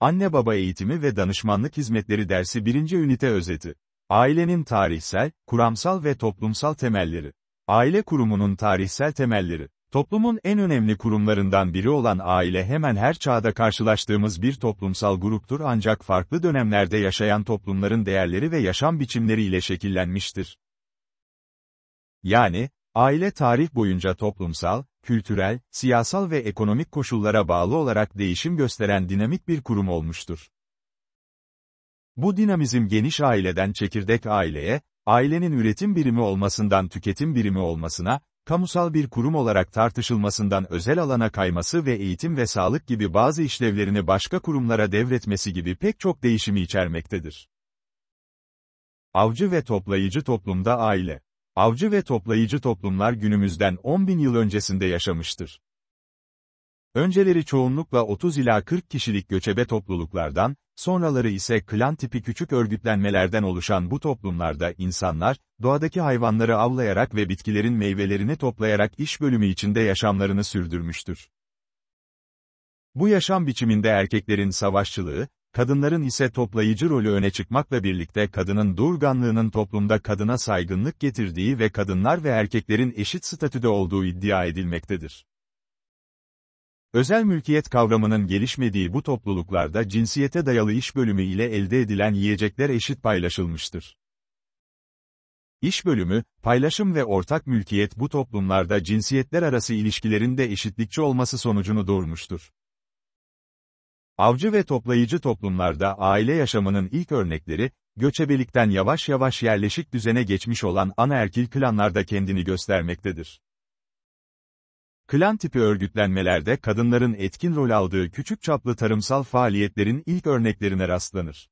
Anne Baba Eğitimi ve Danışmanlık Hizmetleri Dersi 1. Ünite Özeti. Ailenin tarihsel, kuramsal ve toplumsal temelleri. Aile kurumunun tarihsel temelleri. Toplumun en önemli kurumlarından biri olan aile hemen her çağda karşılaştığımız bir toplumsal gruptur ancak farklı dönemlerde yaşayan toplumların değerleri ve yaşam biçimleriyle şekillenmiştir. Yani, Aile tarih boyunca toplumsal, kültürel, siyasal ve ekonomik koşullara bağlı olarak değişim gösteren dinamik bir kurum olmuştur. Bu dinamizm geniş aileden çekirdek aileye, ailenin üretim birimi olmasından tüketim birimi olmasına, kamusal bir kurum olarak tartışılmasından özel alana kayması ve eğitim ve sağlık gibi bazı işlevlerini başka kurumlara devretmesi gibi pek çok değişimi içermektedir. Avcı ve toplayıcı toplumda aile avcı ve toplayıcı toplumlar günümüzden 10 bin yıl öncesinde yaşamıştır. Önceleri çoğunlukla 30 ila 40 kişilik göçebe topluluklardan, sonraları ise klan tipi küçük örgütlenmelerden oluşan bu toplumlarda insanlar, doğadaki hayvanları avlayarak ve bitkilerin meyvelerini toplayarak iş bölümü içinde yaşamlarını sürdürmüştür. Bu yaşam biçiminde erkeklerin savaşçılığı, kadınların ise toplayıcı rolü öne çıkmakla birlikte kadının doğurganlığının toplumda kadına saygınlık getirdiği ve kadınlar ve erkeklerin eşit statüde olduğu iddia edilmektedir. Özel mülkiyet kavramının gelişmediği bu topluluklarda cinsiyete dayalı iş bölümü ile elde edilen yiyecekler eşit paylaşılmıştır. İş bölümü, paylaşım ve ortak mülkiyet bu toplumlarda cinsiyetler arası ilişkilerin de eşitlikçi olması sonucunu doğurmuştur. Avcı ve toplayıcı toplumlarda aile yaşamının ilk örnekleri, göçebelikten yavaş yavaş yerleşik düzene geçmiş olan anaerkil klanlarda kendini göstermektedir. Klan tipi örgütlenmelerde kadınların etkin rol aldığı küçük çaplı tarımsal faaliyetlerin ilk örneklerine rastlanır.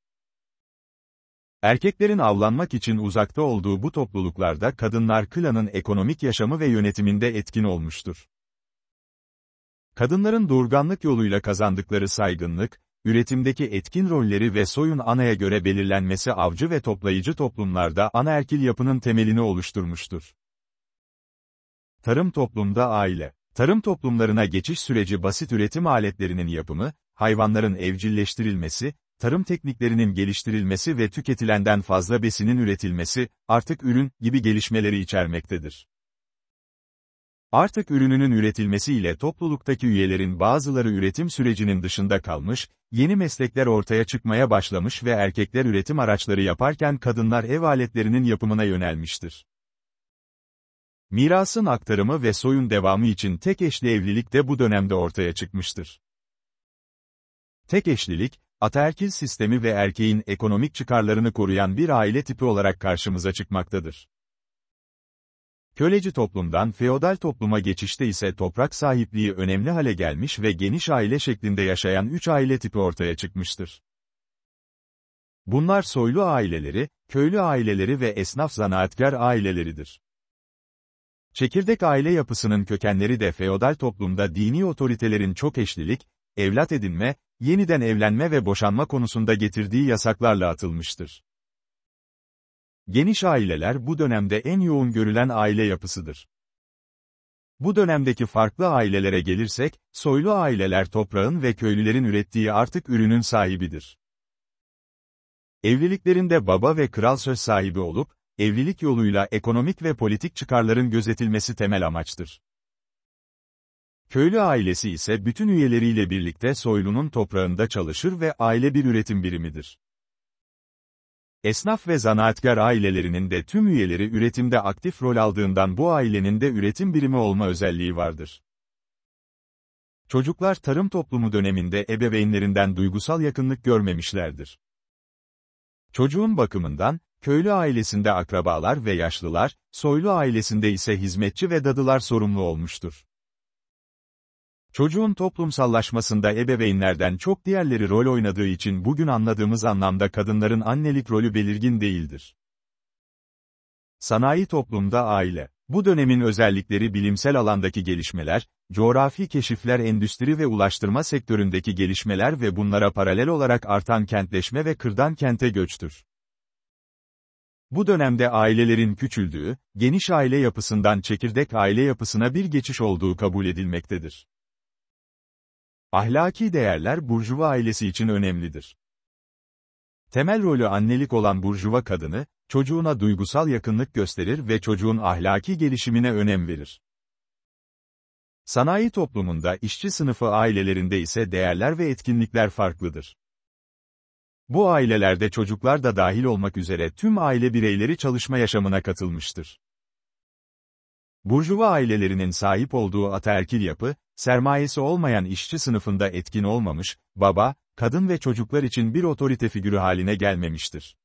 Erkeklerin avlanmak için uzakta olduğu bu topluluklarda kadınlar klanın ekonomik yaşamı ve yönetiminde etkin olmuştur. Kadınların durganlık yoluyla kazandıkları saygınlık, üretimdeki etkin rolleri ve soyun anaya göre belirlenmesi avcı ve toplayıcı toplumlarda anaerkil yapının temelini oluşturmuştur. Tarım toplumda aile. Tarım toplumlarına geçiş süreci basit üretim aletlerinin yapımı, hayvanların evcilleştirilmesi, tarım tekniklerinin geliştirilmesi ve tüketilenden fazla besinin üretilmesi, artık ürün gibi gelişmeleri içermektedir. Artık ürününün üretilmesiyle topluluktaki üyelerin bazıları üretim sürecinin dışında kalmış, yeni meslekler ortaya çıkmaya başlamış ve erkekler üretim araçları yaparken kadınlar ev aletlerinin yapımına yönelmiştir. Mirasın aktarımı ve soyun devamı için tek eşli evlilik de bu dönemde ortaya çıkmıştır. Tek eşlilik, ataerkil sistemi ve erkeğin ekonomik çıkarlarını koruyan bir aile tipi olarak karşımıza çıkmaktadır. Köleci toplumdan feodal topluma geçişte ise toprak sahipliği önemli hale gelmiş ve geniş aile şeklinde yaşayan üç aile tipi ortaya çıkmıştır. Bunlar soylu aileleri, köylü aileleri ve esnaf zanaatkar aileleridir. Çekirdek aile yapısının kökenleri de feodal toplumda dini otoritelerin çok eşlilik, evlat edinme, yeniden evlenme ve boşanma konusunda getirdiği yasaklarla atılmıştır. Geniş aileler bu dönemde en yoğun görülen aile yapısıdır. Bu dönemdeki farklı ailelere gelirsek, soylu aileler toprağın ve köylülerin ürettiği artık ürünün sahibidir. Evliliklerinde baba ve kral söz sahibi olup, evlilik yoluyla ekonomik ve politik çıkarların gözetilmesi temel amaçtır. Köylü ailesi ise bütün üyeleriyle birlikte soylunun toprağında çalışır ve aile bir üretim birimidir. Esnaf ve zanaatkar ailelerinin de tüm üyeleri üretimde aktif rol aldığından bu ailenin de üretim birimi olma özelliği vardır. Çocuklar tarım toplumu döneminde ebeveynlerinden duygusal yakınlık görmemişlerdir. Çocuğun bakımından, köylü ailesinde akrabalar ve yaşlılar, soylu ailesinde ise hizmetçi ve dadılar sorumlu olmuştur. Çocuğun toplumsallaşmasında ebeveynlerden çok diğerleri rol oynadığı için bugün anladığımız anlamda kadınların annelik rolü belirgin değildir. Sanayi toplumda aile. Bu dönemin özellikleri bilimsel alandaki gelişmeler, coğrafi keşifler endüstri ve ulaştırma sektöründeki gelişmeler ve bunlara paralel olarak artan kentleşme ve kırdan kente göçtür. Bu dönemde ailelerin küçüldüğü, geniş aile yapısından çekirdek aile yapısına bir geçiş olduğu kabul edilmektedir. Ahlaki değerler burjuva ailesi için önemlidir. Temel rolü annelik olan burjuva kadını, çocuğuna duygusal yakınlık gösterir ve çocuğun ahlaki gelişimine önem verir. Sanayi toplumunda işçi sınıfı ailelerinde ise değerler ve etkinlikler farklıdır. Bu ailelerde çocuklar da dahil olmak üzere tüm aile bireyleri çalışma yaşamına katılmıştır. Burjuva ailelerinin sahip olduğu ataerkil yapı, sermayesi olmayan işçi sınıfında etkin olmamış, baba, kadın ve çocuklar için bir otorite figürü haline gelmemiştir.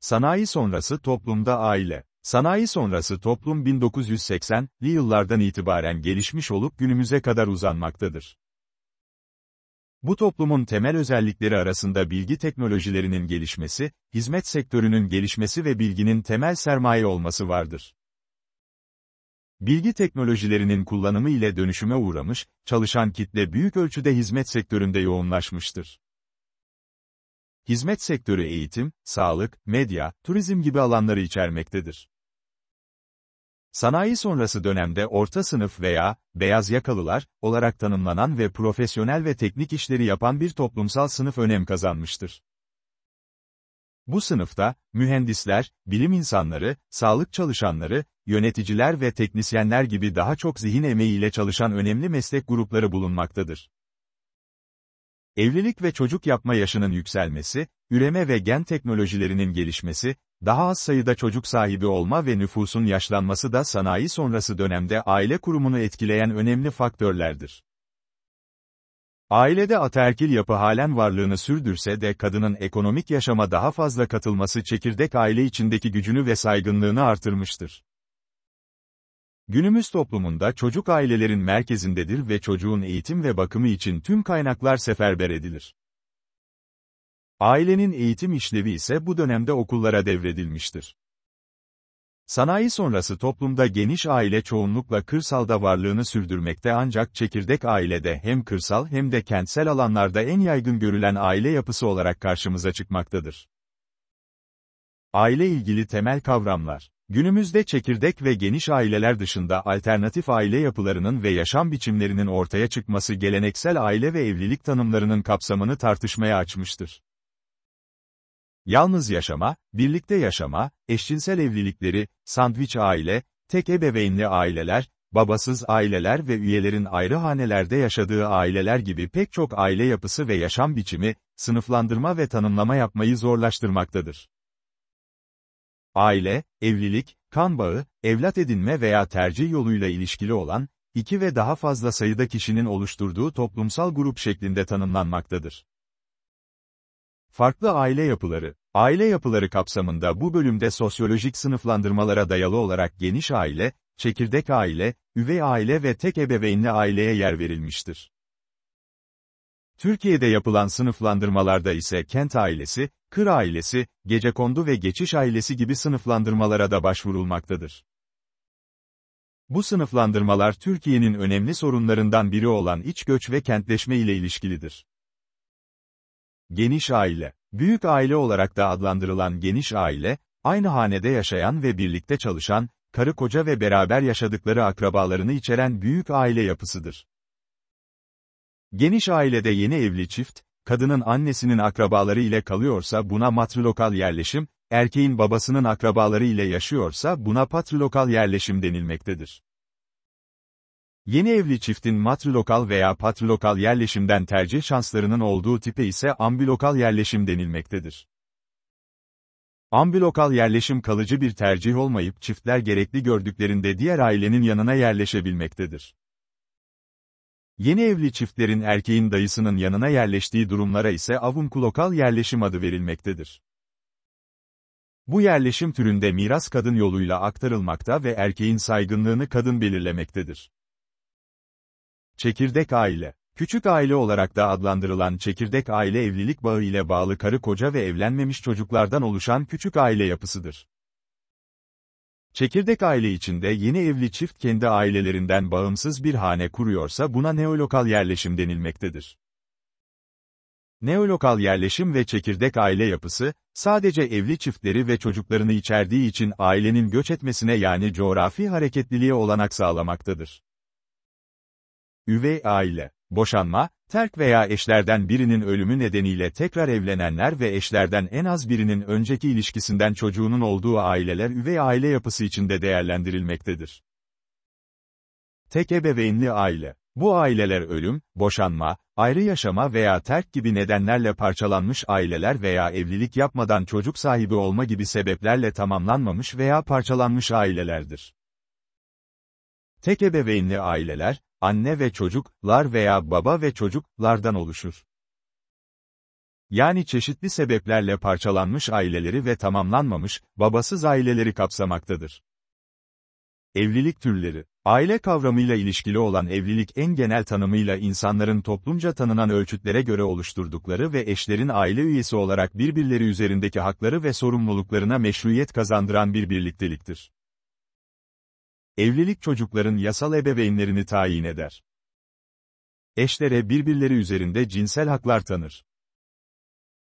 Sanayi sonrası toplumda aile. Sanayi sonrası toplum 1980'li yıllardan itibaren gelişmiş olup günümüze kadar uzanmaktadır. Bu toplumun temel özellikleri arasında bilgi teknolojilerinin gelişmesi, hizmet sektörünün gelişmesi ve bilginin temel sermaye olması vardır bilgi teknolojilerinin kullanımı ile dönüşüme uğramış, çalışan kitle büyük ölçüde hizmet sektöründe yoğunlaşmıştır. Hizmet sektörü eğitim, sağlık, medya, turizm gibi alanları içermektedir. Sanayi sonrası dönemde orta sınıf veya beyaz yakalılar olarak tanımlanan ve profesyonel ve teknik işleri yapan bir toplumsal sınıf önem kazanmıştır. Bu sınıfta, mühendisler, bilim insanları, sağlık çalışanları, yöneticiler ve teknisyenler gibi daha çok zihin emeğiyle çalışan önemli meslek grupları bulunmaktadır. Evlilik ve çocuk yapma yaşının yükselmesi, üreme ve gen teknolojilerinin gelişmesi, daha az sayıda çocuk sahibi olma ve nüfusun yaşlanması da sanayi sonrası dönemde aile kurumunu etkileyen önemli faktörlerdir. Ailede ataerkil yapı halen varlığını sürdürse de kadının ekonomik yaşama daha fazla katılması çekirdek aile içindeki gücünü ve saygınlığını artırmıştır. Günümüz toplumunda çocuk ailelerin merkezindedir ve çocuğun eğitim ve bakımı için tüm kaynaklar seferber edilir. Ailenin eğitim işlevi ise bu dönemde okullara devredilmiştir. Sanayi sonrası toplumda geniş aile çoğunlukla kırsalda varlığını sürdürmekte ancak çekirdek ailede hem kırsal hem de kentsel alanlarda en yaygın görülen aile yapısı olarak karşımıza çıkmaktadır. Aile ilgili temel kavramlar Günümüzde çekirdek ve geniş aileler dışında alternatif aile yapılarının ve yaşam biçimlerinin ortaya çıkması geleneksel aile ve evlilik tanımlarının kapsamını tartışmaya açmıştır. Yalnız yaşama, birlikte yaşama, eşcinsel evlilikleri, sandviç aile, tek ebeveynli aileler, babasız aileler ve üyelerin ayrı hanelerde yaşadığı aileler gibi pek çok aile yapısı ve yaşam biçimi, sınıflandırma ve tanımlama yapmayı zorlaştırmaktadır. Aile, evlilik, kan bağı, evlat edinme veya tercih yoluyla ilişkili olan, iki ve daha fazla sayıda kişinin oluşturduğu toplumsal grup şeklinde tanımlanmaktadır. Farklı aile yapıları. Aile yapıları kapsamında bu bölümde sosyolojik sınıflandırmalara dayalı olarak geniş aile, çekirdek aile, üvey aile ve tek ebeveynli aileye yer verilmiştir. Türkiye'de yapılan sınıflandırmalarda ise kent ailesi, kır ailesi, gecekondu ve geçiş ailesi gibi sınıflandırmalara da başvurulmaktadır. Bu sınıflandırmalar Türkiye'nin önemli sorunlarından biri olan iç göç ve kentleşme ile ilişkilidir. Geniş aile. Büyük aile olarak da adlandırılan geniş aile, aynı hanede yaşayan ve birlikte çalışan, karı koca ve beraber yaşadıkları akrabalarını içeren büyük aile yapısıdır. Geniş ailede yeni evli çift, kadının annesinin akrabaları ile kalıyorsa buna matrilokal yerleşim, erkeğin babasının akrabaları ile yaşıyorsa buna patrilokal yerleşim denilmektedir. Yeni evli çiftin matrilokal veya patrilokal yerleşimden tercih şanslarının olduğu tipe ise ambilokal yerleşim denilmektedir. Ambilokal yerleşim kalıcı bir tercih olmayıp çiftler gerekli gördüklerinde diğer ailenin yanına yerleşebilmektedir. Yeni evli çiftlerin erkeğin dayısının yanına yerleştiği durumlara ise avunkulokal yerleşim adı verilmektedir. Bu yerleşim türünde miras kadın yoluyla aktarılmakta ve erkeğin saygınlığını kadın belirlemektedir. Çekirdek aile. Küçük aile olarak da adlandırılan çekirdek aile evlilik bağı ile bağlı karı koca ve evlenmemiş çocuklardan oluşan küçük aile yapısıdır. Çekirdek aile içinde yeni evli çift kendi ailelerinden bağımsız bir hane kuruyorsa buna neolokal yerleşim denilmektedir. Neolokal yerleşim ve çekirdek aile yapısı, sadece evli çiftleri ve çocuklarını içerdiği için ailenin göç etmesine yani coğrafi hareketliliğe olanak sağlamaktadır üvey aile, boşanma, terk veya eşlerden birinin ölümü nedeniyle tekrar evlenenler ve eşlerden en az birinin önceki ilişkisinden çocuğunun olduğu aileler üvey aile yapısı içinde değerlendirilmektedir. Tek ebeveynli aile. Bu aileler ölüm, boşanma, ayrı yaşama veya terk gibi nedenlerle parçalanmış aileler veya evlilik yapmadan çocuk sahibi olma gibi sebeplerle tamamlanmamış veya parçalanmış ailelerdir. Tek ebeveynli aileler, anne ve çocuklar veya baba ve çocuklardan oluşur. Yani çeşitli sebeplerle parçalanmış aileleri ve tamamlanmamış, babasız aileleri kapsamaktadır. Evlilik türleri Aile kavramıyla ilişkili olan evlilik en genel tanımıyla insanların toplumca tanınan ölçütlere göre oluşturdukları ve eşlerin aile üyesi olarak birbirleri üzerindeki hakları ve sorumluluklarına meşruiyet kazandıran bir birlikteliktir evlilik çocukların yasal ebeveynlerini tayin eder. Eşlere birbirleri üzerinde cinsel haklar tanır.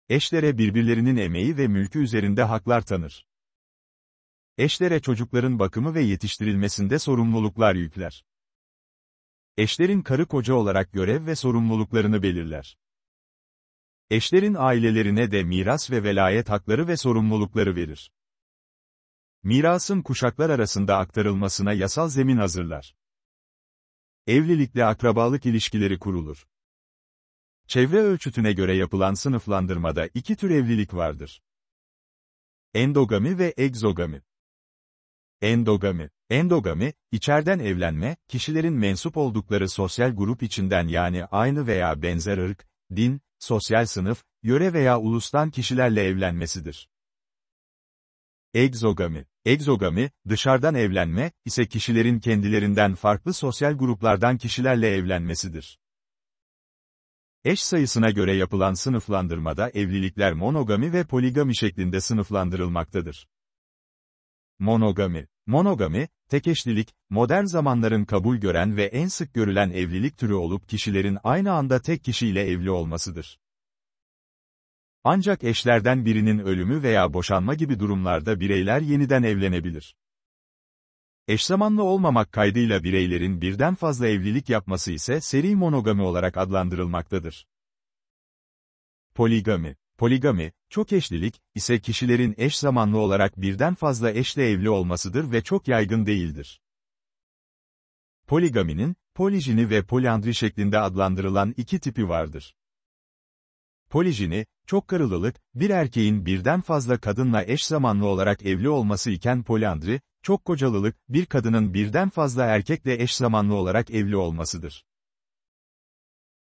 Eşlere birbirlerinin emeği ve mülkü üzerinde haklar tanır. Eşlere çocukların bakımı ve yetiştirilmesinde sorumluluklar yükler. Eşlerin karı koca olarak görev ve sorumluluklarını belirler. Eşlerin ailelerine de miras ve velayet hakları ve sorumlulukları verir mirasın kuşaklar arasında aktarılmasına yasal zemin hazırlar. Evlilikle akrabalık ilişkileri kurulur. Çevre ölçütüne göre yapılan sınıflandırmada iki tür evlilik vardır. Endogami ve egzogami. Endogami. Endogami, içerden evlenme, kişilerin mensup oldukları sosyal grup içinden yani aynı veya benzer ırk, din, sosyal sınıf, yöre veya ulustan kişilerle evlenmesidir. Egzogami. Egzogami, dışarıdan evlenme, ise kişilerin kendilerinden farklı sosyal gruplardan kişilerle evlenmesidir. Eş sayısına göre yapılan sınıflandırmada evlilikler monogami ve poligami şeklinde sınıflandırılmaktadır. Monogami. Monogami, tek eşlilik, modern zamanların kabul gören ve en sık görülen evlilik türü olup kişilerin aynı anda tek kişiyle evli olmasıdır. Ancak eşlerden birinin ölümü veya boşanma gibi durumlarda bireyler yeniden evlenebilir. Eşzamanlı olmamak kaydıyla bireylerin birden fazla evlilik yapması ise seri monogami olarak adlandırılmaktadır. Poligami Poligami, çok eşlilik, ise kişilerin eş zamanlı olarak birden fazla eşle evli olmasıdır ve çok yaygın değildir. Poligaminin, polijini ve poliandri şeklinde adlandırılan iki tipi vardır. Polijini, çok karılılık, bir erkeğin birden fazla kadınla eş zamanlı olarak evli olması iken polandri çok kocalılık, bir kadının birden fazla erkekle eş zamanlı olarak evli olmasıdır.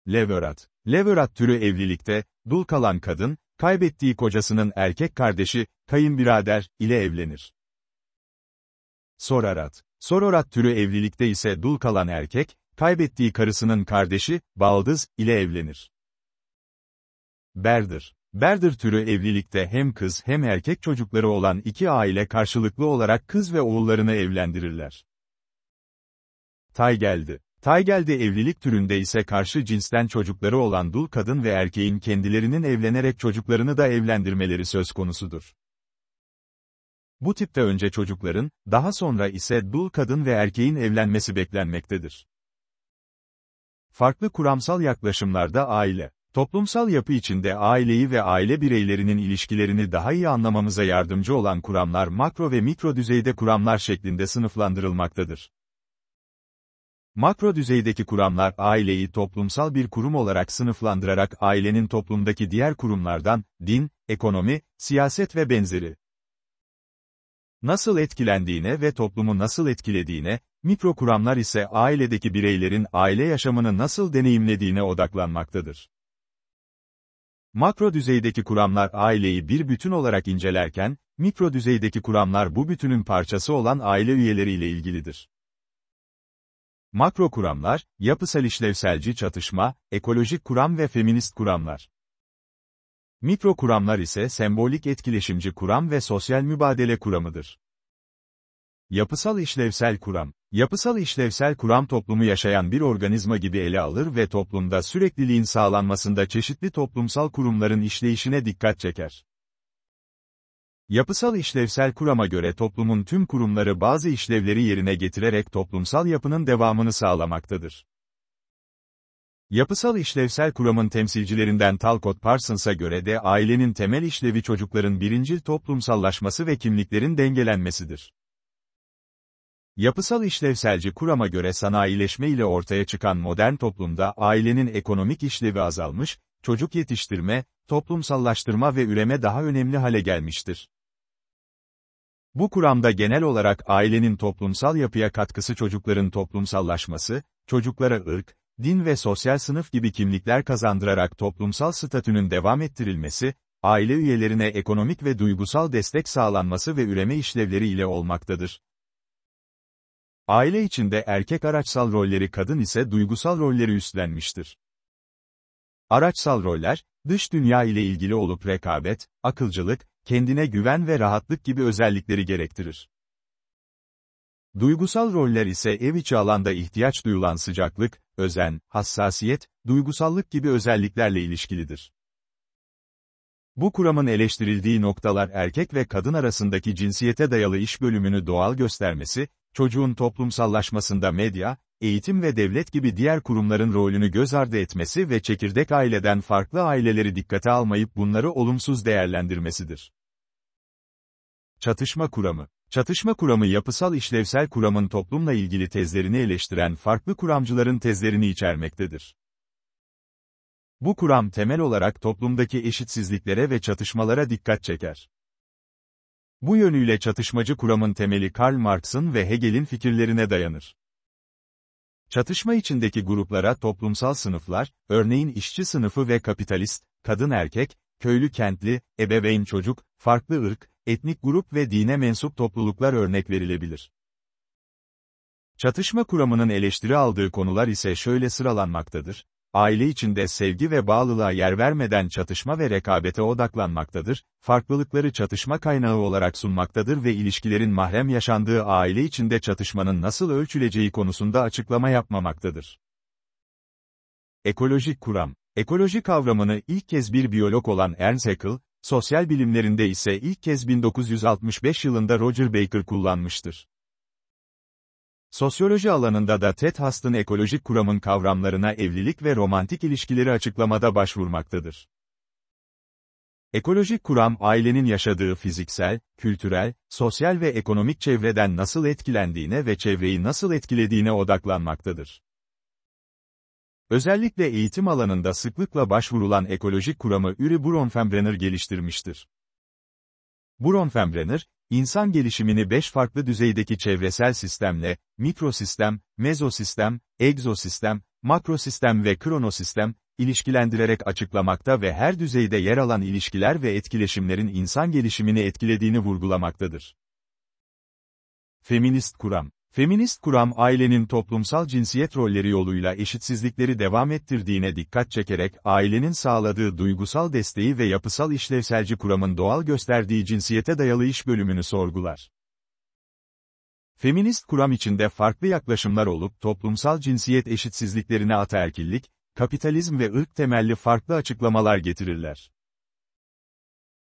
Leverat. Leverat türü evlilikte, dul kalan kadın, kaybettiği kocasının erkek kardeşi, kayınbirader, ile evlenir. Sorarat. Sororat türü evlilikte ise dul kalan erkek, kaybettiği karısının kardeşi, baldız, ile evlenir. Berdir. Berdir türü evlilikte hem kız hem erkek çocukları olan iki aile karşılıklı olarak kız ve oğullarını evlendirirler. Tay geldi. Tay geldi evlilik türünde ise karşı cinsten çocukları olan dul kadın ve erkeğin kendilerinin evlenerek çocuklarını da evlendirmeleri söz konusudur. Bu tipte önce çocukların, daha sonra ise dul kadın ve erkeğin evlenmesi beklenmektedir. Farklı kuramsal yaklaşımlarda aile Toplumsal yapı içinde aileyi ve aile bireylerinin ilişkilerini daha iyi anlamamıza yardımcı olan kuramlar makro ve mikro düzeyde kuramlar şeklinde sınıflandırılmaktadır. Makro düzeydeki kuramlar aileyi toplumsal bir kurum olarak sınıflandırarak ailenin toplumdaki diğer kurumlardan, din, ekonomi, siyaset ve benzeri nasıl etkilendiğine ve toplumu nasıl etkilediğine, mikro kuramlar ise ailedeki bireylerin aile yaşamını nasıl deneyimlediğine odaklanmaktadır. Makro düzeydeki kuramlar aileyi bir bütün olarak incelerken, mikro düzeydeki kuramlar bu bütünün parçası olan aile üyeleriyle ilgilidir. Makro kuramlar, yapısal işlevselci çatışma, ekolojik kuram ve feminist kuramlar. Mikro kuramlar ise sembolik etkileşimci kuram ve sosyal mübadele kuramıdır. Yapısal işlevsel kuram Yapısal işlevsel kuram toplumu yaşayan bir organizma gibi ele alır ve toplumda sürekliliğin sağlanmasında çeşitli toplumsal kurumların işleyişine dikkat çeker. Yapısal işlevsel kurama göre toplumun tüm kurumları bazı işlevleri yerine getirerek toplumsal yapının devamını sağlamaktadır. Yapısal işlevsel kuramın temsilcilerinden Talcott Parsons'a göre de ailenin temel işlevi çocukların birincil toplumsallaşması ve kimliklerin dengelenmesidir. Yapısal işlevselci kurama göre sanayileşme ile ortaya çıkan modern toplumda ailenin ekonomik işlevi azalmış, çocuk yetiştirme, toplumsallaştırma ve üreme daha önemli hale gelmiştir. Bu kuramda genel olarak ailenin toplumsal yapıya katkısı çocukların toplumsallaşması, çocuklara ırk, din ve sosyal sınıf gibi kimlikler kazandırarak toplumsal statünün devam ettirilmesi, aile üyelerine ekonomik ve duygusal destek sağlanması ve üreme işlevleri ile olmaktadır. Aile içinde erkek araçsal rolleri kadın ise duygusal rolleri üstlenmiştir. Araçsal roller, dış dünya ile ilgili olup rekabet, akılcılık, kendine güven ve rahatlık gibi özellikleri gerektirir. Duygusal roller ise ev içi alanda ihtiyaç duyulan sıcaklık, özen, hassasiyet, duygusallık gibi özelliklerle ilişkilidir. Bu kuramın eleştirildiği noktalar erkek ve kadın arasındaki cinsiyete dayalı iş bölümünü doğal göstermesi, çocuğun toplumsallaşmasında medya, eğitim ve devlet gibi diğer kurumların rolünü göz ardı etmesi ve çekirdek aileden farklı aileleri dikkate almayıp bunları olumsuz değerlendirmesidir. Çatışma kuramı Çatışma kuramı yapısal işlevsel kuramın toplumla ilgili tezlerini eleştiren farklı kuramcıların tezlerini içermektedir. Bu kuram temel olarak toplumdaki eşitsizliklere ve çatışmalara dikkat çeker. Bu yönüyle çatışmacı kuramın temeli Karl Marx'ın ve Hegel'in fikirlerine dayanır. Çatışma içindeki gruplara toplumsal sınıflar, örneğin işçi sınıfı ve kapitalist, kadın erkek, köylü kentli, ebeveyn çocuk, farklı ırk, etnik grup ve dine mensup topluluklar örnek verilebilir. Çatışma kuramının eleştiri aldığı konular ise şöyle sıralanmaktadır aile içinde sevgi ve bağlılığa yer vermeden çatışma ve rekabete odaklanmaktadır, farklılıkları çatışma kaynağı olarak sunmaktadır ve ilişkilerin mahrem yaşandığı aile içinde çatışmanın nasıl ölçüleceği konusunda açıklama yapmamaktadır. Ekolojik kuram Ekoloji kavramını ilk kez bir biyolog olan Ernst Haeckel, sosyal bilimlerinde ise ilk kez 1965 yılında Roger Baker kullanmıştır. Sosyoloji alanında da Ted Hast'ın ekolojik kuramın kavramlarına evlilik ve romantik ilişkileri açıklamada başvurmaktadır. Ekolojik kuram ailenin yaşadığı fiziksel, kültürel, sosyal ve ekonomik çevreden nasıl etkilendiğine ve çevreyi nasıl etkilediğine odaklanmaktadır. Özellikle eğitim alanında sıklıkla başvurulan ekolojik kuramı Uri Bronfenbrenner geliştirmiştir. Bronfenbrenner İnsan gelişimini beş farklı düzeydeki çevresel sistemle, mikrosistem, mezosistem, egzosistem, makrosistem ve kronosistem, ilişkilendirerek açıklamakta ve her düzeyde yer alan ilişkiler ve etkileşimlerin insan gelişimini etkilediğini vurgulamaktadır. Feminist kuram Feminist kuram ailenin toplumsal cinsiyet rolleri yoluyla eşitsizlikleri devam ettirdiğine dikkat çekerek ailenin sağladığı duygusal desteği ve yapısal işlevselci kuramın doğal gösterdiği cinsiyete dayalı iş bölümünü sorgular. Feminist kuram içinde farklı yaklaşımlar olup toplumsal cinsiyet eşitsizliklerine ataerkillik, kapitalizm ve ırk temelli farklı açıklamalar getirirler.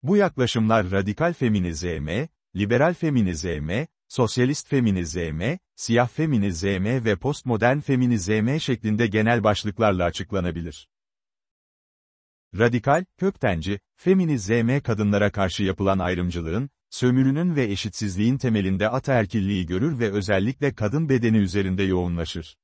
Bu yaklaşımlar radikal feminizme, liberal feminizme, sosyalist feminizm, siyah feminizm ve postmodern feminizm şeklinde genel başlıklarla açıklanabilir. Radikal, köktenci, feminizm kadınlara karşı yapılan ayrımcılığın, sömürünün ve eşitsizliğin temelinde ataerkilliği görür ve özellikle kadın bedeni üzerinde yoğunlaşır.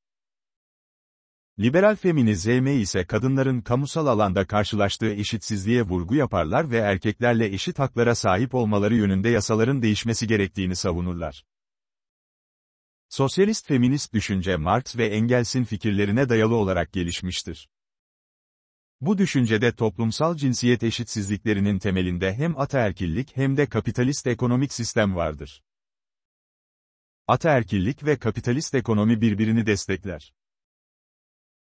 Liberal feminizm ise kadınların kamusal alanda karşılaştığı eşitsizliğe vurgu yaparlar ve erkeklerle eşit haklara sahip olmaları yönünde yasaların değişmesi gerektiğini savunurlar. Sosyalist feminist düşünce Marx ve Engels'in fikirlerine dayalı olarak gelişmiştir. Bu düşüncede toplumsal cinsiyet eşitsizliklerinin temelinde hem ataerkillik hem de kapitalist ekonomik sistem vardır. Ataerkillik ve kapitalist ekonomi birbirini destekler.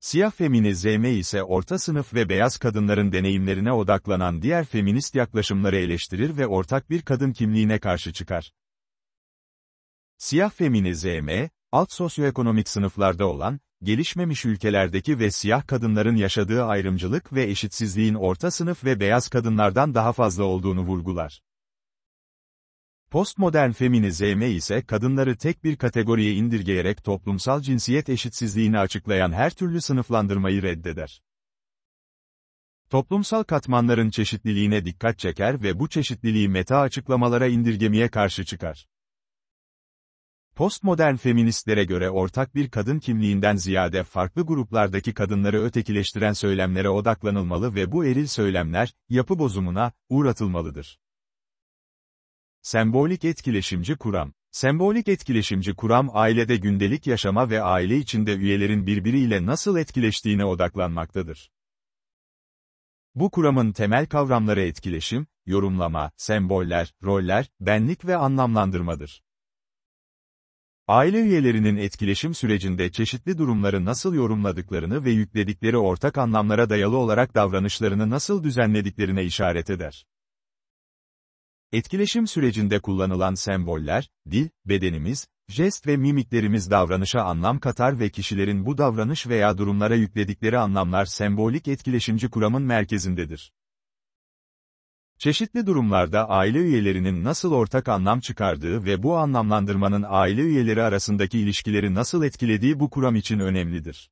Siyah feminizm ise orta sınıf ve beyaz kadınların deneyimlerine odaklanan diğer feminist yaklaşımları eleştirir ve ortak bir kadın kimliğine karşı çıkar. Siyah feminizm, alt sosyoekonomik sınıflarda olan, gelişmemiş ülkelerdeki ve siyah kadınların yaşadığı ayrımcılık ve eşitsizliğin orta sınıf ve beyaz kadınlardan daha fazla olduğunu vurgular. Postmodern feminizme ise kadınları tek bir kategoriye indirgeyerek toplumsal cinsiyet eşitsizliğini açıklayan her türlü sınıflandırmayı reddeder. Toplumsal katmanların çeşitliliğine dikkat çeker ve bu çeşitliliği meta açıklamalara indirgemeye karşı çıkar. Postmodern feministlere göre ortak bir kadın kimliğinden ziyade farklı gruplardaki kadınları ötekileştiren söylemlere odaklanılmalı ve bu eril söylemler, yapı bozumuna, uğratılmalıdır. Sembolik etkileşimci kuram. Sembolik etkileşimci kuram ailede gündelik yaşama ve aile içinde üyelerin birbiriyle nasıl etkileştiğine odaklanmaktadır. Bu kuramın temel kavramları etkileşim, yorumlama, semboller, roller, benlik ve anlamlandırmadır. Aile üyelerinin etkileşim sürecinde çeşitli durumları nasıl yorumladıklarını ve yükledikleri ortak anlamlara dayalı olarak davranışlarını nasıl düzenlediklerine işaret eder. Etkileşim sürecinde kullanılan semboller, dil, bedenimiz, jest ve mimiklerimiz davranışa anlam katar ve kişilerin bu davranış veya durumlara yükledikleri anlamlar sembolik etkileşimci kuramın merkezindedir. Çeşitli durumlarda aile üyelerinin nasıl ortak anlam çıkardığı ve bu anlamlandırmanın aile üyeleri arasındaki ilişkileri nasıl etkilediği bu kuram için önemlidir.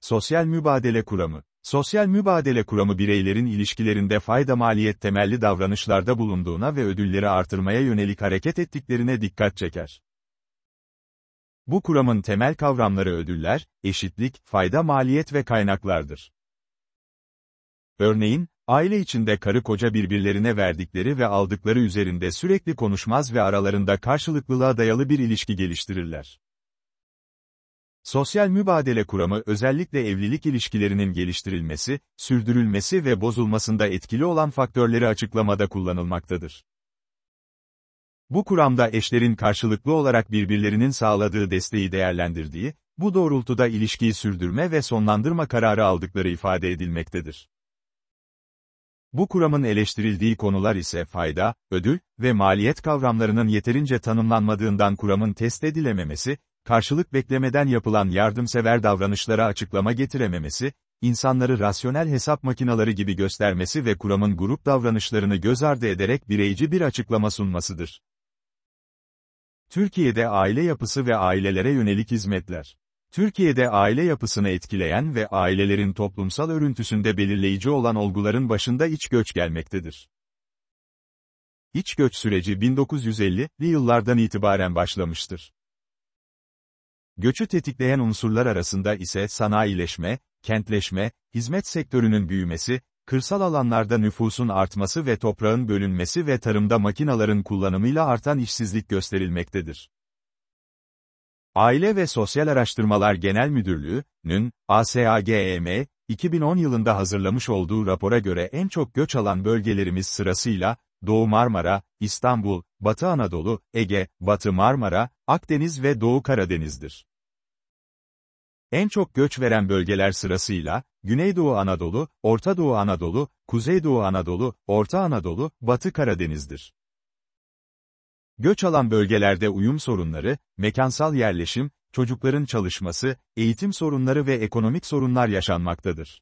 Sosyal mübadele kuramı Sosyal mübadele kuramı bireylerin ilişkilerinde fayda maliyet temelli davranışlarda bulunduğuna ve ödülleri artırmaya yönelik hareket ettiklerine dikkat çeker. Bu kuramın temel kavramları ödüller, eşitlik, fayda maliyet ve kaynaklardır. Örneğin, aile içinde karı koca birbirlerine verdikleri ve aldıkları üzerinde sürekli konuşmaz ve aralarında karşılıklılığa dayalı bir ilişki geliştirirler. Sosyal mübadele kuramı özellikle evlilik ilişkilerinin geliştirilmesi, sürdürülmesi ve bozulmasında etkili olan faktörleri açıklamada kullanılmaktadır. Bu kuramda eşlerin karşılıklı olarak birbirlerinin sağladığı desteği değerlendirdiği, bu doğrultuda ilişkiyi sürdürme ve sonlandırma kararı aldıkları ifade edilmektedir. Bu kuramın eleştirildiği konular ise fayda, ödül ve maliyet kavramlarının yeterince tanımlanmadığından kuramın test edilememesi, karşılık beklemeden yapılan yardımsever davranışlara açıklama getirememesi, insanları rasyonel hesap makinaları gibi göstermesi ve kuramın grup davranışlarını göz ardı ederek bireyci bir açıklama sunmasıdır. Türkiye'de aile yapısı ve ailelere yönelik hizmetler. Türkiye'de aile yapısını etkileyen ve ailelerin toplumsal örüntüsünde belirleyici olan olguların başında iç göç gelmektedir. İç göç süreci 1950'li yıllardan itibaren başlamıştır. Göçü tetikleyen unsurlar arasında ise sanayileşme, kentleşme, hizmet sektörünün büyümesi, kırsal alanlarda nüfusun artması ve toprağın bölünmesi ve tarımda makinaların kullanımıyla artan işsizlik gösterilmektedir. Aile ve Sosyal Araştırmalar Genel Müdürlüğü'nün, ASAGEM, 2010 yılında hazırlamış olduğu rapora göre en çok göç alan bölgelerimiz sırasıyla, Doğu Marmara, İstanbul, Batı Anadolu, Ege, Batı Marmara, Akdeniz ve Doğu Karadeniz'dir. En çok göç veren bölgeler sırasıyla, Güneydoğu Anadolu, Orta Doğu Anadolu, Kuzeydoğu Anadolu, Orta Anadolu, Batı Karadeniz'dir. Göç alan bölgelerde uyum sorunları, mekansal yerleşim, çocukların çalışması, eğitim sorunları ve ekonomik sorunlar yaşanmaktadır.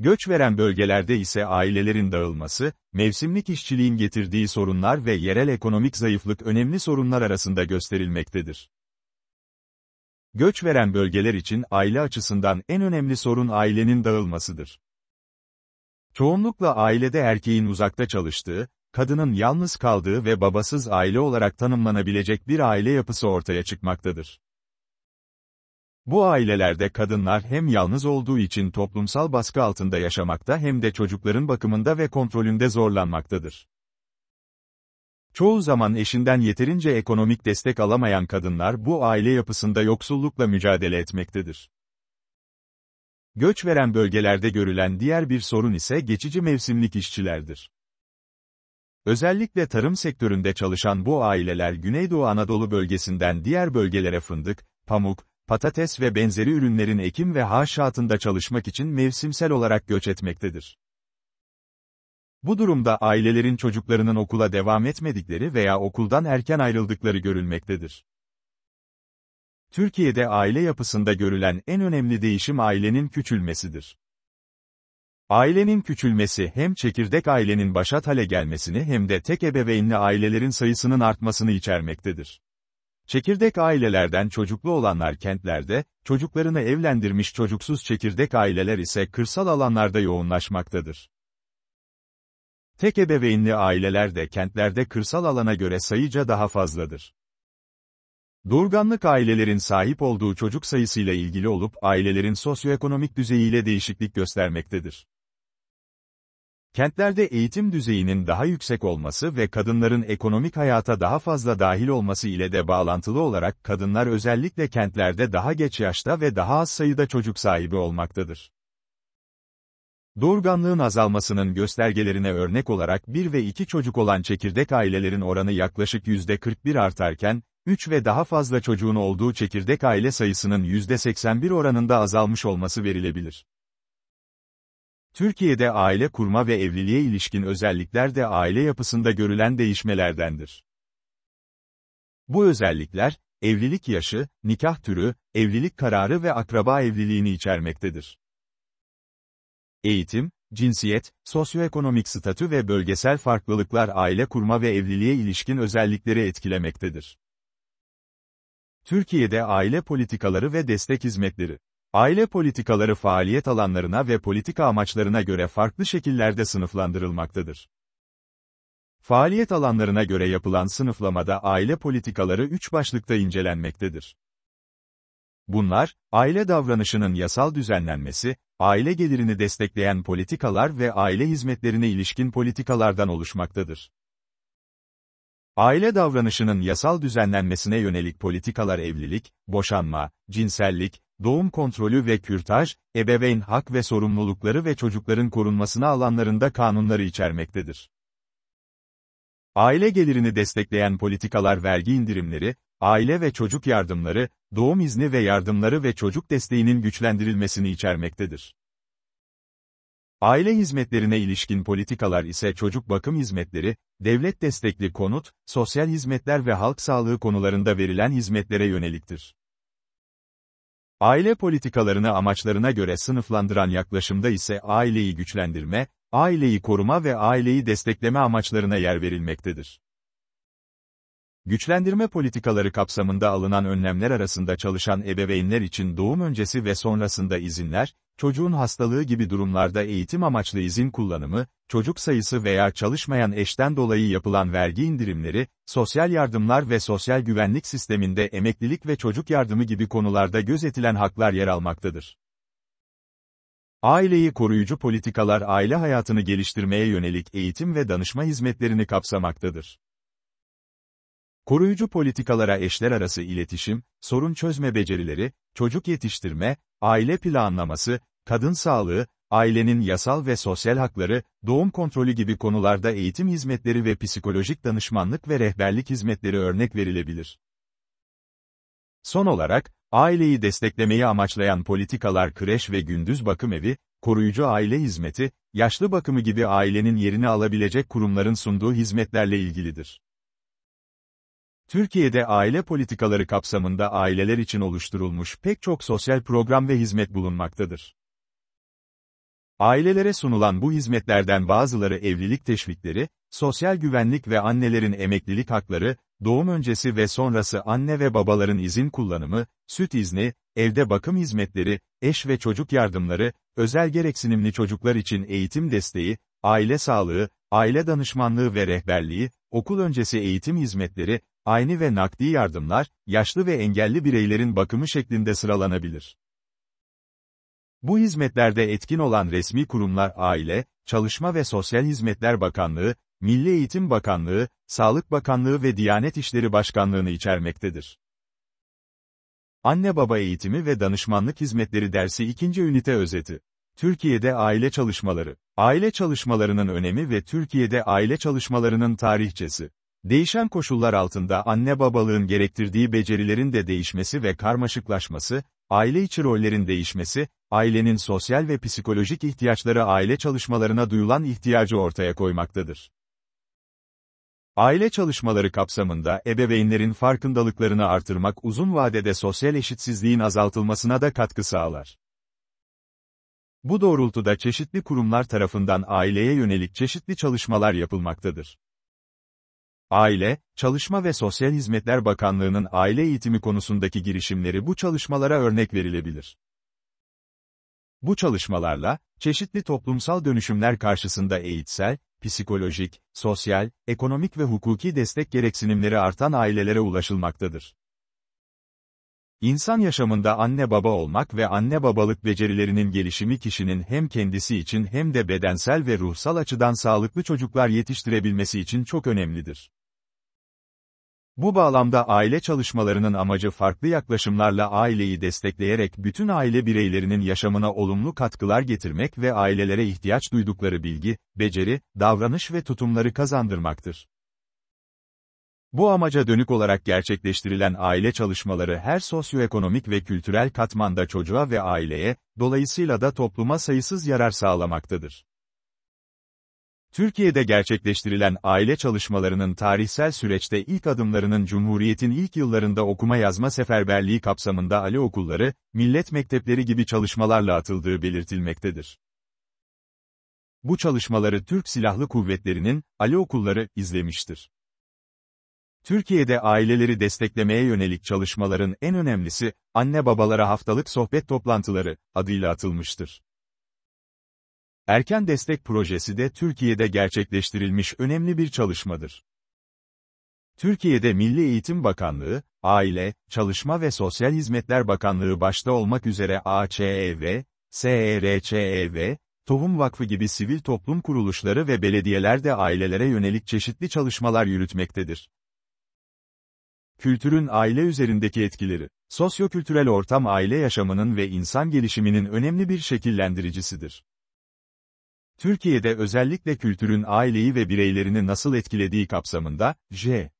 Göç veren bölgelerde ise ailelerin dağılması, mevsimlik işçiliğin getirdiği sorunlar ve yerel ekonomik zayıflık önemli sorunlar arasında gösterilmektedir. Göç veren bölgeler için aile açısından en önemli sorun ailenin dağılmasıdır. Çoğunlukla ailede erkeğin uzakta çalıştığı, kadının yalnız kaldığı ve babasız aile olarak tanımlanabilecek bir aile yapısı ortaya çıkmaktadır. Bu ailelerde kadınlar hem yalnız olduğu için toplumsal baskı altında yaşamakta hem de çocukların bakımında ve kontrolünde zorlanmaktadır. Çoğu zaman eşinden yeterince ekonomik destek alamayan kadınlar bu aile yapısında yoksullukla mücadele etmektedir. Göç veren bölgelerde görülen diğer bir sorun ise geçici mevsimlik işçilerdir. Özellikle tarım sektöründe çalışan bu aileler Güneydoğu Anadolu bölgesinden diğer bölgelere fındık, pamuk, patates ve benzeri ürünlerin ekim ve haşatında çalışmak için mevsimsel olarak göç etmektedir. Bu durumda ailelerin çocuklarının okula devam etmedikleri veya okuldan erken ayrıldıkları görülmektedir. Türkiye'de aile yapısında görülen en önemli değişim ailenin küçülmesidir. Ailenin küçülmesi hem çekirdek ailenin başat hale gelmesini hem de tek ebeveynli ailelerin sayısının artmasını içermektedir. Çekirdek ailelerden çocuklu olanlar kentlerde, çocuklarını evlendirmiş çocuksuz çekirdek aileler ise kırsal alanlarda yoğunlaşmaktadır. Tek ebeveynli aileler de kentlerde kırsal alana göre sayıca daha fazladır. Durganlık ailelerin sahip olduğu çocuk sayısıyla ilgili olup ailelerin sosyoekonomik düzeyiyle değişiklik göstermektedir. Kentlerde eğitim düzeyinin daha yüksek olması ve kadınların ekonomik hayata daha fazla dahil olması ile de bağlantılı olarak kadınlar özellikle kentlerde daha geç yaşta ve daha az sayıda çocuk sahibi olmaktadır. Doğurganlığın azalmasının göstergelerine örnek olarak 1 ve 2 çocuk olan çekirdek ailelerin oranı yaklaşık %41 artarken, 3 ve daha fazla çocuğun olduğu çekirdek aile sayısının %81 oranında azalmış olması verilebilir. Türkiye'de aile kurma ve evliliğe ilişkin özellikler de aile yapısında görülen değişmelerdendir. Bu özellikler, evlilik yaşı, nikah türü, evlilik kararı ve akraba evliliğini içermektedir. Eğitim, cinsiyet, sosyoekonomik statü ve bölgesel farklılıklar aile kurma ve evliliğe ilişkin özellikleri etkilemektedir. Türkiye'de aile politikaları ve destek hizmetleri Aile politikaları faaliyet alanlarına ve politika amaçlarına göre farklı şekillerde sınıflandırılmaktadır. Faaliyet alanlarına göre yapılan sınıflamada aile politikaları üç başlıkta incelenmektedir. Bunlar, aile davranışının yasal düzenlenmesi, aile gelirini destekleyen politikalar ve aile hizmetlerine ilişkin politikalardan oluşmaktadır. Aile davranışının yasal düzenlenmesine yönelik politikalar evlilik, boşanma, cinsellik, doğum kontrolü ve kürtaj, ebeveyn hak ve sorumlulukları ve çocukların korunmasına alanlarında kanunları içermektedir. Aile gelirini destekleyen politikalar vergi indirimleri, aile ve çocuk yardımları, doğum izni ve yardımları ve çocuk desteğinin güçlendirilmesini içermektedir. Aile hizmetlerine ilişkin politikalar ise çocuk bakım hizmetleri, devlet destekli konut, sosyal hizmetler ve halk sağlığı konularında verilen hizmetlere yöneliktir. Aile politikalarını amaçlarına göre sınıflandıran yaklaşımda ise aileyi güçlendirme, aileyi koruma ve aileyi destekleme amaçlarına yer verilmektedir. Güçlendirme politikaları kapsamında alınan önlemler arasında çalışan ebeveynler için doğum öncesi ve sonrasında izinler, çocuğun hastalığı gibi durumlarda eğitim amaçlı izin kullanımı, çocuk sayısı veya çalışmayan eşten dolayı yapılan vergi indirimleri, sosyal yardımlar ve sosyal güvenlik sisteminde emeklilik ve çocuk yardımı gibi konularda gözetilen haklar yer almaktadır. Aileyi koruyucu politikalar aile hayatını geliştirmeye yönelik eğitim ve danışma hizmetlerini kapsamaktadır. Koruyucu politikalara eşler arası iletişim, sorun çözme becerileri, çocuk yetiştirme, aile planlaması, kadın sağlığı, ailenin yasal ve sosyal hakları, doğum kontrolü gibi konularda eğitim hizmetleri ve psikolojik danışmanlık ve rehberlik hizmetleri örnek verilebilir. Son olarak, aileyi desteklemeyi amaçlayan politikalar kreş ve gündüz bakım evi, koruyucu aile hizmeti, yaşlı bakımı gibi ailenin yerini alabilecek kurumların sunduğu hizmetlerle ilgilidir. Türkiye'de aile politikaları kapsamında aileler için oluşturulmuş pek çok sosyal program ve hizmet bulunmaktadır. Ailelere sunulan bu hizmetlerden bazıları evlilik teşvikleri, sosyal güvenlik ve annelerin emeklilik hakları, doğum öncesi ve sonrası anne ve babaların izin kullanımı, süt izni, evde bakım hizmetleri, eş ve çocuk yardımları, özel gereksinimli çocuklar için eğitim desteği, aile sağlığı, aile danışmanlığı ve rehberliği, okul öncesi eğitim hizmetleri, aynı ve nakdi yardımlar, yaşlı ve engelli bireylerin bakımı şeklinde sıralanabilir. Bu hizmetlerde etkin olan resmi kurumlar Aile, Çalışma ve Sosyal Hizmetler Bakanlığı, Milli Eğitim Bakanlığı, Sağlık Bakanlığı ve Diyanet İşleri Başkanlığı'nı içermektedir. Anne Baba Eğitimi ve Danışmanlık Hizmetleri Dersi 2. Ünite Özeti Türkiye'de Aile Çalışmaları Aile çalışmalarının önemi ve Türkiye'de aile çalışmalarının tarihçesi Değişen koşullar altında anne babalığın gerektirdiği becerilerin de değişmesi ve karmaşıklaşması, aile içi rollerin değişmesi, ailenin sosyal ve psikolojik ihtiyaçları aile çalışmalarına duyulan ihtiyacı ortaya koymaktadır. Aile çalışmaları kapsamında ebeveynlerin farkındalıklarını artırmak uzun vadede sosyal eşitsizliğin azaltılmasına da katkı sağlar. Bu doğrultuda çeşitli kurumlar tarafından aileye yönelik çeşitli çalışmalar yapılmaktadır. Aile, Çalışma ve Sosyal Hizmetler Bakanlığı'nın aile eğitimi konusundaki girişimleri bu çalışmalara örnek verilebilir. Bu çalışmalarla, çeşitli toplumsal dönüşümler karşısında eğitsel, psikolojik, sosyal, ekonomik ve hukuki destek gereksinimleri artan ailelere ulaşılmaktadır. İnsan yaşamında anne baba olmak ve anne babalık becerilerinin gelişimi kişinin hem kendisi için hem de bedensel ve ruhsal açıdan sağlıklı çocuklar yetiştirebilmesi için çok önemlidir. Bu bağlamda aile çalışmalarının amacı farklı yaklaşımlarla aileyi destekleyerek bütün aile bireylerinin yaşamına olumlu katkılar getirmek ve ailelere ihtiyaç duydukları bilgi, beceri, davranış ve tutumları kazandırmaktır. Bu amaca dönük olarak gerçekleştirilen aile çalışmaları her sosyoekonomik ve kültürel katmanda çocuğa ve aileye, dolayısıyla da topluma sayısız yarar sağlamaktadır. Türkiye'de gerçekleştirilen aile çalışmalarının tarihsel süreçte ilk adımlarının Cumhuriyet'in ilk yıllarında okuma yazma seferberliği kapsamında Ali okulları, millet mektepleri gibi çalışmalarla atıldığı belirtilmektedir. Bu çalışmaları Türk Silahlı Kuvvetleri'nin, Ali okulları, izlemiştir. Türkiye'de aileleri desteklemeye yönelik çalışmaların en önemlisi, anne babalara haftalık sohbet toplantıları, adıyla atılmıştır. Erken Destek Projesi de Türkiye'de gerçekleştirilmiş önemli bir çalışmadır. Türkiye'de Milli Eğitim Bakanlığı, Aile, Çalışma ve Sosyal Hizmetler Bakanlığı başta olmak üzere AÇEV, SERÇEV, Tohum Vakfı gibi sivil toplum kuruluşları ve belediyeler de ailelere yönelik çeşitli çalışmalar yürütmektedir. Kültürün aile üzerindeki etkileri, sosyokültürel ortam aile yaşamının ve insan gelişiminin önemli bir şekillendiricisidir. Türkiye'de özellikle kültürün aileyi ve bireylerini nasıl etkilediği kapsamında, J.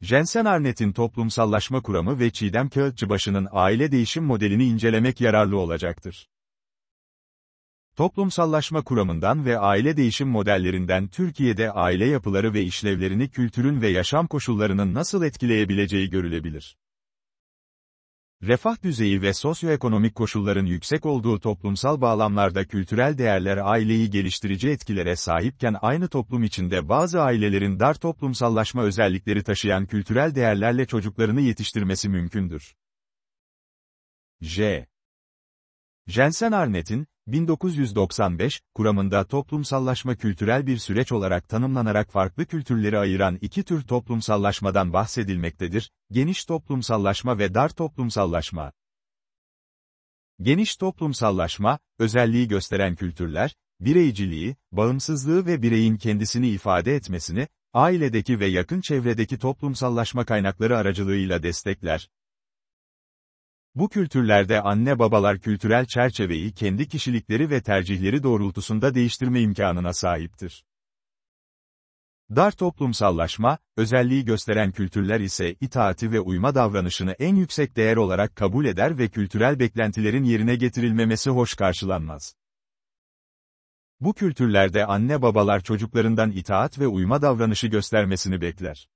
Jensen Arnett'in toplumsallaşma kuramı ve Çiğdem Kağıtçıbaşı'nın aile değişim modelini incelemek yararlı olacaktır. Toplumsallaşma kuramından ve aile değişim modellerinden Türkiye'de aile yapıları ve işlevlerini kültürün ve yaşam koşullarının nasıl etkileyebileceği görülebilir. Refah düzeyi ve sosyoekonomik koşulların yüksek olduğu toplumsal bağlamlarda kültürel değerler aileyi geliştirici etkilere sahipken aynı toplum içinde bazı ailelerin dar toplumsallaşma özellikleri taşıyan kültürel değerlerle çocuklarını yetiştirmesi mümkündür. J. Jensen Arnett'in, 1995, kuramında toplumsallaşma kültürel bir süreç olarak tanımlanarak farklı kültürleri ayıran iki tür toplumsallaşmadan bahsedilmektedir, geniş toplumsallaşma ve dar toplumsallaşma. Geniş toplumsallaşma, özelliği gösteren kültürler, bireyciliği, bağımsızlığı ve bireyin kendisini ifade etmesini, ailedeki ve yakın çevredeki toplumsallaşma kaynakları aracılığıyla destekler, bu kültürlerde anne babalar kültürel çerçeveyi kendi kişilikleri ve tercihleri doğrultusunda değiştirme imkanına sahiptir. Dar toplumsallaşma, özelliği gösteren kültürler ise itaati ve uyma davranışını en yüksek değer olarak kabul eder ve kültürel beklentilerin yerine getirilmemesi hoş karşılanmaz. Bu kültürlerde anne babalar çocuklarından itaat ve uyma davranışı göstermesini bekler.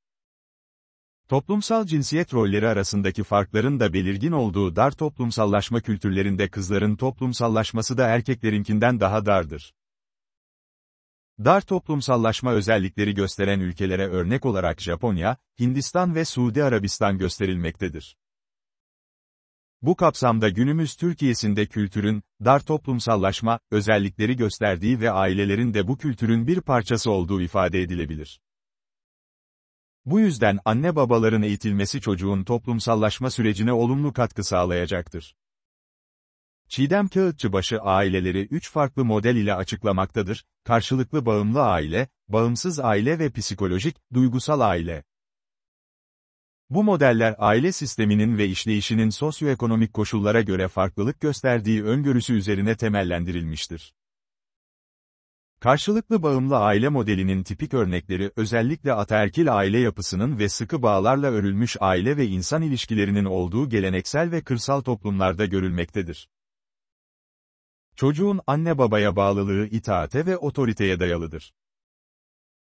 Toplumsal cinsiyet rolleri arasındaki farkların da belirgin olduğu dar toplumsallaşma kültürlerinde kızların toplumsallaşması da erkeklerinkinden daha dardır. Dar toplumsallaşma özellikleri gösteren ülkelere örnek olarak Japonya, Hindistan ve Suudi Arabistan gösterilmektedir. Bu kapsamda günümüz Türkiye'sinde kültürün, dar toplumsallaşma, özellikleri gösterdiği ve ailelerin de bu kültürün bir parçası olduğu ifade edilebilir. Bu yüzden anne babaların eğitilmesi çocuğun toplumsallaşma sürecine olumlu katkı sağlayacaktır. Çiğdem Kağıtçıbaşı aileleri üç farklı model ile açıklamaktadır, karşılıklı bağımlı aile, bağımsız aile ve psikolojik, duygusal aile. Bu modeller aile sisteminin ve işleyişinin sosyoekonomik koşullara göre farklılık gösterdiği öngörüsü üzerine temellendirilmiştir. Karşılıklı bağımlı aile modelinin tipik örnekleri özellikle ataerkil aile yapısının ve sıkı bağlarla örülmüş aile ve insan ilişkilerinin olduğu geleneksel ve kırsal toplumlarda görülmektedir. Çocuğun anne babaya bağlılığı itaate ve otoriteye dayalıdır.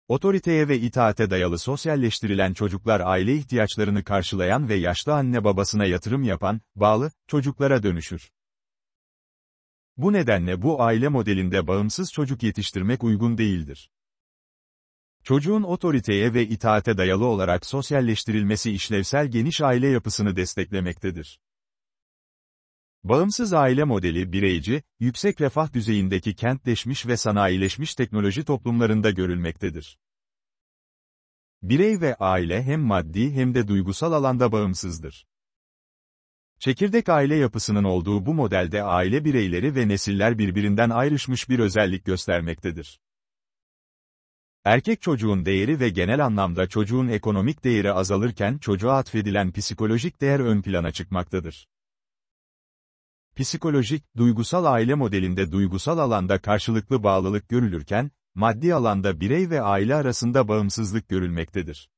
Otoriteye ve itaate dayalı sosyalleştirilen çocuklar aile ihtiyaçlarını karşılayan ve yaşlı anne babasına yatırım yapan, bağlı, çocuklara dönüşür. Bu nedenle bu aile modelinde bağımsız çocuk yetiştirmek uygun değildir. Çocuğun otoriteye ve itaate dayalı olarak sosyalleştirilmesi işlevsel geniş aile yapısını desteklemektedir. Bağımsız aile modeli bireyci, yüksek refah düzeyindeki kentleşmiş ve sanayileşmiş teknoloji toplumlarında görülmektedir. Birey ve aile hem maddi hem de duygusal alanda bağımsızdır. Çekirdek aile yapısının olduğu bu modelde aile bireyleri ve nesiller birbirinden ayrışmış bir özellik göstermektedir. Erkek çocuğun değeri ve genel anlamda çocuğun ekonomik değeri azalırken çocuğa atfedilen psikolojik değer ön plana çıkmaktadır. Psikolojik, duygusal aile modelinde duygusal alanda karşılıklı bağlılık görülürken, maddi alanda birey ve aile arasında bağımsızlık görülmektedir.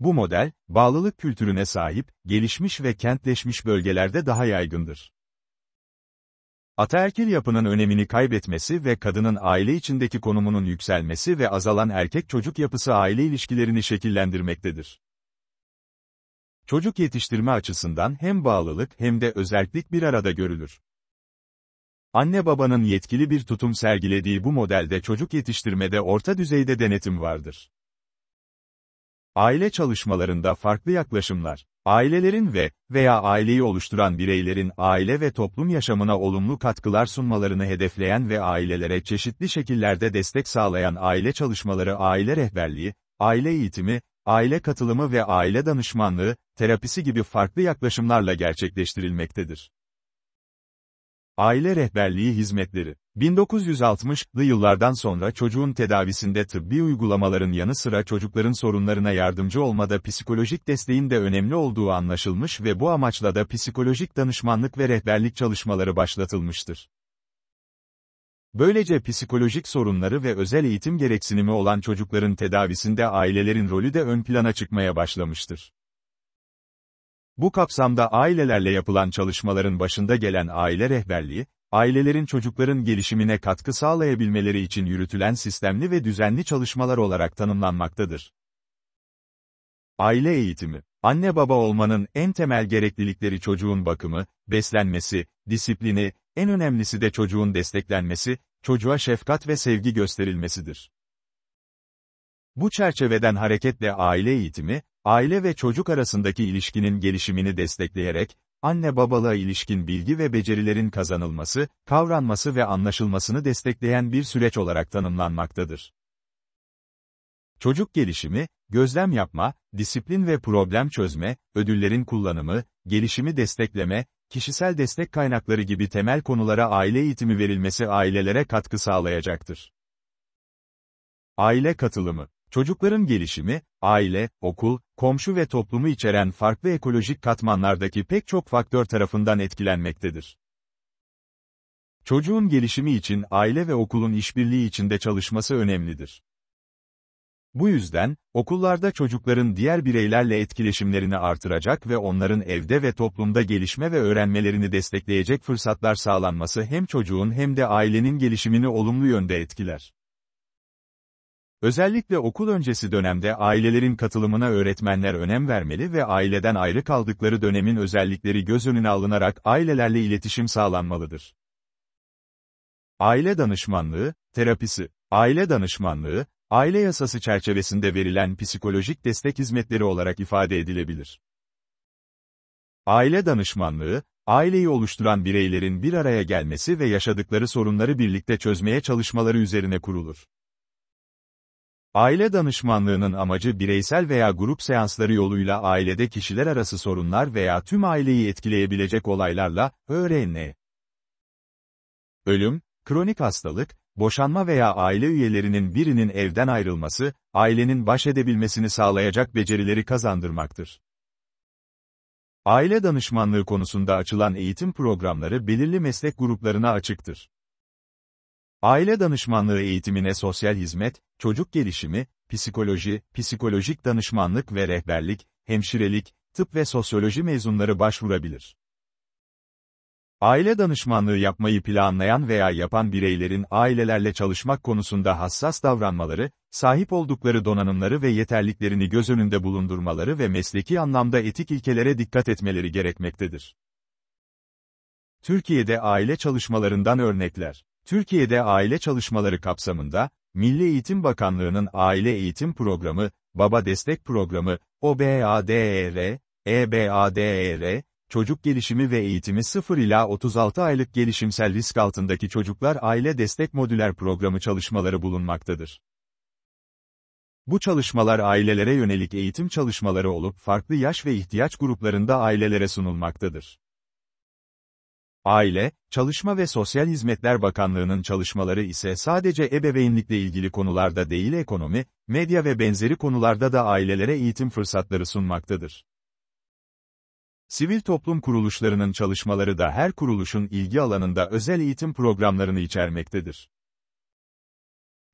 Bu model, bağlılık kültürüne sahip, gelişmiş ve kentleşmiş bölgelerde daha yaygındır. Ataerkil yapının önemini kaybetmesi ve kadının aile içindeki konumunun yükselmesi ve azalan erkek çocuk yapısı aile ilişkilerini şekillendirmektedir. Çocuk yetiştirme açısından hem bağlılık hem de özellik bir arada görülür. Anne babanın yetkili bir tutum sergilediği bu modelde çocuk yetiştirmede orta düzeyde denetim vardır. Aile çalışmalarında farklı yaklaşımlar, ailelerin ve veya aileyi oluşturan bireylerin aile ve toplum yaşamına olumlu katkılar sunmalarını hedefleyen ve ailelere çeşitli şekillerde destek sağlayan aile çalışmaları aile rehberliği, aile eğitimi, aile katılımı ve aile danışmanlığı, terapisi gibi farklı yaklaşımlarla gerçekleştirilmektedir. Aile rehberliği hizmetleri 1960'lı yıllardan sonra çocuğun tedavisinde tıbbi uygulamaların yanı sıra çocukların sorunlarına yardımcı olmada psikolojik desteğin de önemli olduğu anlaşılmış ve bu amaçla da psikolojik danışmanlık ve rehberlik çalışmaları başlatılmıştır. Böylece psikolojik sorunları ve özel eğitim gereksinimi olan çocukların tedavisinde ailelerin rolü de ön plana çıkmaya başlamıştır. Bu kapsamda ailelerle yapılan çalışmaların başında gelen aile rehberliği, ailelerin çocukların gelişimine katkı sağlayabilmeleri için yürütülen sistemli ve düzenli çalışmalar olarak tanımlanmaktadır. Aile eğitimi, anne baba olmanın en temel gereklilikleri çocuğun bakımı, beslenmesi, disiplini, en önemlisi de çocuğun desteklenmesi, çocuğa şefkat ve sevgi gösterilmesidir. Bu çerçeveden hareketle aile eğitimi, aile ve çocuk arasındaki ilişkinin gelişimini destekleyerek, anne-babalığa ilişkin bilgi ve becerilerin kazanılması, kavranması ve anlaşılmasını destekleyen bir süreç olarak tanımlanmaktadır. Çocuk gelişimi, gözlem yapma, disiplin ve problem çözme, ödüllerin kullanımı, gelişimi destekleme, kişisel destek kaynakları gibi temel konulara aile eğitimi verilmesi ailelere katkı sağlayacaktır. Aile katılımı Çocukların gelişimi, aile, okul, komşu ve toplumu içeren farklı ekolojik katmanlardaki pek çok faktör tarafından etkilenmektedir. Çocuğun gelişimi için aile ve okulun işbirliği içinde çalışması önemlidir. Bu yüzden, okullarda çocukların diğer bireylerle etkileşimlerini artıracak ve onların evde ve toplumda gelişme ve öğrenmelerini destekleyecek fırsatlar sağlanması hem çocuğun hem de ailenin gelişimini olumlu yönde etkiler. Özellikle okul öncesi dönemde ailelerin katılımına öğretmenler önem vermeli ve aileden ayrı kaldıkları dönemin özellikleri göz önüne alınarak ailelerle iletişim sağlanmalıdır. Aile danışmanlığı, terapisi, aile danışmanlığı, aile yasası çerçevesinde verilen psikolojik destek hizmetleri olarak ifade edilebilir. Aile danışmanlığı, aileyi oluşturan bireylerin bir araya gelmesi ve yaşadıkları sorunları birlikte çözmeye çalışmaları üzerine kurulur. Aile danışmanlığının amacı bireysel veya grup seansları yoluyla ailede kişiler arası sorunlar veya tüm aileyi etkileyebilecek olaylarla, öğrenme. Ölüm, kronik hastalık, boşanma veya aile üyelerinin birinin evden ayrılması, ailenin baş edebilmesini sağlayacak becerileri kazandırmaktır. Aile danışmanlığı konusunda açılan eğitim programları belirli meslek gruplarına açıktır. Aile danışmanlığı eğitimine sosyal hizmet, çocuk gelişimi, psikoloji, psikolojik danışmanlık ve rehberlik, hemşirelik, tıp ve sosyoloji mezunları başvurabilir. Aile danışmanlığı yapmayı planlayan veya yapan bireylerin ailelerle çalışmak konusunda hassas davranmaları, sahip oldukları donanımları ve yeterliklerini göz önünde bulundurmaları ve mesleki anlamda etik ilkelere dikkat etmeleri gerekmektedir. Türkiye'de aile çalışmalarından örnekler Türkiye'de aile çalışmaları kapsamında, Milli Eğitim Bakanlığı'nın Aile Eğitim Programı, Baba Destek Programı, OBADER, EBADER, Çocuk Gelişimi ve Eğitimi 0 ila 36 aylık gelişimsel risk altındaki çocuklar aile destek modüler programı çalışmaları bulunmaktadır. Bu çalışmalar ailelere yönelik eğitim çalışmaları olup farklı yaş ve ihtiyaç gruplarında ailelere sunulmaktadır. Aile, Çalışma ve Sosyal Hizmetler Bakanlığı'nın çalışmaları ise sadece ebeveynlikle ilgili konularda değil ekonomi, medya ve benzeri konularda da ailelere eğitim fırsatları sunmaktadır. Sivil toplum kuruluşlarının çalışmaları da her kuruluşun ilgi alanında özel eğitim programlarını içermektedir.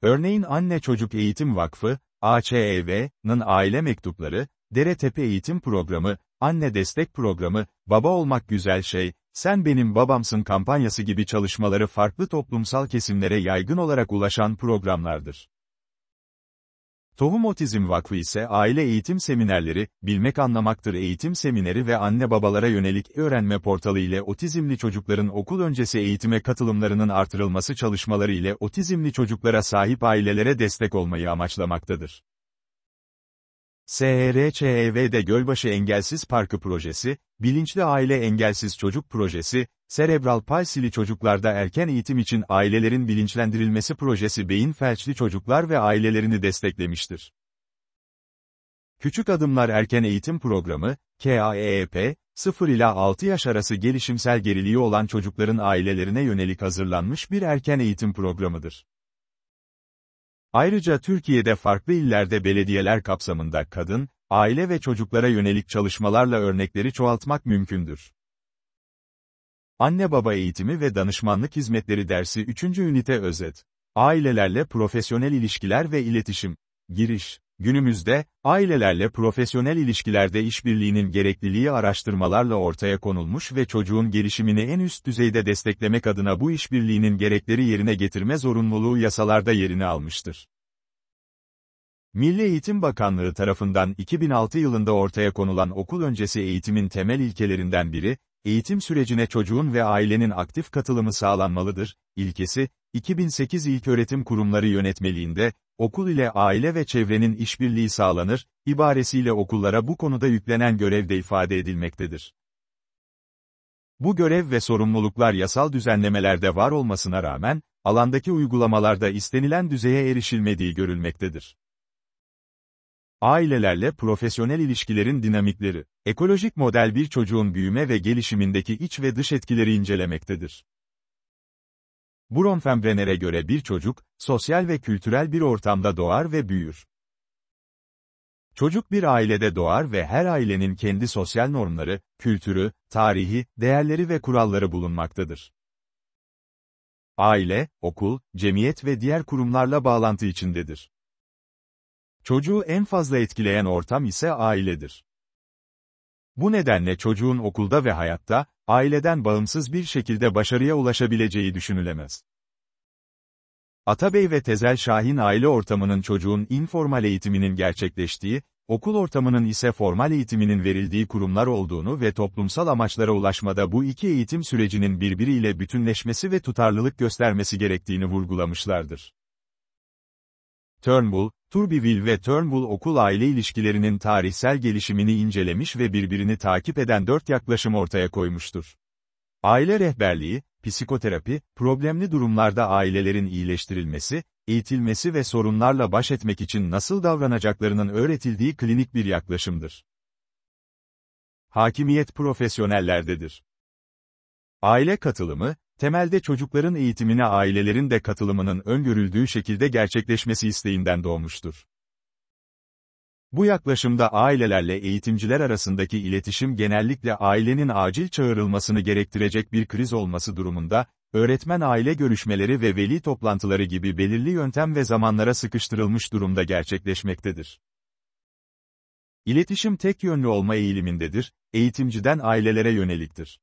Örneğin Anne Çocuk Eğitim Vakfı, AÇEV'nin aile mektupları, Deretepe Eğitim Programı, Anne Destek Programı, Baba Olmak Güzel Şey, Sen Benim Babamsın kampanyası gibi çalışmaları farklı toplumsal kesimlere yaygın olarak ulaşan programlardır. Tohum Otizm Vakfı ise aile eğitim seminerleri, Bilmek Anlamaktır eğitim semineri ve anne babalara yönelik öğrenme portalı ile otizmli çocukların okul öncesi eğitime katılımlarının artırılması çalışmaları ile otizmli çocuklara sahip ailelere destek olmayı amaçlamaktadır. SHRÇEV'de Gölbaşı Engelsiz Parkı Projesi, Bilinçli Aile Engelsiz Çocuk Projesi, Serebral Palsili Çocuklarda Erken Eğitim için Ailelerin Bilinçlendirilmesi Projesi beyin felçli çocuklar ve ailelerini desteklemiştir. Küçük Adımlar Erken Eğitim Programı, KAEP, 0 ila 6 yaş arası gelişimsel geriliği olan çocukların ailelerine yönelik hazırlanmış bir erken eğitim programıdır. Ayrıca Türkiye'de farklı illerde belediyeler kapsamında kadın, aile ve çocuklara yönelik çalışmalarla örnekleri çoğaltmak mümkündür. Anne Baba Eğitimi ve Danışmanlık Hizmetleri Dersi 3. Ünite Özet Ailelerle Profesyonel ilişkiler ve iletişim. Giriş Günümüzde, ailelerle profesyonel ilişkilerde işbirliğinin gerekliliği araştırmalarla ortaya konulmuş ve çocuğun gelişimini en üst düzeyde desteklemek adına bu işbirliğinin gerekleri yerine getirme zorunluluğu yasalarda yerini almıştır. Milli Eğitim Bakanlığı tarafından 2006 yılında ortaya konulan okul öncesi eğitimin temel ilkelerinden biri, eğitim sürecine çocuğun ve ailenin aktif katılımı sağlanmalıdır, ilkesi, 2008 İlköğretim Kurumları Yönetmeliğinde, okul ile aile ve çevrenin işbirliği sağlanır, ibaresiyle okullara bu konuda yüklenen görev de ifade edilmektedir. Bu görev ve sorumluluklar yasal düzenlemelerde var olmasına rağmen, alandaki uygulamalarda istenilen düzeye erişilmediği görülmektedir. Ailelerle profesyonel ilişkilerin dinamikleri, ekolojik model bir çocuğun büyüme ve gelişimindeki iç ve dış etkileri incelemektedir. Bronfenbrenner'e göre bir çocuk, sosyal ve kültürel bir ortamda doğar ve büyür. Çocuk bir ailede doğar ve her ailenin kendi sosyal normları, kültürü, tarihi, değerleri ve kuralları bulunmaktadır. Aile, okul, cemiyet ve diğer kurumlarla bağlantı içindedir. Çocuğu en fazla etkileyen ortam ise ailedir. Bu nedenle çocuğun okulda ve hayatta, aileden bağımsız bir şekilde başarıya ulaşabileceği düşünülemez. Atabey ve Tezel Şahin aile ortamının çocuğun informal eğitiminin gerçekleştiği, okul ortamının ise formal eğitiminin verildiği kurumlar olduğunu ve toplumsal amaçlara ulaşmada bu iki eğitim sürecinin birbiriyle bütünleşmesi ve tutarlılık göstermesi gerektiğini vurgulamışlardır. Turnbull, Turbyville ve Turnbull okul aile ilişkilerinin tarihsel gelişimini incelemiş ve birbirini takip eden dört yaklaşım ortaya koymuştur. Aile rehberliği, psikoterapi, problemli durumlarda ailelerin iyileştirilmesi, eğitilmesi ve sorunlarla baş etmek için nasıl davranacaklarının öğretildiği klinik bir yaklaşımdır. Hakimiyet profesyonellerdedir. Aile katılımı, temelde çocukların eğitimine ailelerin de katılımının öngörüldüğü şekilde gerçekleşmesi isteğinden doğmuştur. Bu yaklaşımda ailelerle eğitimciler arasındaki iletişim genellikle ailenin acil çağrılmasını gerektirecek bir kriz olması durumunda, öğretmen aile görüşmeleri ve veli toplantıları gibi belirli yöntem ve zamanlara sıkıştırılmış durumda gerçekleşmektedir. İletişim tek yönlü olma eğilimindedir, eğitimciden ailelere yöneliktir.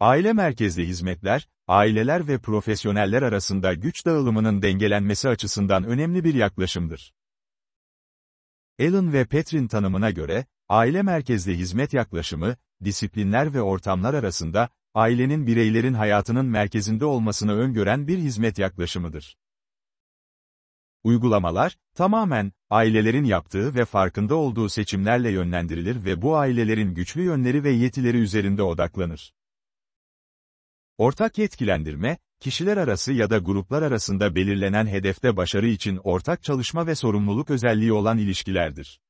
Aile merkezli hizmetler, aileler ve profesyoneller arasında güç dağılımının dengelenmesi açısından önemli bir yaklaşımdır. Allen ve Petrin tanımına göre, aile merkezli hizmet yaklaşımı, disiplinler ve ortamlar arasında, ailenin bireylerin hayatının merkezinde olmasını öngören bir hizmet yaklaşımıdır. Uygulamalar, tamamen, ailelerin yaptığı ve farkında olduğu seçimlerle yönlendirilir ve bu ailelerin güçlü yönleri ve yetileri üzerinde odaklanır. Ortak yetkilendirme, kişiler arası ya da gruplar arasında belirlenen hedefte başarı için ortak çalışma ve sorumluluk özelliği olan ilişkilerdir.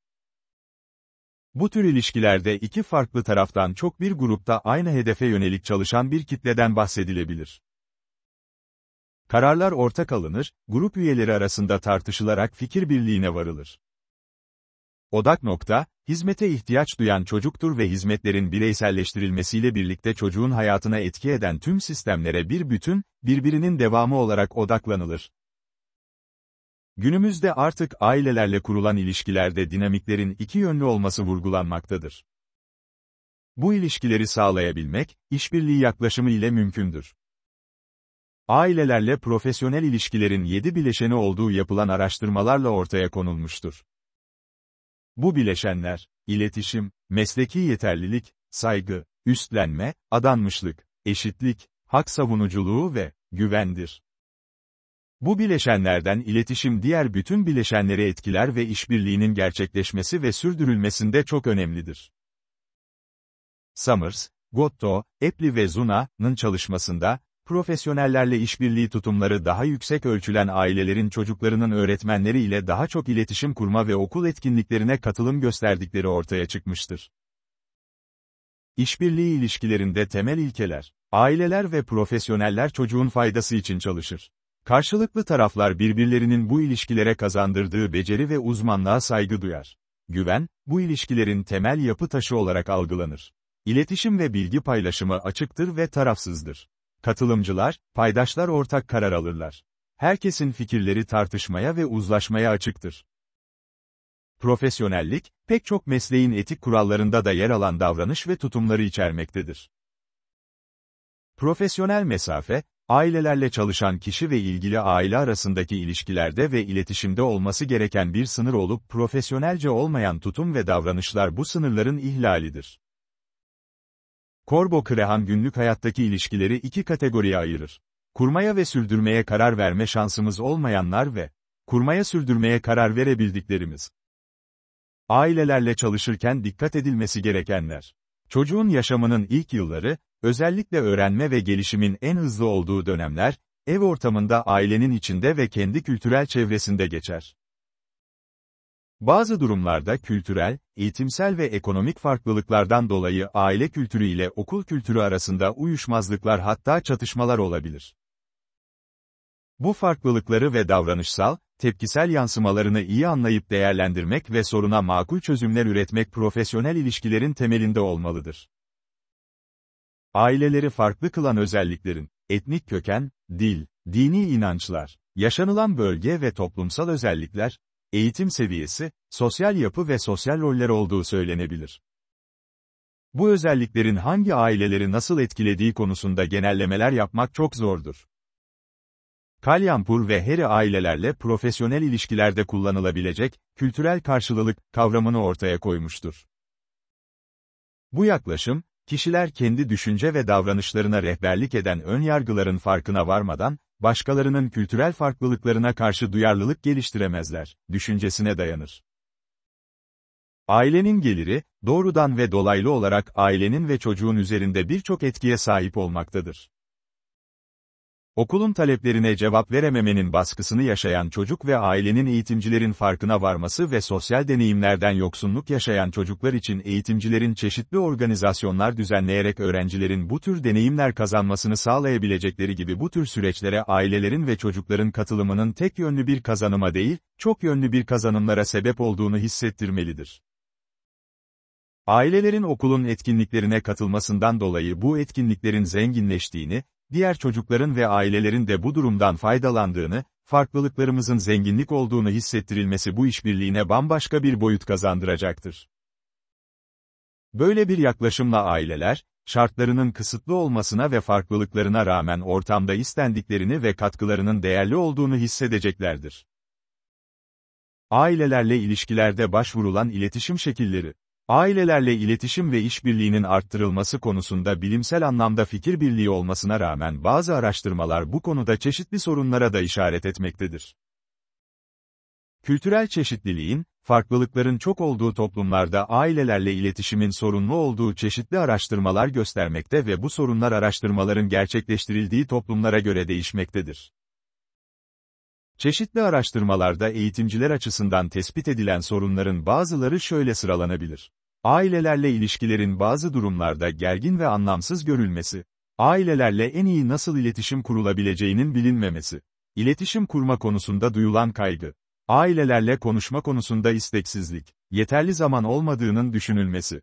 Bu tür ilişkilerde iki farklı taraftan çok bir grupta aynı hedefe yönelik çalışan bir kitleden bahsedilebilir. Kararlar ortak alınır, grup üyeleri arasında tartışılarak fikir birliğine varılır. Odak nokta, hizmete ihtiyaç duyan çocuktur ve hizmetlerin bireyselleştirilmesiyle birlikte çocuğun hayatına etki eden tüm sistemlere bir bütün, birbirinin devamı olarak odaklanılır. Günümüzde artık ailelerle kurulan ilişkilerde dinamiklerin iki yönlü olması vurgulanmaktadır. Bu ilişkileri sağlayabilmek, işbirliği yaklaşımı ile mümkündür. Ailelerle profesyonel ilişkilerin yedi bileşeni olduğu yapılan araştırmalarla ortaya konulmuştur. Bu bileşenler, iletişim, mesleki yeterlilik, saygı, üstlenme, adanmışlık, eşitlik, hak savunuculuğu ve güvendir. Bu bileşenlerden iletişim diğer bütün bileşenleri etkiler ve işbirliğinin gerçekleşmesi ve sürdürülmesinde çok önemlidir. Summers, Gotto, Epli ve Zuna'nın çalışmasında, Profesyonellerle işbirliği tutumları daha yüksek ölçülen ailelerin çocuklarının öğretmenleri ile daha çok iletişim kurma ve okul etkinliklerine katılım gösterdikleri ortaya çıkmıştır. İşbirliği ilişkilerinde temel ilkeler, aileler ve profesyoneller çocuğun faydası için çalışır. Karşılıklı taraflar birbirlerinin bu ilişkilere kazandırdığı beceri ve uzmanlığa saygı duyar. Güven, bu ilişkilerin temel yapı taşı olarak algılanır. İletişim ve bilgi paylaşımı açıktır ve tarafsızdır. Katılımcılar, paydaşlar ortak karar alırlar. Herkesin fikirleri tartışmaya ve uzlaşmaya açıktır. Profesyonellik, pek çok mesleğin etik kurallarında da yer alan davranış ve tutumları içermektedir. Profesyonel mesafe, ailelerle çalışan kişi ve ilgili aile arasındaki ilişkilerde ve iletişimde olması gereken bir sınır olup profesyonelce olmayan tutum ve davranışlar bu sınırların ihlalidir. Korbo-Krehan günlük hayattaki ilişkileri iki kategoriye ayırır. Kurmaya ve sürdürmeye karar verme şansımız olmayanlar ve kurmaya sürdürmeye karar verebildiklerimiz. Ailelerle çalışırken dikkat edilmesi gerekenler. Çocuğun yaşamının ilk yılları, özellikle öğrenme ve gelişimin en hızlı olduğu dönemler, ev ortamında ailenin içinde ve kendi kültürel çevresinde geçer. Bazı durumlarda kültürel, eğitimsel ve ekonomik farklılıklardan dolayı aile kültürü ile okul kültürü arasında uyuşmazlıklar hatta çatışmalar olabilir. Bu farklılıkları ve davranışsal, tepkisel yansımalarını iyi anlayıp değerlendirmek ve soruna makul çözümler üretmek profesyonel ilişkilerin temelinde olmalıdır. Aileleri farklı kılan özelliklerin, etnik köken, dil, dini inançlar, yaşanılan bölge ve toplumsal özellikler, eğitim seviyesi, sosyal yapı ve sosyal roller olduğu söylenebilir. Bu özelliklerin hangi aileleri nasıl etkilediği konusunda genellemeler yapmak çok zordur. Kalyampur ve Heri ailelerle profesyonel ilişkilerde kullanılabilecek, kültürel karşılılık kavramını ortaya koymuştur. Bu yaklaşım, kişiler kendi düşünce ve davranışlarına rehberlik eden ön yargıların farkına varmadan, başkalarının kültürel farklılıklarına karşı duyarlılık geliştiremezler, düşüncesine dayanır. Ailenin geliri, doğrudan ve dolaylı olarak ailenin ve çocuğun üzerinde birçok etkiye sahip olmaktadır. Okulun taleplerine cevap verememenin baskısını yaşayan çocuk ve ailenin eğitimcilerin farkına varması ve sosyal deneyimlerden yoksunluk yaşayan çocuklar için eğitimcilerin çeşitli organizasyonlar düzenleyerek öğrencilerin bu tür deneyimler kazanmasını sağlayabilecekleri gibi bu tür süreçlere ailelerin ve çocukların katılımının tek yönlü bir kazanıma değil, çok yönlü bir kazanımlara sebep olduğunu hissettirmelidir. Ailelerin okulun etkinliklerine katılmasından dolayı bu etkinliklerin zenginleştiğini, diğer çocukların ve ailelerin de bu durumdan faydalandığını, farklılıklarımızın zenginlik olduğunu hissettirilmesi bu işbirliğine bambaşka bir boyut kazandıracaktır. Böyle bir yaklaşımla aileler, şartlarının kısıtlı olmasına ve farklılıklarına rağmen ortamda istendiklerini ve katkılarının değerli olduğunu hissedeceklerdir. Ailelerle ilişkilerde başvurulan iletişim şekilleri Ailelerle iletişim ve işbirliğinin arttırılması konusunda bilimsel anlamda fikir birliği olmasına rağmen bazı araştırmalar bu konuda çeşitli sorunlara da işaret etmektedir. Kültürel çeşitliliğin, farklılıkların çok olduğu toplumlarda ailelerle iletişimin sorunlu olduğu çeşitli araştırmalar göstermekte ve bu sorunlar araştırmaların gerçekleştirildiği toplumlara göre değişmektedir. Çeşitli araştırmalarda eğitimciler açısından tespit edilen sorunların bazıları şöyle sıralanabilir. Ailelerle ilişkilerin bazı durumlarda gergin ve anlamsız görülmesi, ailelerle en iyi nasıl iletişim kurulabileceğinin bilinmemesi, iletişim kurma konusunda duyulan kaygı, ailelerle konuşma konusunda isteksizlik, yeterli zaman olmadığının düşünülmesi.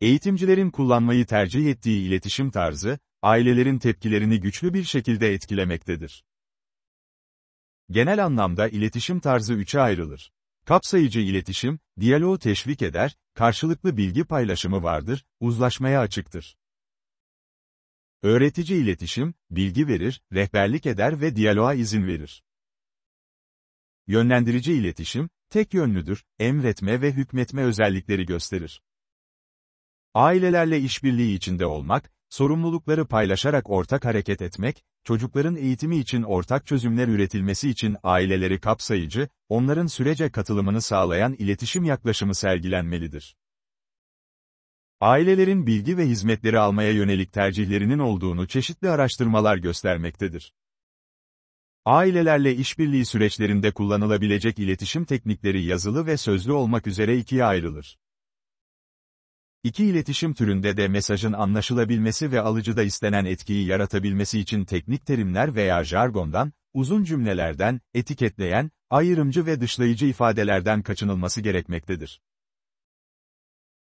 Eğitimcilerin kullanmayı tercih ettiği iletişim tarzı, ailelerin tepkilerini güçlü bir şekilde etkilemektedir. Genel anlamda iletişim tarzı üçe ayrılır. Kapsayıcı iletişim, diyaloğu teşvik eder, karşılıklı bilgi paylaşımı vardır, uzlaşmaya açıktır. Öğretici iletişim, bilgi verir, rehberlik eder ve diyaloğa izin verir. Yönlendirici iletişim, tek yönlüdür, emretme ve hükmetme özellikleri gösterir. Ailelerle işbirliği içinde olmak, sorumlulukları paylaşarak ortak hareket etmek, çocukların eğitimi için ortak çözümler üretilmesi için aileleri kapsayıcı, onların sürece katılımını sağlayan iletişim yaklaşımı sergilenmelidir. Ailelerin bilgi ve hizmetleri almaya yönelik tercihlerinin olduğunu çeşitli araştırmalar göstermektedir. Ailelerle işbirliği süreçlerinde kullanılabilecek iletişim teknikleri yazılı ve sözlü olmak üzere ikiye ayrılır. İki iletişim türünde de mesajın anlaşılabilmesi ve alıcıda istenen etkiyi yaratabilmesi için teknik terimler veya jargondan, uzun cümlelerden, etiketleyen, ayrımcı ve dışlayıcı ifadelerden kaçınılması gerekmektedir.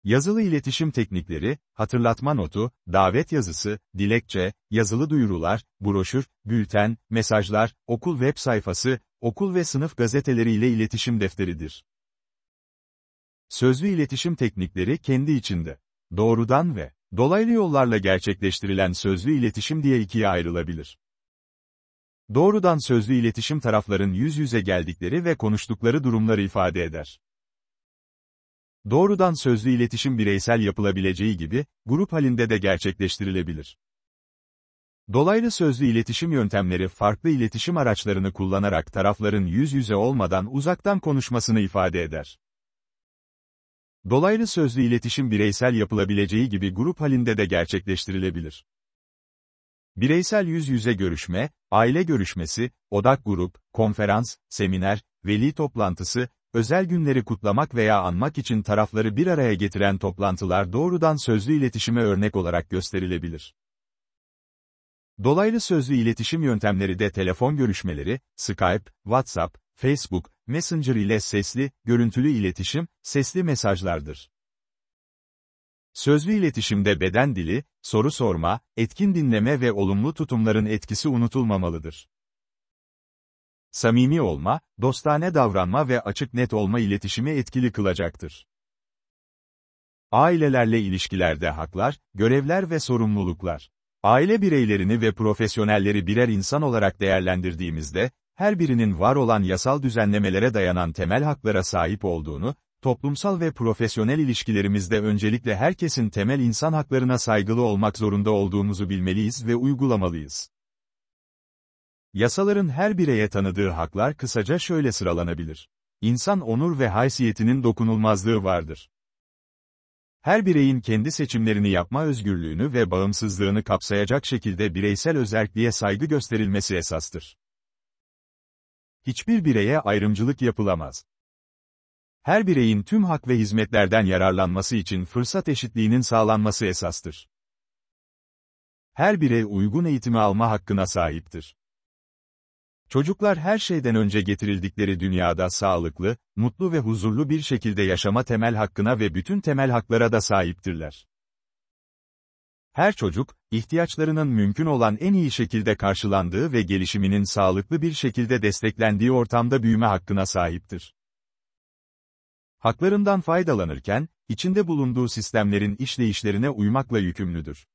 Yazılı iletişim teknikleri, hatırlatma notu, davet yazısı, dilekçe, yazılı duyurular, broşür, bülten, mesajlar, okul web sayfası, okul ve sınıf gazeteleriyle iletişim defteridir. Sözlü iletişim teknikleri kendi içinde, doğrudan ve dolaylı yollarla gerçekleştirilen sözlü iletişim diye ikiye ayrılabilir. Doğrudan sözlü iletişim tarafların yüz yüze geldikleri ve konuştukları durumları ifade eder. Doğrudan sözlü iletişim bireysel yapılabileceği gibi, grup halinde de gerçekleştirilebilir. Dolaylı sözlü iletişim yöntemleri farklı iletişim araçlarını kullanarak tarafların yüz yüze olmadan uzaktan konuşmasını ifade eder. Dolaylı sözlü iletişim bireysel yapılabileceği gibi grup halinde de gerçekleştirilebilir. Bireysel yüz yüze görüşme, aile görüşmesi, odak grup, konferans, seminer, veli toplantısı, özel günleri kutlamak veya anmak için tarafları bir araya getiren toplantılar doğrudan sözlü iletişime örnek olarak gösterilebilir. Dolaylı sözlü iletişim yöntemleri de telefon görüşmeleri, Skype, WhatsApp, Facebook, Messenger ile sesli, görüntülü iletişim, sesli mesajlardır. Sözlü iletişimde beden dili, soru sorma, etkin dinleme ve olumlu tutumların etkisi unutulmamalıdır. Samimi olma, dostane davranma ve açık net olma iletişimi etkili kılacaktır. Ailelerle ilişkilerde haklar, görevler ve sorumluluklar. Aile bireylerini ve profesyonelleri birer insan olarak değerlendirdiğimizde, her birinin var olan yasal düzenlemelere dayanan temel haklara sahip olduğunu, toplumsal ve profesyonel ilişkilerimizde öncelikle herkesin temel insan haklarına saygılı olmak zorunda olduğumuzu bilmeliyiz ve uygulamalıyız. Yasaların her bireye tanıdığı haklar kısaca şöyle sıralanabilir. İnsan onur ve haysiyetinin dokunulmazlığı vardır. Her bireyin kendi seçimlerini yapma özgürlüğünü ve bağımsızlığını kapsayacak şekilde bireysel özerkliğe saygı gösterilmesi esastır hiçbir bireye ayrımcılık yapılamaz. Her bireyin tüm hak ve hizmetlerden yararlanması için fırsat eşitliğinin sağlanması esastır. Her birey uygun eğitimi alma hakkına sahiptir. Çocuklar her şeyden önce getirildikleri dünyada sağlıklı, mutlu ve huzurlu bir şekilde yaşama temel hakkına ve bütün temel haklara da sahiptirler. Her çocuk, ihtiyaçlarının mümkün olan en iyi şekilde karşılandığı ve gelişiminin sağlıklı bir şekilde desteklendiği ortamda büyüme hakkına sahiptir. Haklarından faydalanırken, içinde bulunduğu sistemlerin işleyişlerine uymakla yükümlüdür.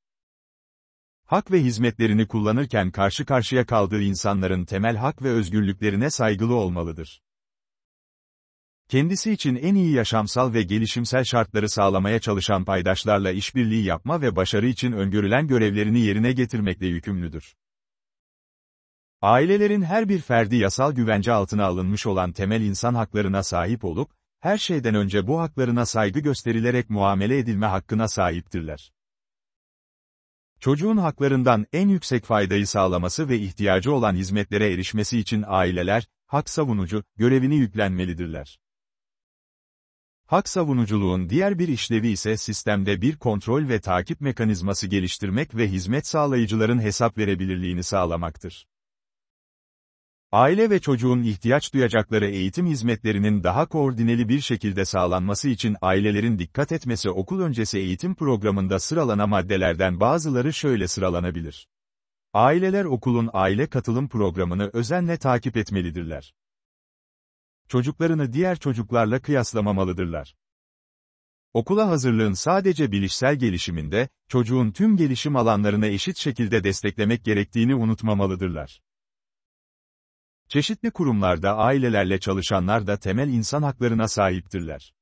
Hak ve hizmetlerini kullanırken karşı karşıya kaldığı insanların temel hak ve özgürlüklerine saygılı olmalıdır kendisi için en iyi yaşamsal ve gelişimsel şartları sağlamaya çalışan paydaşlarla işbirliği yapma ve başarı için öngörülen görevlerini yerine getirmekle yükümlüdür. Ailelerin her bir ferdi yasal güvence altına alınmış olan temel insan haklarına sahip olup, her şeyden önce bu haklarına saygı gösterilerek muamele edilme hakkına sahiptirler. Çocuğun haklarından en yüksek faydayı sağlaması ve ihtiyacı olan hizmetlere erişmesi için aileler, hak savunucu, görevini yüklenmelidirler. Hak savunuculuğun diğer bir işlevi ise sistemde bir kontrol ve takip mekanizması geliştirmek ve hizmet sağlayıcıların hesap verebilirliğini sağlamaktır. Aile ve çocuğun ihtiyaç duyacakları eğitim hizmetlerinin daha koordineli bir şekilde sağlanması için ailelerin dikkat etmesi okul öncesi eğitim programında sıralana maddelerden bazıları şöyle sıralanabilir. Aileler okulun aile katılım programını özenle takip etmelidirler çocuklarını diğer çocuklarla kıyaslamamalıdırlar. Okula hazırlığın sadece bilişsel gelişiminde, çocuğun tüm gelişim alanlarına eşit şekilde desteklemek gerektiğini unutmamalıdırlar. Çeşitli kurumlarda ailelerle çalışanlar da temel insan haklarına sahiptirler.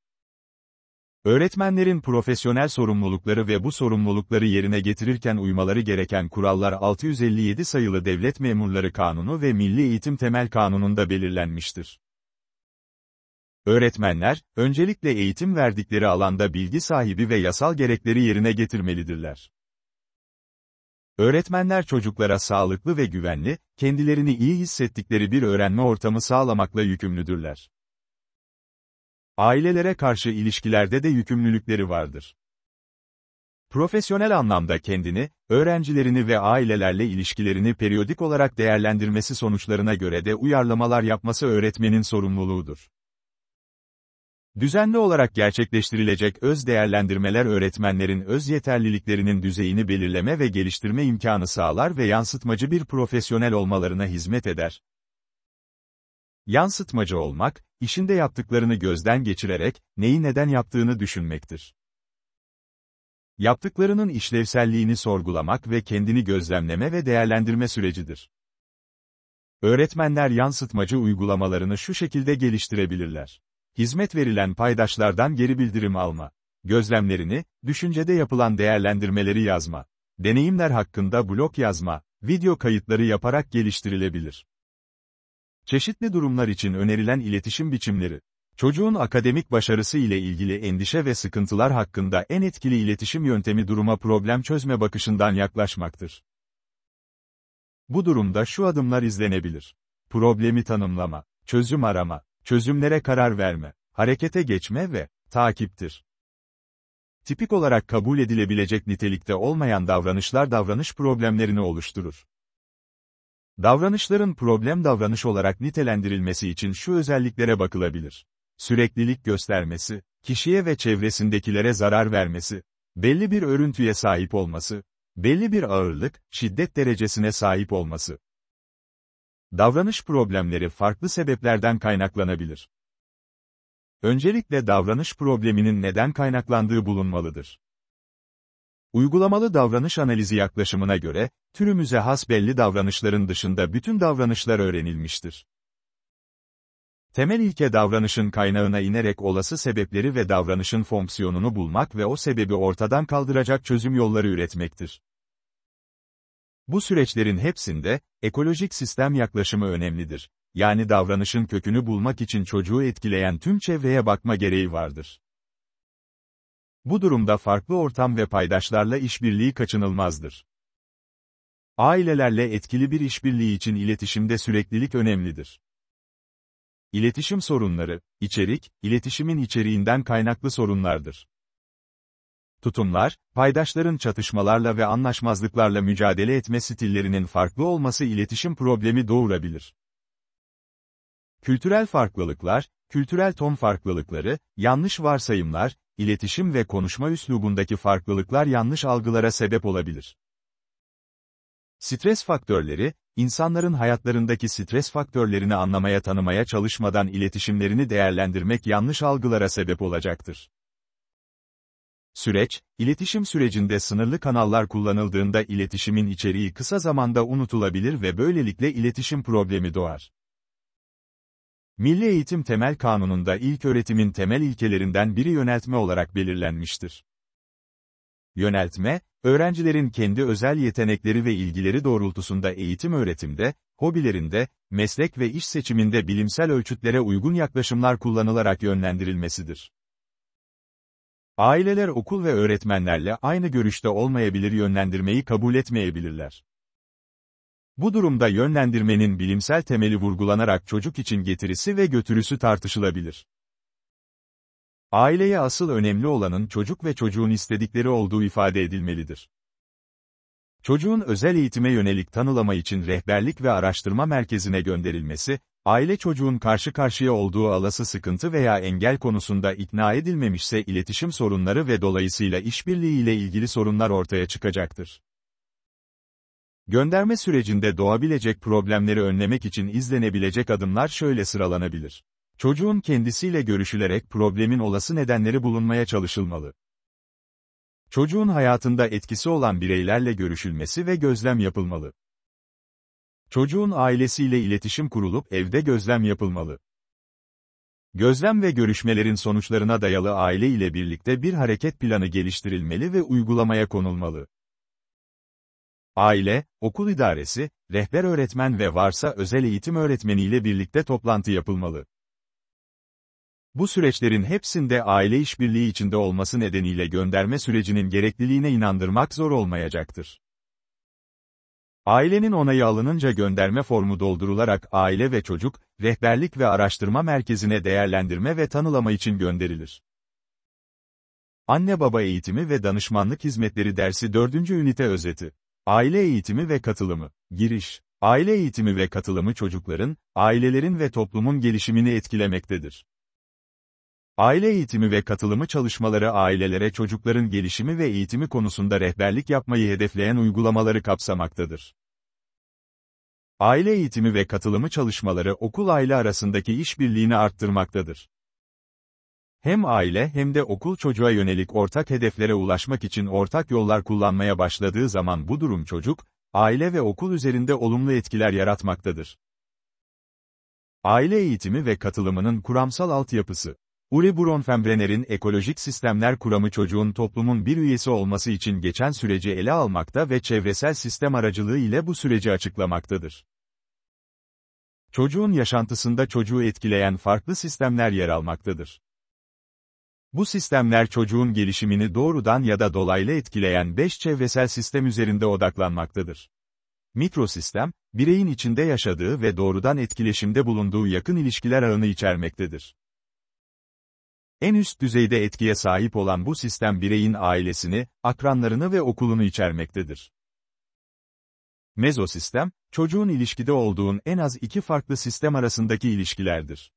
Öğretmenlerin profesyonel sorumlulukları ve bu sorumlulukları yerine getirirken uymaları gereken kurallar 657 sayılı Devlet Memurları Kanunu ve Milli Eğitim Temel Kanunu'nda belirlenmiştir. Öğretmenler, öncelikle eğitim verdikleri alanda bilgi sahibi ve yasal gerekleri yerine getirmelidirler. Öğretmenler çocuklara sağlıklı ve güvenli, kendilerini iyi hissettikleri bir öğrenme ortamı sağlamakla yükümlüdürler. Ailelere karşı ilişkilerde de yükümlülükleri vardır. Profesyonel anlamda kendini, öğrencilerini ve ailelerle ilişkilerini periyodik olarak değerlendirmesi sonuçlarına göre de uyarlamalar yapması öğretmenin sorumluluğudur. Düzenli olarak gerçekleştirilecek öz değerlendirmeler öğretmenlerin öz yeterliliklerinin düzeyini belirleme ve geliştirme imkanı sağlar ve yansıtmacı bir profesyonel olmalarına hizmet eder. Yansıtmacı olmak, işinde yaptıklarını gözden geçirerek, neyi neden yaptığını düşünmektir. Yaptıklarının işlevselliğini sorgulamak ve kendini gözlemleme ve değerlendirme sürecidir. Öğretmenler yansıtmacı uygulamalarını şu şekilde geliştirebilirler hizmet verilen paydaşlardan geri bildirim alma, gözlemlerini, düşüncede yapılan değerlendirmeleri yazma, deneyimler hakkında blog yazma, video kayıtları yaparak geliştirilebilir. Çeşitli durumlar için önerilen iletişim biçimleri, çocuğun akademik başarısı ile ilgili endişe ve sıkıntılar hakkında en etkili iletişim yöntemi duruma problem çözme bakışından yaklaşmaktır. Bu durumda şu adımlar izlenebilir. Problemi tanımlama, çözüm arama, Çözümlere karar verme, harekete geçme ve takiptir. Tipik olarak kabul edilebilecek nitelikte olmayan davranışlar davranış problemlerini oluşturur. Davranışların problem davranış olarak nitelendirilmesi için şu özelliklere bakılabilir. Süreklilik göstermesi, kişiye ve çevresindekilere zarar vermesi, belli bir örüntüye sahip olması, belli bir ağırlık, şiddet derecesine sahip olması, Davranış problemleri farklı sebeplerden kaynaklanabilir. Öncelikle davranış probleminin neden kaynaklandığı bulunmalıdır. Uygulamalı davranış analizi yaklaşımına göre, türümüze has belli davranışların dışında bütün davranışlar öğrenilmiştir. Temel ilke davranışın kaynağına inerek olası sebepleri ve davranışın fonksiyonunu bulmak ve o sebebi ortadan kaldıracak çözüm yolları üretmektir. Bu süreçlerin hepsinde, ekolojik sistem yaklaşımı önemlidir. Yani davranışın kökünü bulmak için çocuğu etkileyen tüm çevreye bakma gereği vardır. Bu durumda farklı ortam ve paydaşlarla işbirliği kaçınılmazdır. Ailelerle etkili bir işbirliği için iletişimde süreklilik önemlidir. İletişim sorunları, içerik, iletişimin içeriğinden kaynaklı sorunlardır. Tutumlar, paydaşların çatışmalarla ve anlaşmazlıklarla mücadele etme stillerinin farklı olması iletişim problemi doğurabilir. Kültürel farklılıklar, kültürel ton farklılıkları, yanlış varsayımlar, iletişim ve konuşma üslubundaki farklılıklar yanlış algılara sebep olabilir. Stres faktörleri, insanların hayatlarındaki stres faktörlerini anlamaya tanımaya çalışmadan iletişimlerini değerlendirmek yanlış algılara sebep olacaktır. Süreç, iletişim sürecinde sınırlı kanallar kullanıldığında iletişimin içeriği kısa zamanda unutulabilir ve böylelikle iletişim problemi doğar. Milli Eğitim Temel Kanunu'nda ilk öğretimin temel ilkelerinden biri yöneltme olarak belirlenmiştir. Yöneltme, öğrencilerin kendi özel yetenekleri ve ilgileri doğrultusunda eğitim öğretimde, hobilerinde, meslek ve iş seçiminde bilimsel ölçütlere uygun yaklaşımlar kullanılarak yönlendirilmesidir. Aileler okul ve öğretmenlerle aynı görüşte olmayabilir yönlendirmeyi kabul etmeyebilirler. Bu durumda yönlendirmenin bilimsel temeli vurgulanarak çocuk için getirisi ve götürüsü tartışılabilir. Aileye asıl önemli olanın çocuk ve çocuğun istedikleri olduğu ifade edilmelidir. Çocuğun özel eğitime yönelik tanılama için rehberlik ve araştırma merkezine gönderilmesi, aile çocuğun karşı karşıya olduğu alası sıkıntı veya engel konusunda ikna edilmemişse iletişim sorunları ve dolayısıyla işbirliği ile ilgili sorunlar ortaya çıkacaktır. Gönderme sürecinde doğabilecek problemleri önlemek için izlenebilecek adımlar şöyle sıralanabilir. Çocuğun kendisiyle görüşülerek problemin olası nedenleri bulunmaya çalışılmalı çocuğun hayatında etkisi olan bireylerle görüşülmesi ve gözlem yapılmalı. Çocuğun ailesiyle iletişim kurulup evde gözlem yapılmalı. Gözlem ve görüşmelerin sonuçlarına dayalı aile ile birlikte bir hareket planı geliştirilmeli ve uygulamaya konulmalı. Aile, okul idaresi, rehber öğretmen ve varsa özel eğitim öğretmeniyle birlikte toplantı yapılmalı. Bu süreçlerin hepsinde aile işbirliği içinde olması nedeniyle gönderme sürecinin gerekliliğine inandırmak zor olmayacaktır. Ailenin onayı alınınca gönderme formu doldurularak aile ve çocuk, rehberlik ve araştırma merkezine değerlendirme ve tanılama için gönderilir. Anne Baba Eğitimi ve Danışmanlık Hizmetleri Dersi 4. Ünite Özeti Aile Eğitimi ve Katılımı Giriş Aile eğitimi ve katılımı çocukların, ailelerin ve toplumun gelişimini etkilemektedir. Aile eğitimi ve katılımı çalışmaları ailelere çocukların gelişimi ve eğitimi konusunda rehberlik yapmayı hedefleyen uygulamaları kapsamaktadır. Aile eğitimi ve katılımı çalışmaları okul-aile arasındaki işbirliğini arttırmaktadır. Hem aile hem de okul çocuğa yönelik ortak hedeflere ulaşmak için ortak yollar kullanmaya başladığı zaman bu durum çocuk, aile ve okul üzerinde olumlu etkiler yaratmaktadır. Aile eğitimi ve katılımının kuramsal altyapısı Uri Bronfenbrenner'in ekolojik sistemler kuramı çocuğun toplumun bir üyesi olması için geçen süreci ele almakta ve çevresel sistem aracılığı ile bu süreci açıklamaktadır. Çocuğun yaşantısında çocuğu etkileyen farklı sistemler yer almaktadır. Bu sistemler çocuğun gelişimini doğrudan ya da dolaylı etkileyen 5 çevresel sistem üzerinde odaklanmaktadır. Mikrosistem, bireyin içinde yaşadığı ve doğrudan etkileşimde bulunduğu yakın ilişkiler ağını içermektedir. En üst düzeyde etkiye sahip olan bu sistem bireyin ailesini, akranlarını ve okulunu içermektedir. Mezosistem, çocuğun ilişkide olduğun en az iki farklı sistem arasındaki ilişkilerdir.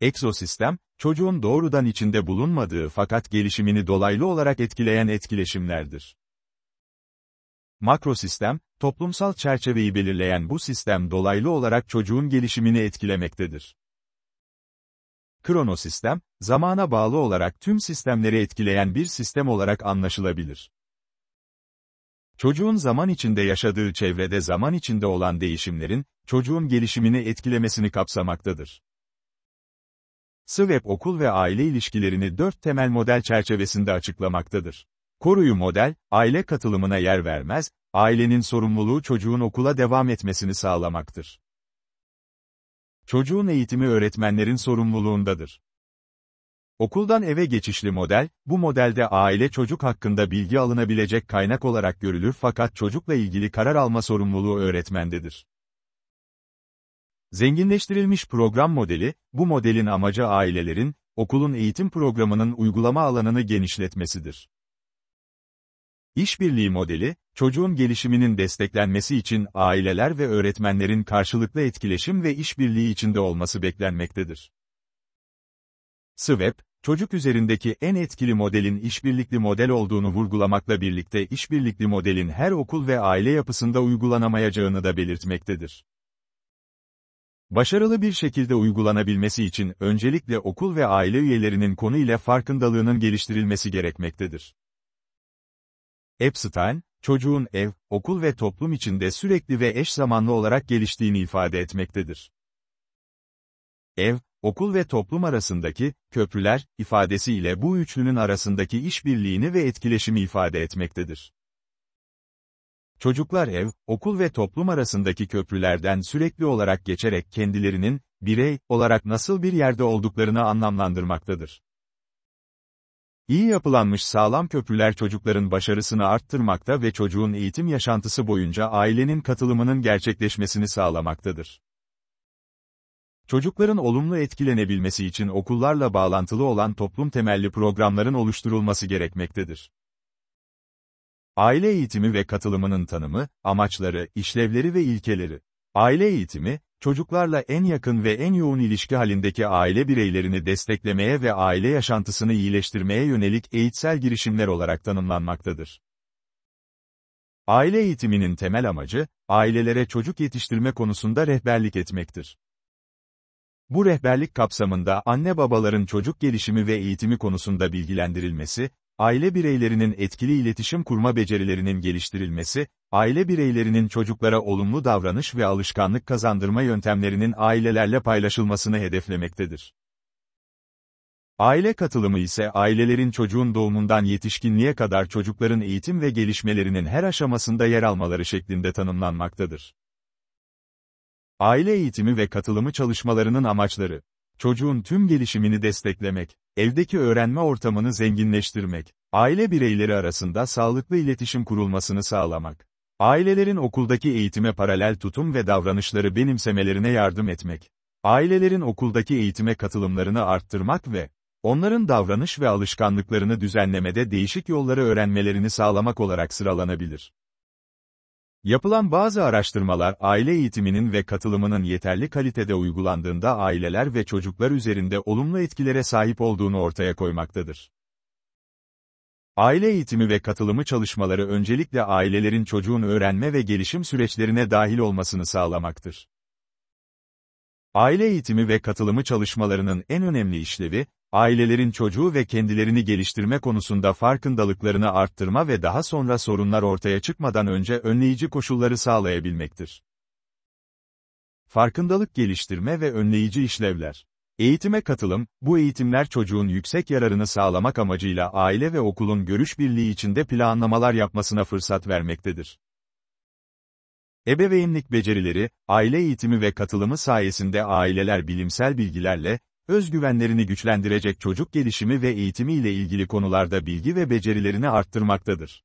Eksosistem, çocuğun doğrudan içinde bulunmadığı fakat gelişimini dolaylı olarak etkileyen etkileşimlerdir. Makrosistem, toplumsal çerçeveyi belirleyen bu sistem dolaylı olarak çocuğun gelişimini etkilemektedir kronosistem, zamana bağlı olarak tüm sistemleri etkileyen bir sistem olarak anlaşılabilir. Çocuğun zaman içinde yaşadığı çevrede zaman içinde olan değişimlerin, çocuğun gelişimini etkilemesini kapsamaktadır. SWEP okul ve aile ilişkilerini dört temel model çerçevesinde açıklamaktadır. Koruyu model, aile katılımına yer vermez, ailenin sorumluluğu çocuğun okula devam etmesini sağlamaktır. Çocuğun eğitimi öğretmenlerin sorumluluğundadır. Okuldan eve geçişli model, bu modelde aile çocuk hakkında bilgi alınabilecek kaynak olarak görülür fakat çocukla ilgili karar alma sorumluluğu öğretmendedir. Zenginleştirilmiş program modeli, bu modelin amacı ailelerin, okulun eğitim programının uygulama alanını genişletmesidir. İşbirliği modeli, çocuğun gelişiminin desteklenmesi için aileler ve öğretmenlerin karşılıklı etkileşim ve işbirliği içinde olması beklenmektedir. SWEP, çocuk üzerindeki en etkili modelin işbirlikli model olduğunu vurgulamakla birlikte işbirlikli modelin her okul ve aile yapısında uygulanamayacağını da belirtmektedir. Başarılı bir şekilde uygulanabilmesi için öncelikle okul ve aile üyelerinin konuyla farkındalığının geliştirilmesi gerekmektedir. Epstein, çocuğun ev, okul ve toplum içinde sürekli ve eş zamanlı olarak geliştiğini ifade etmektedir. Ev, okul ve toplum arasındaki köprüler ifadesiyle bu üçlünün arasındaki işbirliğini ve etkileşimi ifade etmektedir. Çocuklar ev, okul ve toplum arasındaki köprülerden sürekli olarak geçerek kendilerinin birey olarak nasıl bir yerde olduklarını anlamlandırmaktadır. İyi yapılanmış sağlam köprüler çocukların başarısını arttırmakta ve çocuğun eğitim yaşantısı boyunca ailenin katılımının gerçekleşmesini sağlamaktadır. Çocukların olumlu etkilenebilmesi için okullarla bağlantılı olan toplum temelli programların oluşturulması gerekmektedir. Aile eğitimi ve katılımının tanımı, amaçları, işlevleri ve ilkeleri. Aile eğitimi, çocuklarla en yakın ve en yoğun ilişki halindeki aile bireylerini desteklemeye ve aile yaşantısını iyileştirmeye yönelik eğitsel girişimler olarak tanımlanmaktadır. Aile eğitiminin temel amacı, ailelere çocuk yetiştirme konusunda rehberlik etmektir. Bu rehberlik kapsamında anne babaların çocuk gelişimi ve eğitimi konusunda bilgilendirilmesi, aile bireylerinin etkili iletişim kurma becerilerinin geliştirilmesi, aile bireylerinin çocuklara olumlu davranış ve alışkanlık kazandırma yöntemlerinin ailelerle paylaşılmasını hedeflemektedir. Aile katılımı ise ailelerin çocuğun doğumundan yetişkinliğe kadar çocukların eğitim ve gelişmelerinin her aşamasında yer almaları şeklinde tanımlanmaktadır. Aile eğitimi ve katılımı çalışmalarının amaçları, çocuğun tüm gelişimini desteklemek, evdeki öğrenme ortamını zenginleştirmek, aile bireyleri arasında sağlıklı iletişim kurulmasını sağlamak, ailelerin okuldaki eğitime paralel tutum ve davranışları benimsemelerine yardım etmek, ailelerin okuldaki eğitime katılımlarını arttırmak ve onların davranış ve alışkanlıklarını düzenlemede değişik yolları öğrenmelerini sağlamak olarak sıralanabilir. Yapılan bazı araştırmalar aile eğitiminin ve katılımının yeterli kalitede uygulandığında aileler ve çocuklar üzerinde olumlu etkilere sahip olduğunu ortaya koymaktadır. Aile eğitimi ve katılımı çalışmaları öncelikle ailelerin çocuğun öğrenme ve gelişim süreçlerine dahil olmasını sağlamaktır. Aile eğitimi ve katılımı çalışmalarının en önemli işlevi, ailelerin çocuğu ve kendilerini geliştirme konusunda farkındalıklarını arttırma ve daha sonra sorunlar ortaya çıkmadan önce önleyici koşulları sağlayabilmektir. Farkındalık geliştirme ve önleyici işlevler. Eğitime katılım, bu eğitimler çocuğun yüksek yararını sağlamak amacıyla aile ve okulun görüş birliği içinde planlamalar yapmasına fırsat vermektedir. Ebeveynlik becerileri, aile eğitimi ve katılımı sayesinde aileler bilimsel bilgilerle, özgüvenlerini güçlendirecek çocuk gelişimi ve eğitimi ile ilgili konularda bilgi ve becerilerini arttırmaktadır.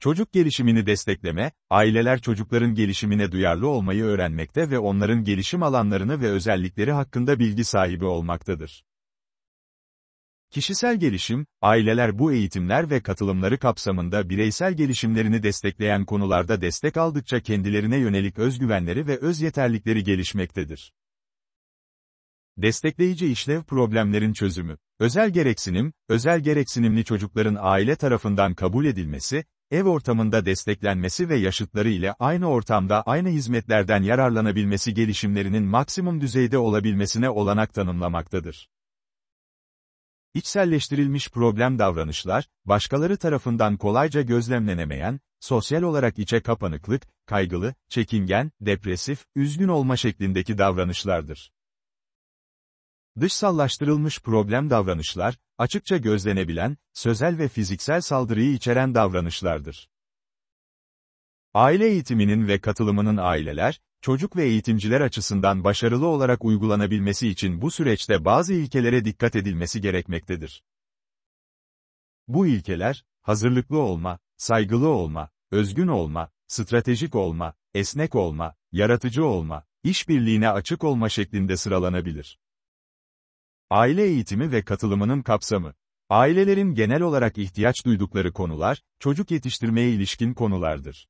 Çocuk gelişimini destekleme, aileler çocukların gelişimine duyarlı olmayı öğrenmekte ve onların gelişim alanlarını ve özellikleri hakkında bilgi sahibi olmaktadır. Kişisel gelişim, aileler bu eğitimler ve katılımları kapsamında bireysel gelişimlerini destekleyen konularda destek aldıkça kendilerine yönelik özgüvenleri ve öz özyeterlikleri gelişmektedir. Destekleyici işlev problemlerin çözümü. Özel gereksinim, özel gereksinimli çocukların aile tarafından kabul edilmesi, ev ortamında desteklenmesi ve yaşıtları ile aynı ortamda aynı hizmetlerden yararlanabilmesi gelişimlerinin maksimum düzeyde olabilmesine olanak tanımlamaktadır. İçselleştirilmiş problem davranışlar, başkaları tarafından kolayca gözlemlenemeyen, sosyal olarak içe kapanıklık, kaygılı, çekingen, depresif, üzgün olma şeklindeki davranışlardır. Dışsallaştırılmış problem davranışlar, açıkça gözlenebilen, sözel ve fiziksel saldırıyı içeren davranışlardır. Aile eğitiminin ve katılımının aileler, çocuk ve eğitimciler açısından başarılı olarak uygulanabilmesi için bu süreçte bazı ilkelere dikkat edilmesi gerekmektedir. Bu ilkeler, hazırlıklı olma, saygılı olma, özgün olma, stratejik olma, esnek olma, yaratıcı olma, işbirliğine açık olma şeklinde sıralanabilir. Aile eğitimi ve katılımının kapsamı. Ailelerin genel olarak ihtiyaç duydukları konular, çocuk yetiştirmeye ilişkin konulardır.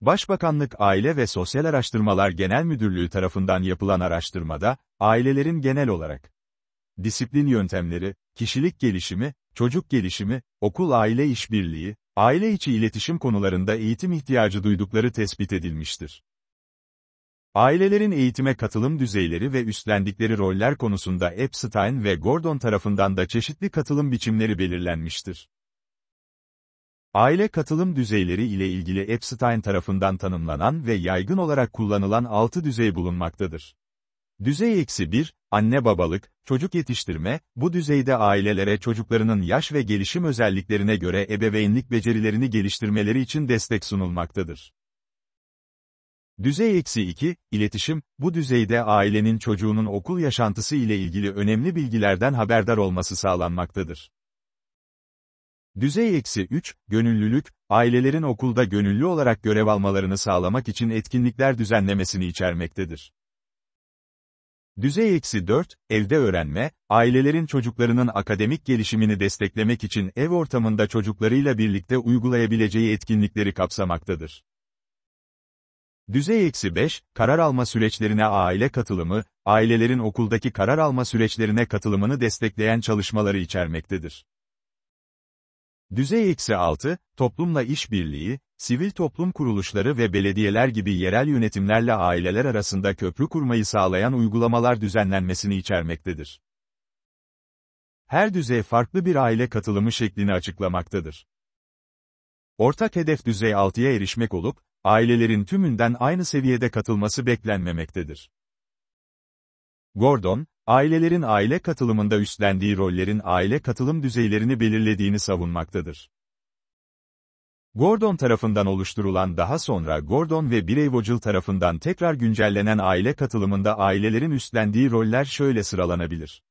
Başbakanlık Aile ve Sosyal Araştırmalar Genel Müdürlüğü tarafından yapılan araştırmada, ailelerin genel olarak disiplin yöntemleri, kişilik gelişimi, çocuk gelişimi, okul-aile işbirliği, aile içi iletişim konularında eğitim ihtiyacı duydukları tespit edilmiştir. Ailelerin eğitime katılım düzeyleri ve üstlendikleri roller konusunda Epstein ve Gordon tarafından da çeşitli katılım biçimleri belirlenmiştir. Aile katılım düzeyleri ile ilgili Epstein tarafından tanımlanan ve yaygın olarak kullanılan 6 düzey bulunmaktadır. Düzey eksi 1, anne babalık, çocuk yetiştirme, bu düzeyde ailelere çocuklarının yaş ve gelişim özelliklerine göre ebeveynlik becerilerini geliştirmeleri için destek sunulmaktadır. Düzey eksi 2, iletişim, bu düzeyde ailenin çocuğunun okul yaşantısı ile ilgili önemli bilgilerden haberdar olması sağlanmaktadır. Düzey eksi 3, gönüllülük, ailelerin okulda gönüllü olarak görev almalarını sağlamak için etkinlikler düzenlemesini içermektedir. Düzey eksi 4, evde öğrenme, ailelerin çocuklarının akademik gelişimini desteklemek için ev ortamında çocuklarıyla birlikte uygulayabileceği etkinlikleri kapsamaktadır. Düzey eksi 5, karar alma süreçlerine aile katılımı, ailelerin okuldaki karar alma süreçlerine katılımını destekleyen çalışmaları içermektedir. Düzey eksi 6, toplumla işbirliği, sivil toplum kuruluşları ve belediyeler gibi yerel yönetimlerle aileler arasında köprü kurmayı sağlayan uygulamalar düzenlenmesini içermektedir. Her düzey farklı bir aile katılımı şeklini açıklamaktadır. Ortak hedef düzey 6'ya erişmek olup, ailelerin tümünden aynı seviyede katılması beklenmemektedir. Gordon, ailelerin aile katılımında üstlendiği rollerin aile katılım düzeylerini belirlediğini savunmaktadır. Gordon tarafından oluşturulan daha sonra Gordon ve Birey Vocil tarafından tekrar güncellenen aile katılımında ailelerin üstlendiği roller şöyle sıralanabilir.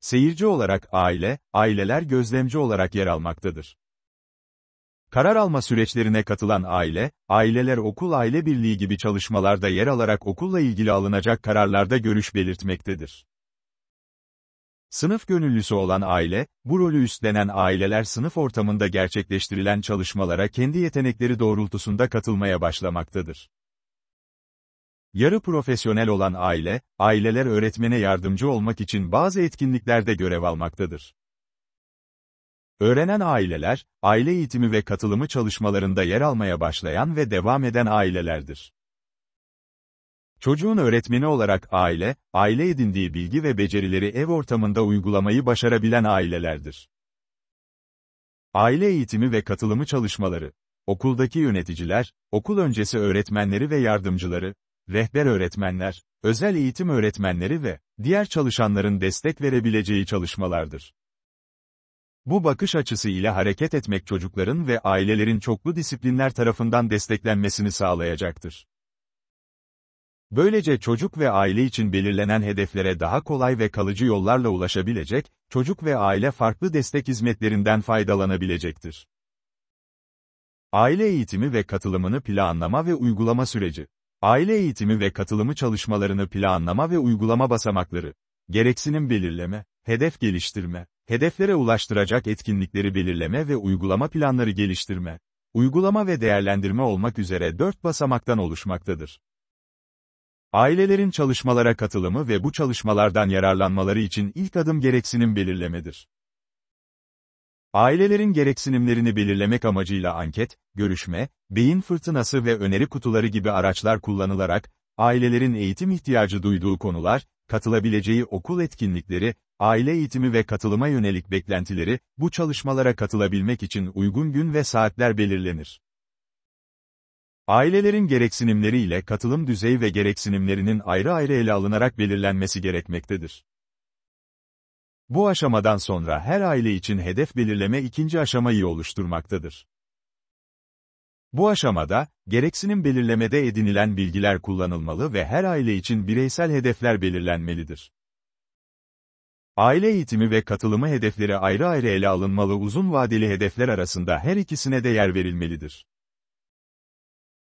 Seyirci olarak aile, aileler gözlemci olarak yer almaktadır. Karar alma süreçlerine katılan aile, aileler okul aile birliği gibi çalışmalarda yer alarak okulla ilgili alınacak kararlarda görüş belirtmektedir. Sınıf gönüllüsü olan aile, bu rolü üstlenen aileler sınıf ortamında gerçekleştirilen çalışmalara kendi yetenekleri doğrultusunda katılmaya başlamaktadır. Yarı profesyonel olan aile, aileler öğretmene yardımcı olmak için bazı etkinliklerde görev almaktadır. Öğrenen aileler, aile eğitimi ve katılımı çalışmalarında yer almaya başlayan ve devam eden ailelerdir. Çocuğun öğretmeni olarak aile, aile edindiği bilgi ve becerileri ev ortamında uygulamayı başarabilen ailelerdir. Aile eğitimi ve katılımı çalışmaları, okuldaki yöneticiler, okul öncesi öğretmenleri ve yardımcıları, rehber öğretmenler, özel eğitim öğretmenleri ve diğer çalışanların destek verebileceği çalışmalardır. Bu bakış açısı ile hareket etmek çocukların ve ailelerin çoklu disiplinler tarafından desteklenmesini sağlayacaktır. Böylece çocuk ve aile için belirlenen hedeflere daha kolay ve kalıcı yollarla ulaşabilecek, çocuk ve aile farklı destek hizmetlerinden faydalanabilecektir. Aile eğitimi ve katılımını planlama ve uygulama süreci. Aile eğitimi ve katılımı çalışmalarını planlama ve uygulama basamakları. Gereksinim belirleme, hedef geliştirme, hedeflere ulaştıracak etkinlikleri belirleme ve uygulama planları geliştirme, uygulama ve değerlendirme olmak üzere dört basamaktan oluşmaktadır. Ailelerin çalışmalara katılımı ve bu çalışmalardan yararlanmaları için ilk adım gereksinim belirlemedir. Ailelerin gereksinimlerini belirlemek amacıyla anket, görüşme, beyin fırtınası ve öneri kutuları gibi araçlar kullanılarak, ailelerin eğitim ihtiyacı duyduğu konular, katılabileceği okul etkinlikleri, aile eğitimi ve katılıma yönelik beklentileri, bu çalışmalara katılabilmek için uygun gün ve saatler belirlenir. Ailelerin gereksinimleriyle katılım düzeyi ve gereksinimlerinin ayrı ayrı ele alınarak belirlenmesi gerekmektedir. Bu aşamadan sonra her aile için hedef belirleme ikinci aşamayı oluşturmaktadır. Bu aşamada, gereksinim belirlemede edinilen bilgiler kullanılmalı ve her aile için bireysel hedefler belirlenmelidir. Aile eğitimi ve katılımı hedefleri ayrı ayrı ele alınmalı uzun vadeli hedefler arasında her ikisine de yer verilmelidir.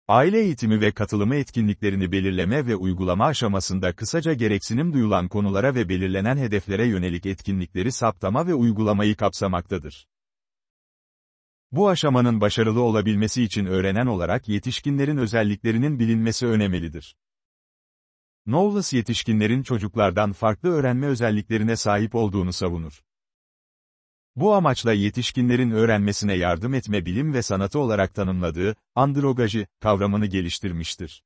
Aile eğitimi ve katılımı etkinliklerini belirleme ve uygulama aşamasında kısaca gereksinim duyulan konulara ve belirlenen hedeflere yönelik etkinlikleri saptama ve uygulamayı kapsamaktadır. Bu aşamanın başarılı olabilmesi için öğrenen olarak yetişkinlerin özelliklerinin bilinmesi önemlidir. Knowless yetişkinlerin çocuklardan farklı öğrenme özelliklerine sahip olduğunu savunur. Bu amaçla yetişkinlerin öğrenmesine yardım etme bilim ve sanatı olarak tanımladığı, androgaji, kavramını geliştirmiştir.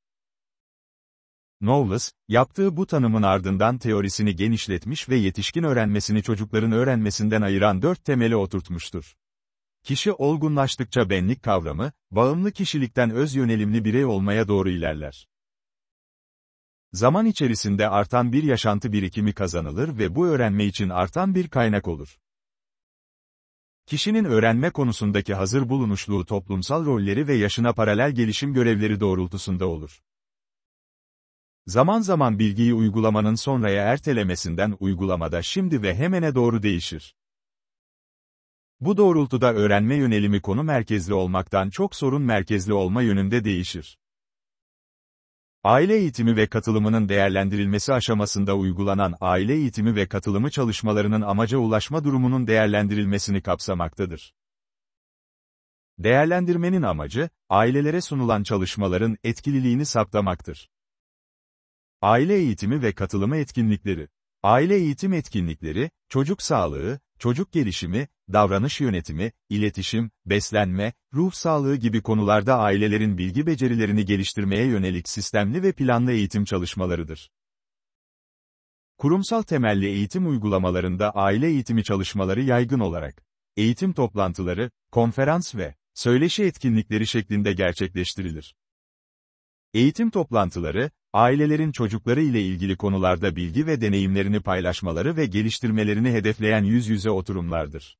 Knowles, yaptığı bu tanımın ardından teorisini genişletmiş ve yetişkin öğrenmesini çocukların öğrenmesinden ayıran dört temeli oturtmuştur. Kişi olgunlaştıkça benlik kavramı, bağımlı kişilikten öz yönelimli birey olmaya doğru ilerler. Zaman içerisinde artan bir yaşantı birikimi kazanılır ve bu öğrenme için artan bir kaynak olur. Kişinin öğrenme konusundaki hazır bulunuşluğu toplumsal rolleri ve yaşına paralel gelişim görevleri doğrultusunda olur. Zaman zaman bilgiyi uygulamanın sonraya ertelemesinden uygulamada şimdi ve hemene doğru değişir. Bu doğrultuda öğrenme yönelimi konu merkezli olmaktan çok sorun merkezli olma yönünde değişir. Aile eğitimi ve katılımının değerlendirilmesi aşamasında uygulanan aile eğitimi ve katılımı çalışmalarının amaca ulaşma durumunun değerlendirilmesini kapsamaktadır. Değerlendirmenin amacı, ailelere sunulan çalışmaların etkililiğini saptamaktır. Aile eğitimi ve katılımı etkinlikleri Aile eğitim etkinlikleri, çocuk sağlığı, çocuk gelişimi, davranış yönetimi, iletişim, beslenme, ruh sağlığı gibi konularda ailelerin bilgi becerilerini geliştirmeye yönelik sistemli ve planlı eğitim çalışmalarıdır. Kurumsal temelli eğitim uygulamalarında aile eğitimi çalışmaları yaygın olarak, eğitim toplantıları, konferans ve söyleşi etkinlikleri şeklinde gerçekleştirilir. Eğitim toplantıları, ailelerin çocukları ile ilgili konularda bilgi ve deneyimlerini paylaşmaları ve geliştirmelerini hedefleyen yüz yüze oturumlardır.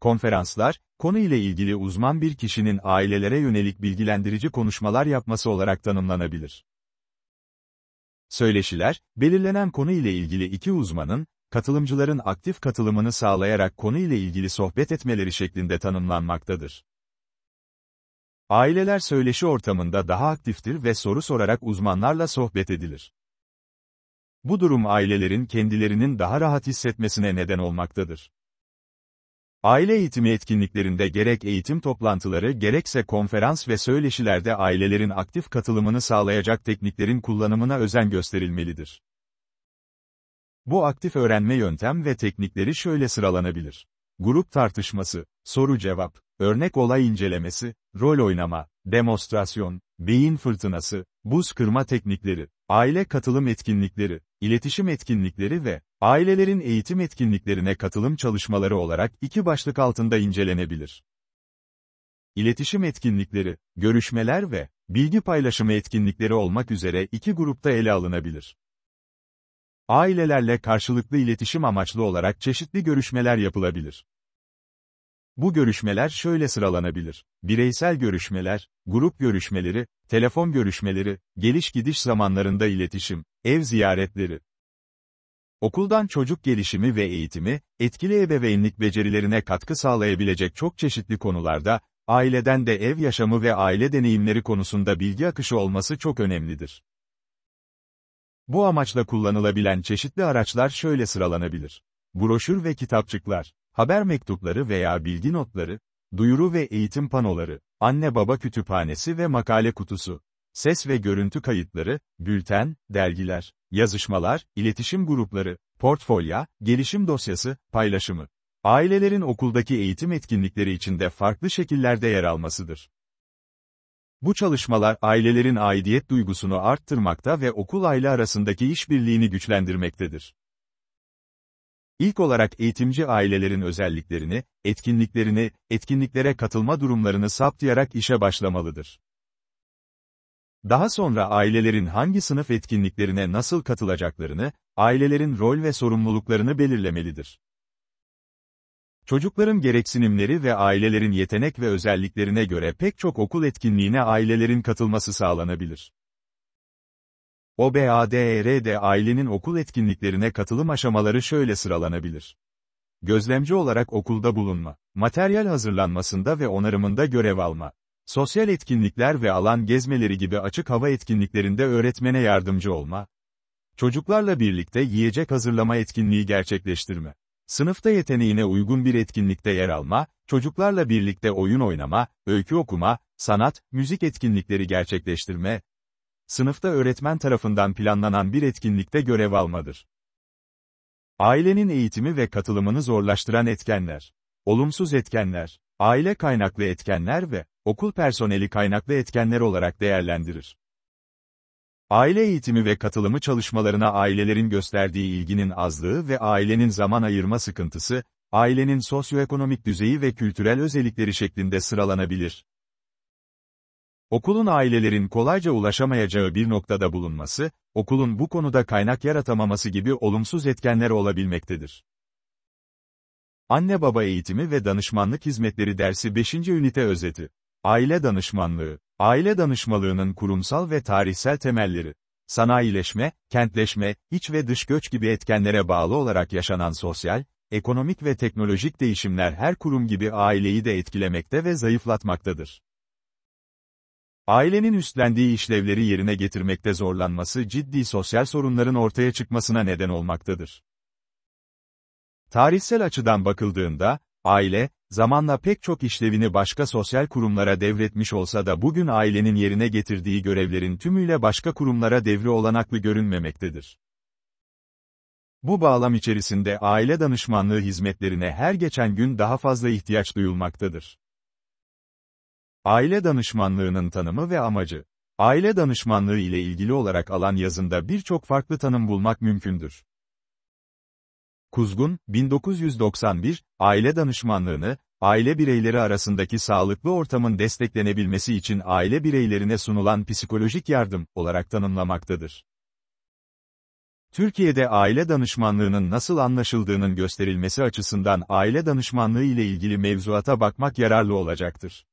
Konferanslar, konu ile ilgili uzman bir kişinin ailelere yönelik bilgilendirici konuşmalar yapması olarak tanımlanabilir. Söyleşiler, belirlenen konu ile ilgili iki uzmanın, katılımcıların aktif katılımını sağlayarak konu ile ilgili sohbet etmeleri şeklinde tanımlanmaktadır. Aileler söyleşi ortamında daha aktiftir ve soru sorarak uzmanlarla sohbet edilir. Bu durum ailelerin kendilerinin daha rahat hissetmesine neden olmaktadır. Aile eğitimi etkinliklerinde gerek eğitim toplantıları gerekse konferans ve söyleşilerde ailelerin aktif katılımını sağlayacak tekniklerin kullanımına özen gösterilmelidir. Bu aktif öğrenme yöntem ve teknikleri şöyle sıralanabilir grup tartışması, soru-cevap, örnek olay incelemesi, rol oynama, demonstrasyon, beyin fırtınası, buz kırma teknikleri, aile katılım etkinlikleri, iletişim etkinlikleri ve ailelerin eğitim etkinliklerine katılım çalışmaları olarak iki başlık altında incelenebilir. İletişim etkinlikleri, görüşmeler ve bilgi paylaşımı etkinlikleri olmak üzere iki grupta ele alınabilir ailelerle karşılıklı iletişim amaçlı olarak çeşitli görüşmeler yapılabilir. Bu görüşmeler şöyle sıralanabilir. Bireysel görüşmeler, grup görüşmeleri, telefon görüşmeleri, geliş gidiş zamanlarında iletişim, ev ziyaretleri. Okuldan çocuk gelişimi ve eğitimi, etkili ebeveynlik becerilerine katkı sağlayabilecek çok çeşitli konularda, aileden de ev yaşamı ve aile deneyimleri konusunda bilgi akışı olması çok önemlidir. Bu amaçla kullanılabilen çeşitli araçlar şöyle sıralanabilir. Broşür ve kitapçıklar, haber mektupları veya bilgi notları, duyuru ve eğitim panoları, anne-baba kütüphanesi ve makale kutusu, ses ve görüntü kayıtları, bülten, dergiler, yazışmalar, iletişim grupları, portfolya, gelişim dosyası, paylaşımı. Ailelerin okuldaki eğitim etkinlikleri içinde farklı şekillerde yer almasıdır. Bu çalışmalar ailelerin aidiyet duygusunu arttırmakta ve okul aile arasındaki işbirliğini güçlendirmektedir. İlk olarak eğitimci ailelerin özelliklerini, etkinliklerini, etkinliklere katılma durumlarını saptayarak işe başlamalıdır. Daha sonra ailelerin hangi sınıf etkinliklerine nasıl katılacaklarını, ailelerin rol ve sorumluluklarını belirlemelidir. Çocukların gereksinimleri ve ailelerin yetenek ve özelliklerine göre pek çok okul etkinliğine ailelerin katılması sağlanabilir. OBADER'de ailenin okul etkinliklerine katılım aşamaları şöyle sıralanabilir. Gözlemci olarak okulda bulunma, materyal hazırlanmasında ve onarımında görev alma, sosyal etkinlikler ve alan gezmeleri gibi açık hava etkinliklerinde öğretmene yardımcı olma, çocuklarla birlikte yiyecek hazırlama etkinliği gerçekleştirme. Sınıfta yeteneğine uygun bir etkinlikte yer alma, çocuklarla birlikte oyun oynama, öykü okuma, sanat, müzik etkinlikleri gerçekleştirme, sınıfta öğretmen tarafından planlanan bir etkinlikte görev almadır. Ailenin eğitimi ve katılımını zorlaştıran etkenler. Olumsuz etkenler, aile kaynaklı etkenler ve okul personeli kaynaklı etkenler olarak değerlendirir. Aile eğitimi ve katılımı çalışmalarına ailelerin gösterdiği ilginin azlığı ve ailenin zaman ayırma sıkıntısı, ailenin sosyoekonomik düzeyi ve kültürel özellikleri şeklinde sıralanabilir. Okulun ailelerin kolayca ulaşamayacağı bir noktada bulunması, okulun bu konuda kaynak yaratamaması gibi olumsuz etkenler olabilmektedir. Anne baba eğitimi ve danışmanlık hizmetleri dersi 5. ünite özeti. Aile danışmanlığı Aile danışmalığının kurumsal ve tarihsel temelleri, sanayileşme, kentleşme, iç ve dış göç gibi etkenlere bağlı olarak yaşanan sosyal, ekonomik ve teknolojik değişimler her kurum gibi aileyi de etkilemekte ve zayıflatmaktadır. Ailenin üstlendiği işlevleri yerine getirmekte zorlanması ciddi sosyal sorunların ortaya çıkmasına neden olmaktadır. Tarihsel açıdan bakıldığında, aile, Zamanla pek çok işlevini başka sosyal kurumlara devretmiş olsa da bugün ailenin yerine getirdiği görevlerin tümüyle başka kurumlara devri olanaklı görünmemektedir. Bu bağlam içerisinde aile danışmanlığı hizmetlerine her geçen gün daha fazla ihtiyaç duyulmaktadır. Aile danışmanlığının tanımı ve amacı Aile danışmanlığı ile ilgili olarak alan yazında birçok farklı tanım bulmak mümkündür. Kuzgun, 1991, aile danışmanlığını, aile bireyleri arasındaki sağlıklı ortamın desteklenebilmesi için aile bireylerine sunulan psikolojik yardım olarak tanımlamaktadır. Türkiye'de aile danışmanlığının nasıl anlaşıldığının gösterilmesi açısından aile danışmanlığı ile ilgili mevzuata bakmak yararlı olacaktır.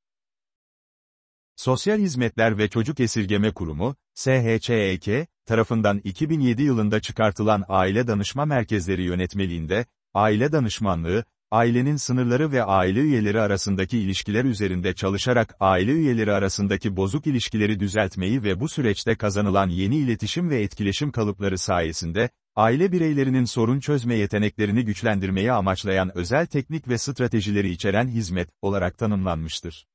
Sosyal Hizmetler ve Çocuk Esirgeme Kurumu, SHÇEK, tarafından 2007 yılında çıkartılan Aile Danışma Merkezleri yönetmeliğinde, aile danışmanlığı, ailenin sınırları ve aile üyeleri arasındaki ilişkiler üzerinde çalışarak aile üyeleri arasındaki bozuk ilişkileri düzeltmeyi ve bu süreçte kazanılan yeni iletişim ve etkileşim kalıpları sayesinde, aile bireylerinin sorun çözme yeteneklerini güçlendirmeyi amaçlayan özel teknik ve stratejileri içeren hizmet olarak tanımlanmıştır.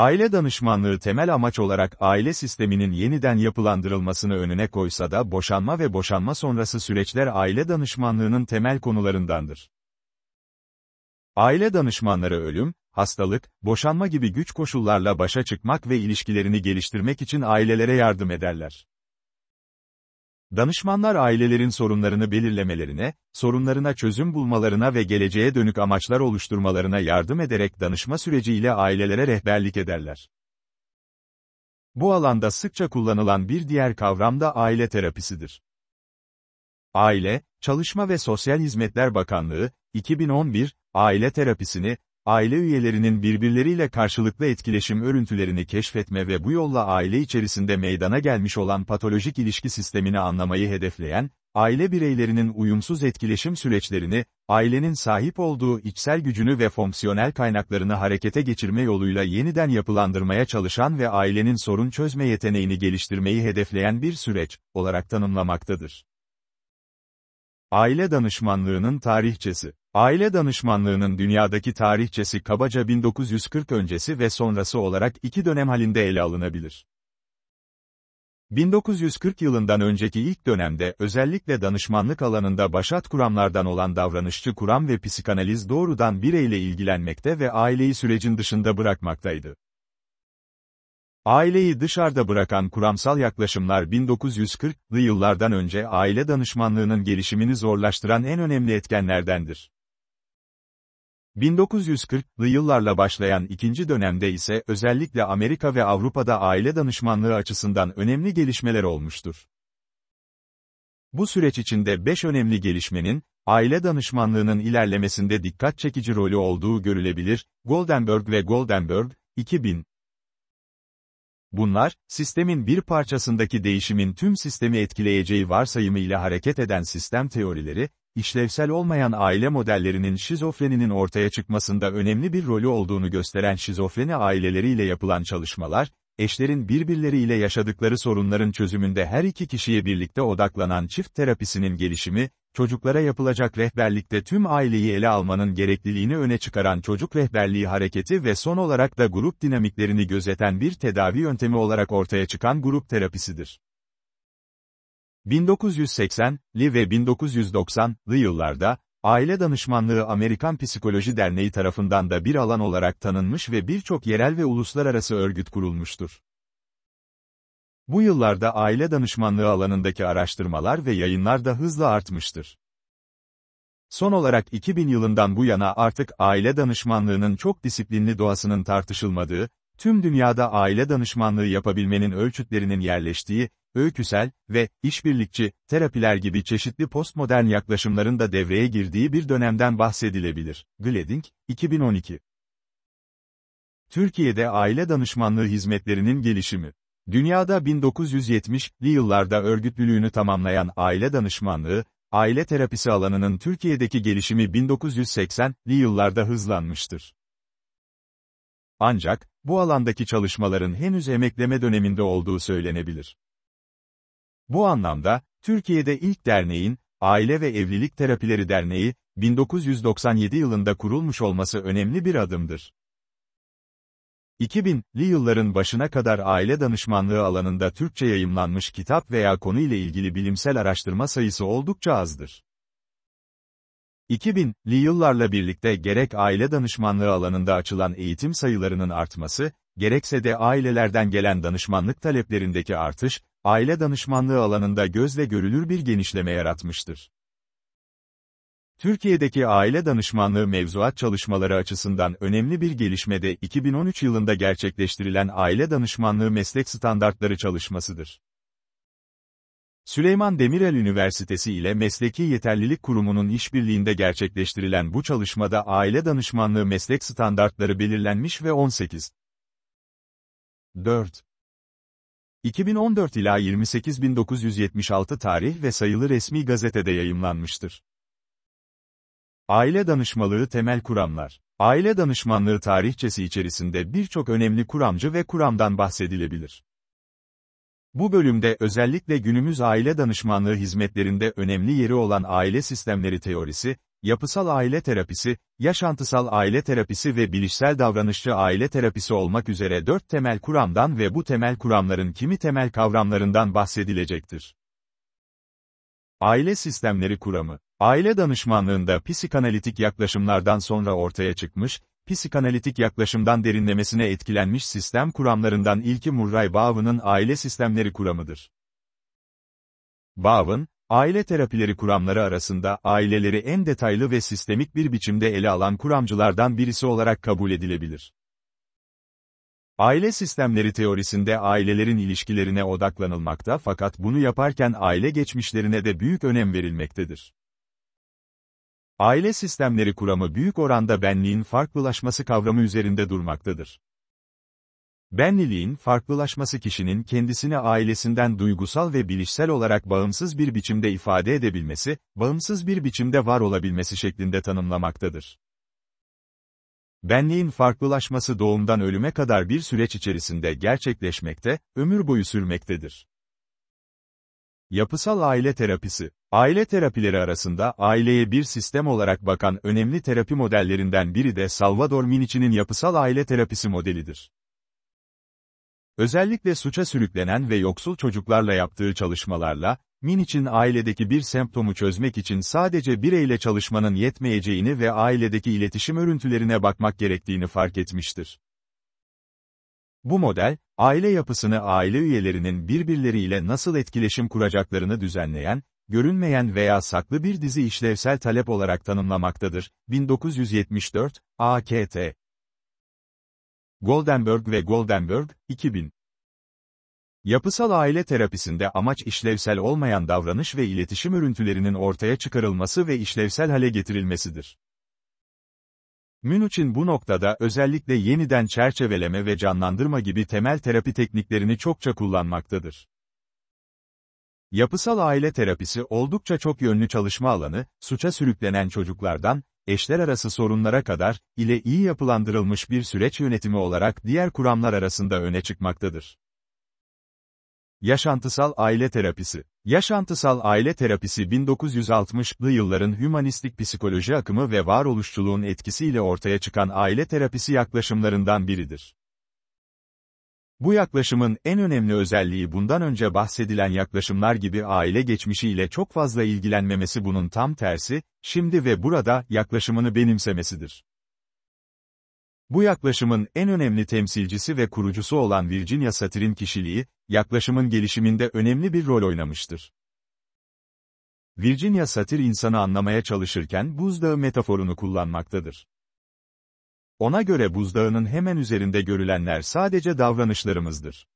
Aile danışmanlığı temel amaç olarak aile sisteminin yeniden yapılandırılmasını önüne koysa da boşanma ve boşanma sonrası süreçler aile danışmanlığının temel konularındandır. Aile danışmanları ölüm, hastalık, boşanma gibi güç koşullarla başa çıkmak ve ilişkilerini geliştirmek için ailelere yardım ederler. Danışmanlar ailelerin sorunlarını belirlemelerine, sorunlarına çözüm bulmalarına ve geleceğe dönük amaçlar oluşturmalarına yardım ederek danışma süreciyle ailelere rehberlik ederler. Bu alanda sıkça kullanılan bir diğer kavram da aile terapisidir. Aile, Çalışma ve Sosyal Hizmetler Bakanlığı, 2011, aile terapisini, aile üyelerinin birbirleriyle karşılıklı etkileşim örüntülerini keşfetme ve bu yolla aile içerisinde meydana gelmiş olan patolojik ilişki sistemini anlamayı hedefleyen, aile bireylerinin uyumsuz etkileşim süreçlerini, ailenin sahip olduğu içsel gücünü ve fonksiyonel kaynaklarını harekete geçirme yoluyla yeniden yapılandırmaya çalışan ve ailenin sorun çözme yeteneğini geliştirmeyi hedefleyen bir süreç olarak tanımlamaktadır. Aile danışmanlığının tarihçesi. Aile danışmanlığının dünyadaki tarihçesi kabaca 1940 öncesi ve sonrası olarak iki dönem halinde ele alınabilir. 1940 yılından önceki ilk dönemde özellikle danışmanlık alanında başat kuramlardan olan davranışçı kuram ve psikanaliz doğrudan bireyle ilgilenmekte ve aileyi sürecin dışında bırakmaktaydı. Aileyi dışarıda bırakan kuramsal yaklaşımlar 1940'lı yıllardan önce aile danışmanlığının gelişimini zorlaştıran en önemli etkenlerdendir. 1940'lı yıllarla başlayan ikinci dönemde ise özellikle Amerika ve Avrupa'da aile danışmanlığı açısından önemli gelişmeler olmuştur. Bu süreç içinde beş önemli gelişmenin, aile danışmanlığının ilerlemesinde dikkat çekici rolü olduğu görülebilir, Goldenberg ve Goldenberg, 2000, Bunlar, sistemin bir parçasındaki değişimin tüm sistemi etkileyeceği varsayımıyla hareket eden sistem teorileri, işlevsel olmayan aile modellerinin şizofreninin ortaya çıkmasında önemli bir rolü olduğunu gösteren şizofreni aileleriyle yapılan çalışmalar, eşlerin birbirleriyle yaşadıkları sorunların çözümünde her iki kişiye birlikte odaklanan çift terapisinin gelişimi, çocuklara yapılacak rehberlikte tüm aileyi ele almanın gerekliliğini öne çıkaran çocuk rehberliği hareketi ve son olarak da grup dinamiklerini gözeten bir tedavi yöntemi olarak ortaya çıkan grup terapisidir. 1980'li ve 1990'lı yıllarda, Aile danışmanlığı Amerikan Psikoloji Derneği tarafından da bir alan olarak tanınmış ve birçok yerel ve uluslararası örgüt kurulmuştur. Bu yıllarda aile danışmanlığı alanındaki araştırmalar ve yayınlar da hızla artmıştır. Son olarak 2000 yılından bu yana artık aile danışmanlığının çok disiplinli doğasının tartışılmadığı, tüm dünyada aile danışmanlığı yapabilmenin ölçütlerinin yerleştiği, öyküsel ve işbirlikçi terapiler gibi çeşitli postmodern yaklaşımların da devreye girdiği bir dönemden bahsedilebilir. Gleding, 2012 Türkiye'de aile danışmanlığı hizmetlerinin gelişimi Dünyada 1970'li yıllarda örgütlülüğünü tamamlayan aile danışmanlığı, aile terapisi alanının Türkiye'deki gelişimi 1980'li yıllarda hızlanmıştır. Ancak, bu alandaki çalışmaların henüz emekleme döneminde olduğu söylenebilir. Bu anlamda, Türkiye'de ilk derneğin, Aile ve Evlilik Terapileri Derneği, 1997 yılında kurulmuş olması önemli bir adımdır. 2000'li yılların başına kadar aile danışmanlığı alanında Türkçe yayımlanmış kitap veya konu ile ilgili bilimsel araştırma sayısı oldukça azdır. 2000'li yıllarla birlikte gerek aile danışmanlığı alanında açılan eğitim sayılarının artması, gerekse de ailelerden gelen danışmanlık taleplerindeki artış, aile danışmanlığı alanında gözle görülür bir genişleme yaratmıştır. Türkiye'deki aile danışmanlığı mevzuat çalışmaları açısından önemli bir gelişmede 2013 yılında gerçekleştirilen aile danışmanlığı meslek standartları çalışmasıdır. Süleyman Demirel Üniversitesi ile Mesleki Yeterlilik Kurumu'nun işbirliğinde gerçekleştirilen bu çalışmada aile danışmanlığı meslek standartları belirlenmiş ve 18. 4. 2014 ila 28.976 tarih ve sayılı resmi gazetede yayımlanmıştır. Aile danışmalığı temel kuramlar. Aile danışmanlığı tarihçesi içerisinde birçok önemli kuramcı ve kuramdan bahsedilebilir. Bu bölümde özellikle günümüz aile danışmanlığı hizmetlerinde önemli yeri olan aile sistemleri teorisi, yapısal aile terapisi, yaşantısal aile terapisi ve bilişsel davranışçı aile terapisi olmak üzere dört temel kuramdan ve bu temel kuramların kimi temel kavramlarından bahsedilecektir. Aile sistemleri kuramı, aile danışmanlığında psikanalitik yaklaşımlardan sonra ortaya çıkmış, psikanalitik yaklaşımdan derinlemesine etkilenmiş sistem kuramlarından ilki Murray Bowen'ın aile sistemleri kuramıdır. Bowen, aile terapileri kuramları arasında aileleri en detaylı ve sistemik bir biçimde ele alan kuramcılardan birisi olarak kabul edilebilir. Aile sistemleri teorisinde ailelerin ilişkilerine odaklanılmakta fakat bunu yaparken aile geçmişlerine de büyük önem verilmektedir. Aile sistemleri kuramı büyük oranda benliğin farklılaşması kavramı üzerinde durmaktadır. Benliliğin farklılaşması kişinin kendisini ailesinden duygusal ve bilişsel olarak bağımsız bir biçimde ifade edebilmesi, bağımsız bir biçimde var olabilmesi şeklinde tanımlamaktadır. Benliğin farklılaşması doğumdan ölüme kadar bir süreç içerisinde gerçekleşmekte, ömür boyu sürmektedir. Yapısal aile terapisi. Aile terapileri arasında aileye bir sistem olarak bakan önemli terapi modellerinden biri de Salvador Minici'nin yapısal aile terapisi modelidir. Özellikle suça sürüklenen ve yoksul çocuklarla yaptığı çalışmalarla, Minici'nin ailedeki bir semptomu çözmek için sadece bireyle çalışmanın yetmeyeceğini ve ailedeki iletişim örüntülerine bakmak gerektiğini fark etmiştir. Bu model, aile yapısını aile üyelerinin birbirleriyle nasıl etkileşim kuracaklarını düzenleyen, görünmeyen veya saklı bir dizi işlevsel talep olarak tanımlamaktadır. 1974, AKT. Goldenberg ve Goldenberg, 2000. Yapısal aile terapisinde amaç işlevsel olmayan davranış ve iletişim örüntülerinin ortaya çıkarılması ve işlevsel hale getirilmesidir. Münuch'in bu noktada özellikle yeniden çerçeveleme ve canlandırma gibi temel terapi tekniklerini çokça kullanmaktadır. Yapısal aile terapisi oldukça çok yönlü çalışma alanı, suça sürüklenen çocuklardan, eşler arası sorunlara kadar, ile iyi yapılandırılmış bir süreç yönetimi olarak diğer kuramlar arasında öne çıkmaktadır. Yaşantısal aile terapisi Yaşantısal aile terapisi 1960'lı yılların hümanistik psikoloji akımı ve varoluşçuluğun etkisiyle ortaya çıkan aile terapisi yaklaşımlarından biridir. Bu yaklaşımın en önemli özelliği bundan önce bahsedilen yaklaşımlar gibi aile geçmişiyle çok fazla ilgilenmemesi bunun tam tersi, şimdi ve burada yaklaşımını benimsemesidir. Bu yaklaşımın en önemli temsilcisi ve kurucusu olan Virginia Satir'in kişiliği, yaklaşımın gelişiminde önemli bir rol oynamıştır. Virginia Satir insanı anlamaya çalışırken buzdağı metaforunu kullanmaktadır. Ona göre buzdağının hemen üzerinde görülenler sadece davranışlarımızdır.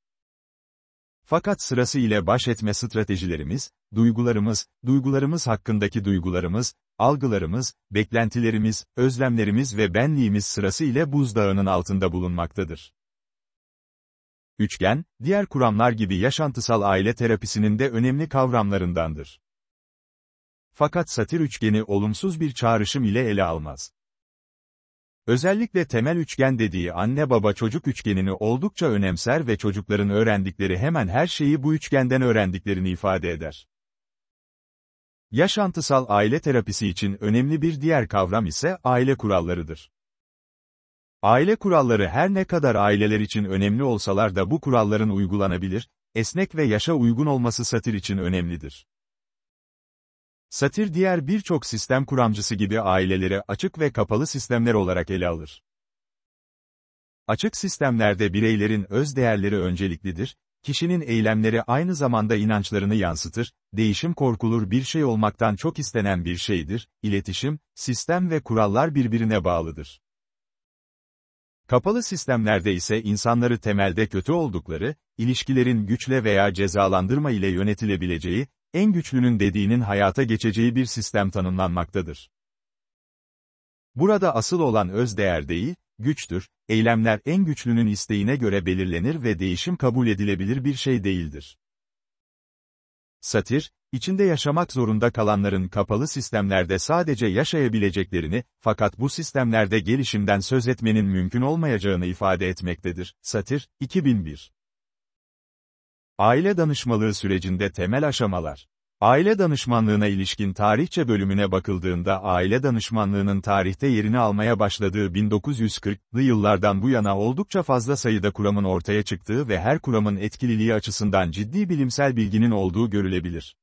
Fakat sırası ile baş etme stratejilerimiz, duygularımız, duygularımız hakkındaki duygularımız, algılarımız, beklentilerimiz, özlemlerimiz ve benliğimiz sırası ile buzdağının altında bulunmaktadır. Üçgen, diğer kuramlar gibi yaşantısal aile terapisinin de önemli kavramlarındandır. Fakat satir üçgeni olumsuz bir çağrışım ile ele almaz. Özellikle temel üçgen dediği anne-baba-çocuk üçgenini oldukça önemser ve çocukların öğrendikleri hemen her şeyi bu üçgenden öğrendiklerini ifade eder. Yaşantısal aile terapisi için önemli bir diğer kavram ise aile kurallarıdır. Aile kuralları her ne kadar aileler için önemli olsalar da bu kuralların uygulanabilir, esnek ve yaşa uygun olması satir için önemlidir. Satir diğer birçok sistem kuramcısı gibi ailelere açık ve kapalı sistemler olarak ele alır. Açık sistemlerde bireylerin öz değerleri önceliklidir, Kişinin eylemleri aynı zamanda inançlarını yansıtır, değişim korkulur bir şey olmaktan çok istenen bir şeydir, iletişim, sistem ve kurallar birbirine bağlıdır. Kapalı sistemlerde ise insanları temelde kötü oldukları, ilişkilerin güçle veya cezalandırma ile yönetilebileceği, en güçlünün dediğinin hayata geçeceği bir sistem tanımlanmaktadır. Burada asıl olan öz değer değil, güçtür, eylemler en güçlünün isteğine göre belirlenir ve değişim kabul edilebilir bir şey değildir. Satir, içinde yaşamak zorunda kalanların kapalı sistemlerde sadece yaşayabileceklerini, fakat bu sistemlerde gelişimden söz etmenin mümkün olmayacağını ifade etmektedir. Satir, 2001 Aile danışmalığı sürecinde temel aşamalar Aile danışmanlığına ilişkin tarihçe bölümüne bakıldığında aile danışmanlığının tarihte yerini almaya başladığı 1940'lı yıllardan bu yana oldukça fazla sayıda kuramın ortaya çıktığı ve her kuramın etkililiği açısından ciddi bilimsel bilginin olduğu görülebilir.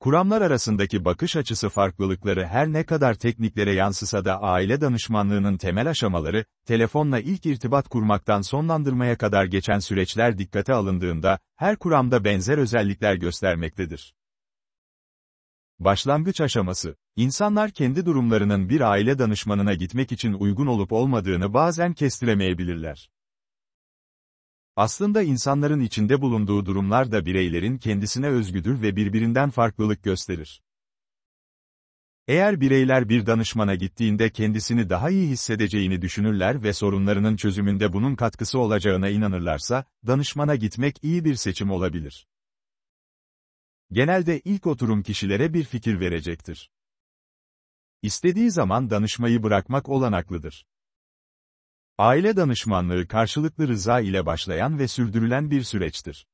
Kuramlar arasındaki bakış açısı farklılıkları her ne kadar tekniklere yansısa da aile danışmanlığının temel aşamaları, telefonla ilk irtibat kurmaktan sonlandırmaya kadar geçen süreçler dikkate alındığında, her kuramda benzer özellikler göstermektedir. Başlangıç aşaması. insanlar kendi durumlarının bir aile danışmanına gitmek için uygun olup olmadığını bazen kestiremeyebilirler. Aslında insanların içinde bulunduğu durumlar da bireylerin kendisine özgüdür ve birbirinden farklılık gösterir. Eğer bireyler bir danışmana gittiğinde kendisini daha iyi hissedeceğini düşünürler ve sorunlarının çözümünde bunun katkısı olacağına inanırlarsa, danışmana gitmek iyi bir seçim olabilir. Genelde ilk oturum kişilere bir fikir verecektir. İstediği zaman danışmayı bırakmak olanaklıdır. Aile danışmanlığı karşılıklı rıza ile başlayan ve sürdürülen bir süreçtir.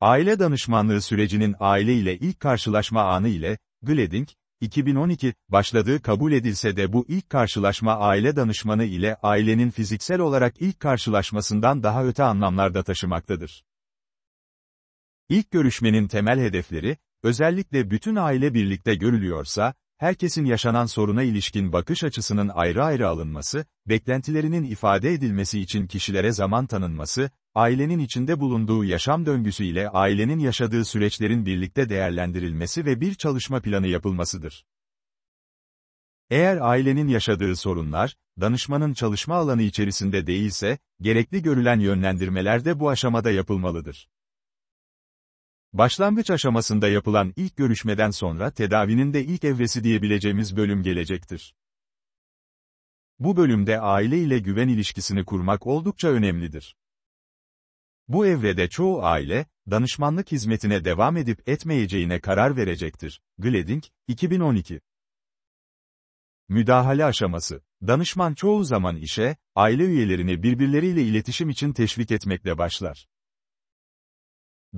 Aile danışmanlığı sürecinin aile ile ilk karşılaşma anı ile, Gleding, 2012, başladığı kabul edilse de bu ilk karşılaşma aile danışmanı ile ailenin fiziksel olarak ilk karşılaşmasından daha öte anlamlarda taşımaktadır. İlk görüşmenin temel hedefleri, özellikle bütün aile birlikte görülüyorsa, herkesin yaşanan soruna ilişkin bakış açısının ayrı ayrı alınması, beklentilerinin ifade edilmesi için kişilere zaman tanınması, ailenin içinde bulunduğu yaşam döngüsü ile ailenin yaşadığı süreçlerin birlikte değerlendirilmesi ve bir çalışma planı yapılmasıdır. Eğer ailenin yaşadığı sorunlar, danışmanın çalışma alanı içerisinde değilse, gerekli görülen yönlendirmeler de bu aşamada yapılmalıdır. Başlangıç aşamasında yapılan ilk görüşmeden sonra tedavinin de ilk evresi diyebileceğimiz bölüm gelecektir. Bu bölümde aile ile güven ilişkisini kurmak oldukça önemlidir. Bu evrede çoğu aile, danışmanlık hizmetine devam edip etmeyeceğine karar verecektir. Gleding, 2012 Müdahale aşaması Danışman çoğu zaman işe, aile üyelerini birbirleriyle iletişim için teşvik etmekle başlar.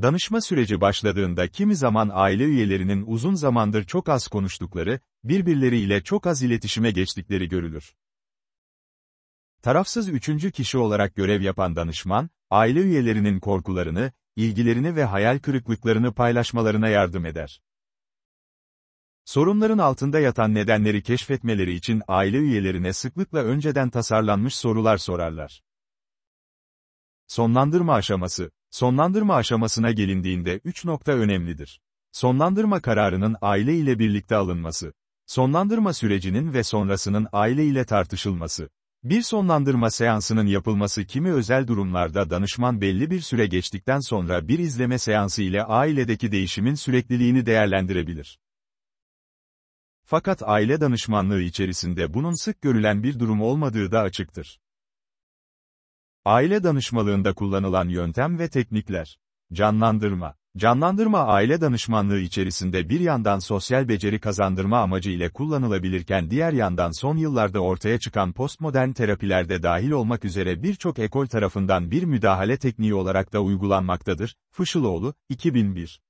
Danışma süreci başladığında kimi zaman aile üyelerinin uzun zamandır çok az konuştukları, birbirleriyle çok az iletişime geçtikleri görülür. Tarafsız üçüncü kişi olarak görev yapan danışman, aile üyelerinin korkularını, ilgilerini ve hayal kırıklıklarını paylaşmalarına yardım eder. Sorunların altında yatan nedenleri keşfetmeleri için aile üyelerine sıklıkla önceden tasarlanmış sorular sorarlar. Sonlandırma aşaması Sonlandırma aşamasına gelindiğinde 3 nokta önemlidir. Sonlandırma kararının aile ile birlikte alınması. Sonlandırma sürecinin ve sonrasının aile ile tartışılması. Bir sonlandırma seansının yapılması kimi özel durumlarda danışman belli bir süre geçtikten sonra bir izleme seansı ile ailedeki değişimin sürekliliğini değerlendirebilir. Fakat aile danışmanlığı içerisinde bunun sık görülen bir durum olmadığı da açıktır. Aile danışmalığında kullanılan yöntem ve teknikler. Canlandırma. Canlandırma aile danışmanlığı içerisinde bir yandan sosyal beceri kazandırma amacı ile kullanılabilirken diğer yandan son yıllarda ortaya çıkan postmodern terapilerde dahil olmak üzere birçok ekol tarafından bir müdahale tekniği olarak da uygulanmaktadır. Fışıloğlu, 2001.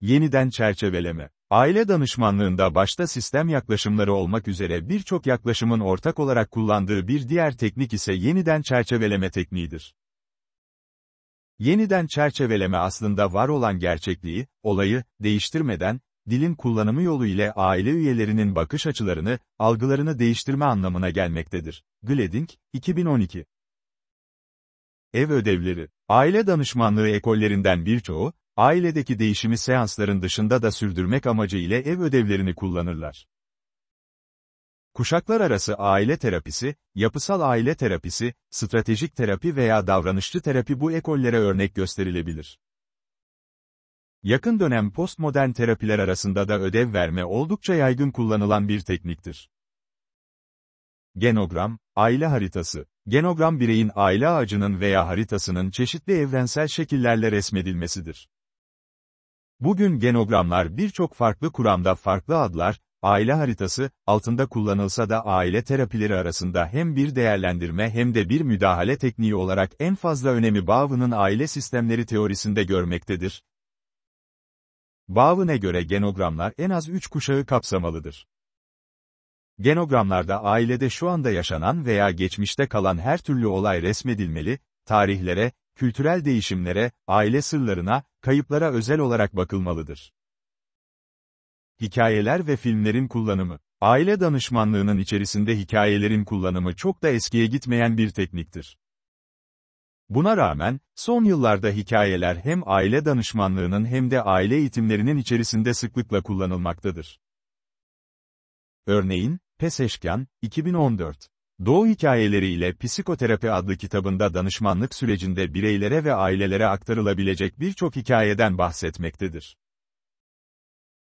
Yeniden çerçeveleme Aile danışmanlığında başta sistem yaklaşımları olmak üzere birçok yaklaşımın ortak olarak kullandığı bir diğer teknik ise yeniden çerçeveleme tekniğidir. Yeniden çerçeveleme aslında var olan gerçekliği, olayı, değiştirmeden, dilin kullanımı yolu ile aile üyelerinin bakış açılarını, algılarını değiştirme anlamına gelmektedir. Gleding, 2012 Ev ödevleri Aile danışmanlığı ekollerinden birçoğu, ailedeki değişimi seansların dışında da sürdürmek amacı ile ev ödevlerini kullanırlar. Kuşaklar arası aile terapisi, yapısal aile terapisi, stratejik terapi veya davranışçı terapi bu ekollere örnek gösterilebilir. Yakın dönem postmodern terapiler arasında da ödev verme oldukça yaygın kullanılan bir tekniktir. Genogram, aile haritası. Genogram bireyin aile ağacının veya haritasının çeşitli evrensel şekillerle resmedilmesidir. Bugün genogramlar birçok farklı kuramda farklı adlar, aile haritası, altında kullanılsa da aile terapileri arasında hem bir değerlendirme hem de bir müdahale tekniği olarak en fazla önemi Bağvın'ın aile sistemleri teorisinde görmektedir. Bağvın'a göre genogramlar en az 3 kuşağı kapsamalıdır. Genogramlarda ailede şu anda yaşanan veya geçmişte kalan her türlü olay resmedilmeli, tarihlere, kültürel değişimlere, aile sırlarına, kayıplara özel olarak bakılmalıdır. Hikayeler ve filmlerin kullanımı Aile danışmanlığının içerisinde hikayelerin kullanımı çok da eskiye gitmeyen bir tekniktir. Buna rağmen, son yıllarda hikayeler hem aile danışmanlığının hem de aile eğitimlerinin içerisinde sıklıkla kullanılmaktadır. Örneğin, Peseşkan, 2014 Doğu Hikayeleri ile Psikoterapi adlı kitabında danışmanlık sürecinde bireylere ve ailelere aktarılabilecek birçok hikayeden bahsetmektedir.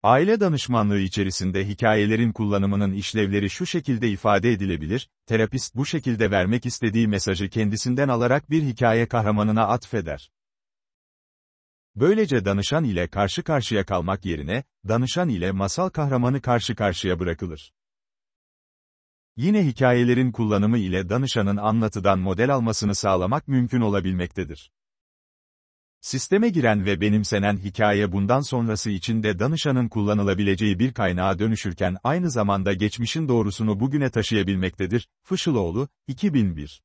Aile danışmanlığı içerisinde hikayelerin kullanımının işlevleri şu şekilde ifade edilebilir, terapist bu şekilde vermek istediği mesajı kendisinden alarak bir hikaye kahramanına atfeder. Böylece danışan ile karşı karşıya kalmak yerine, danışan ile masal kahramanı karşı karşıya bırakılır. Yine hikayelerin kullanımı ile danışanın anlatıdan model almasını sağlamak mümkün olabilmektedir. Sisteme giren ve benimsenen hikaye bundan sonrası için de danışanın kullanılabileceği bir kaynağa dönüşürken aynı zamanda geçmişin doğrusunu bugüne taşıyabilmektedir. Fışıloğlu, 2001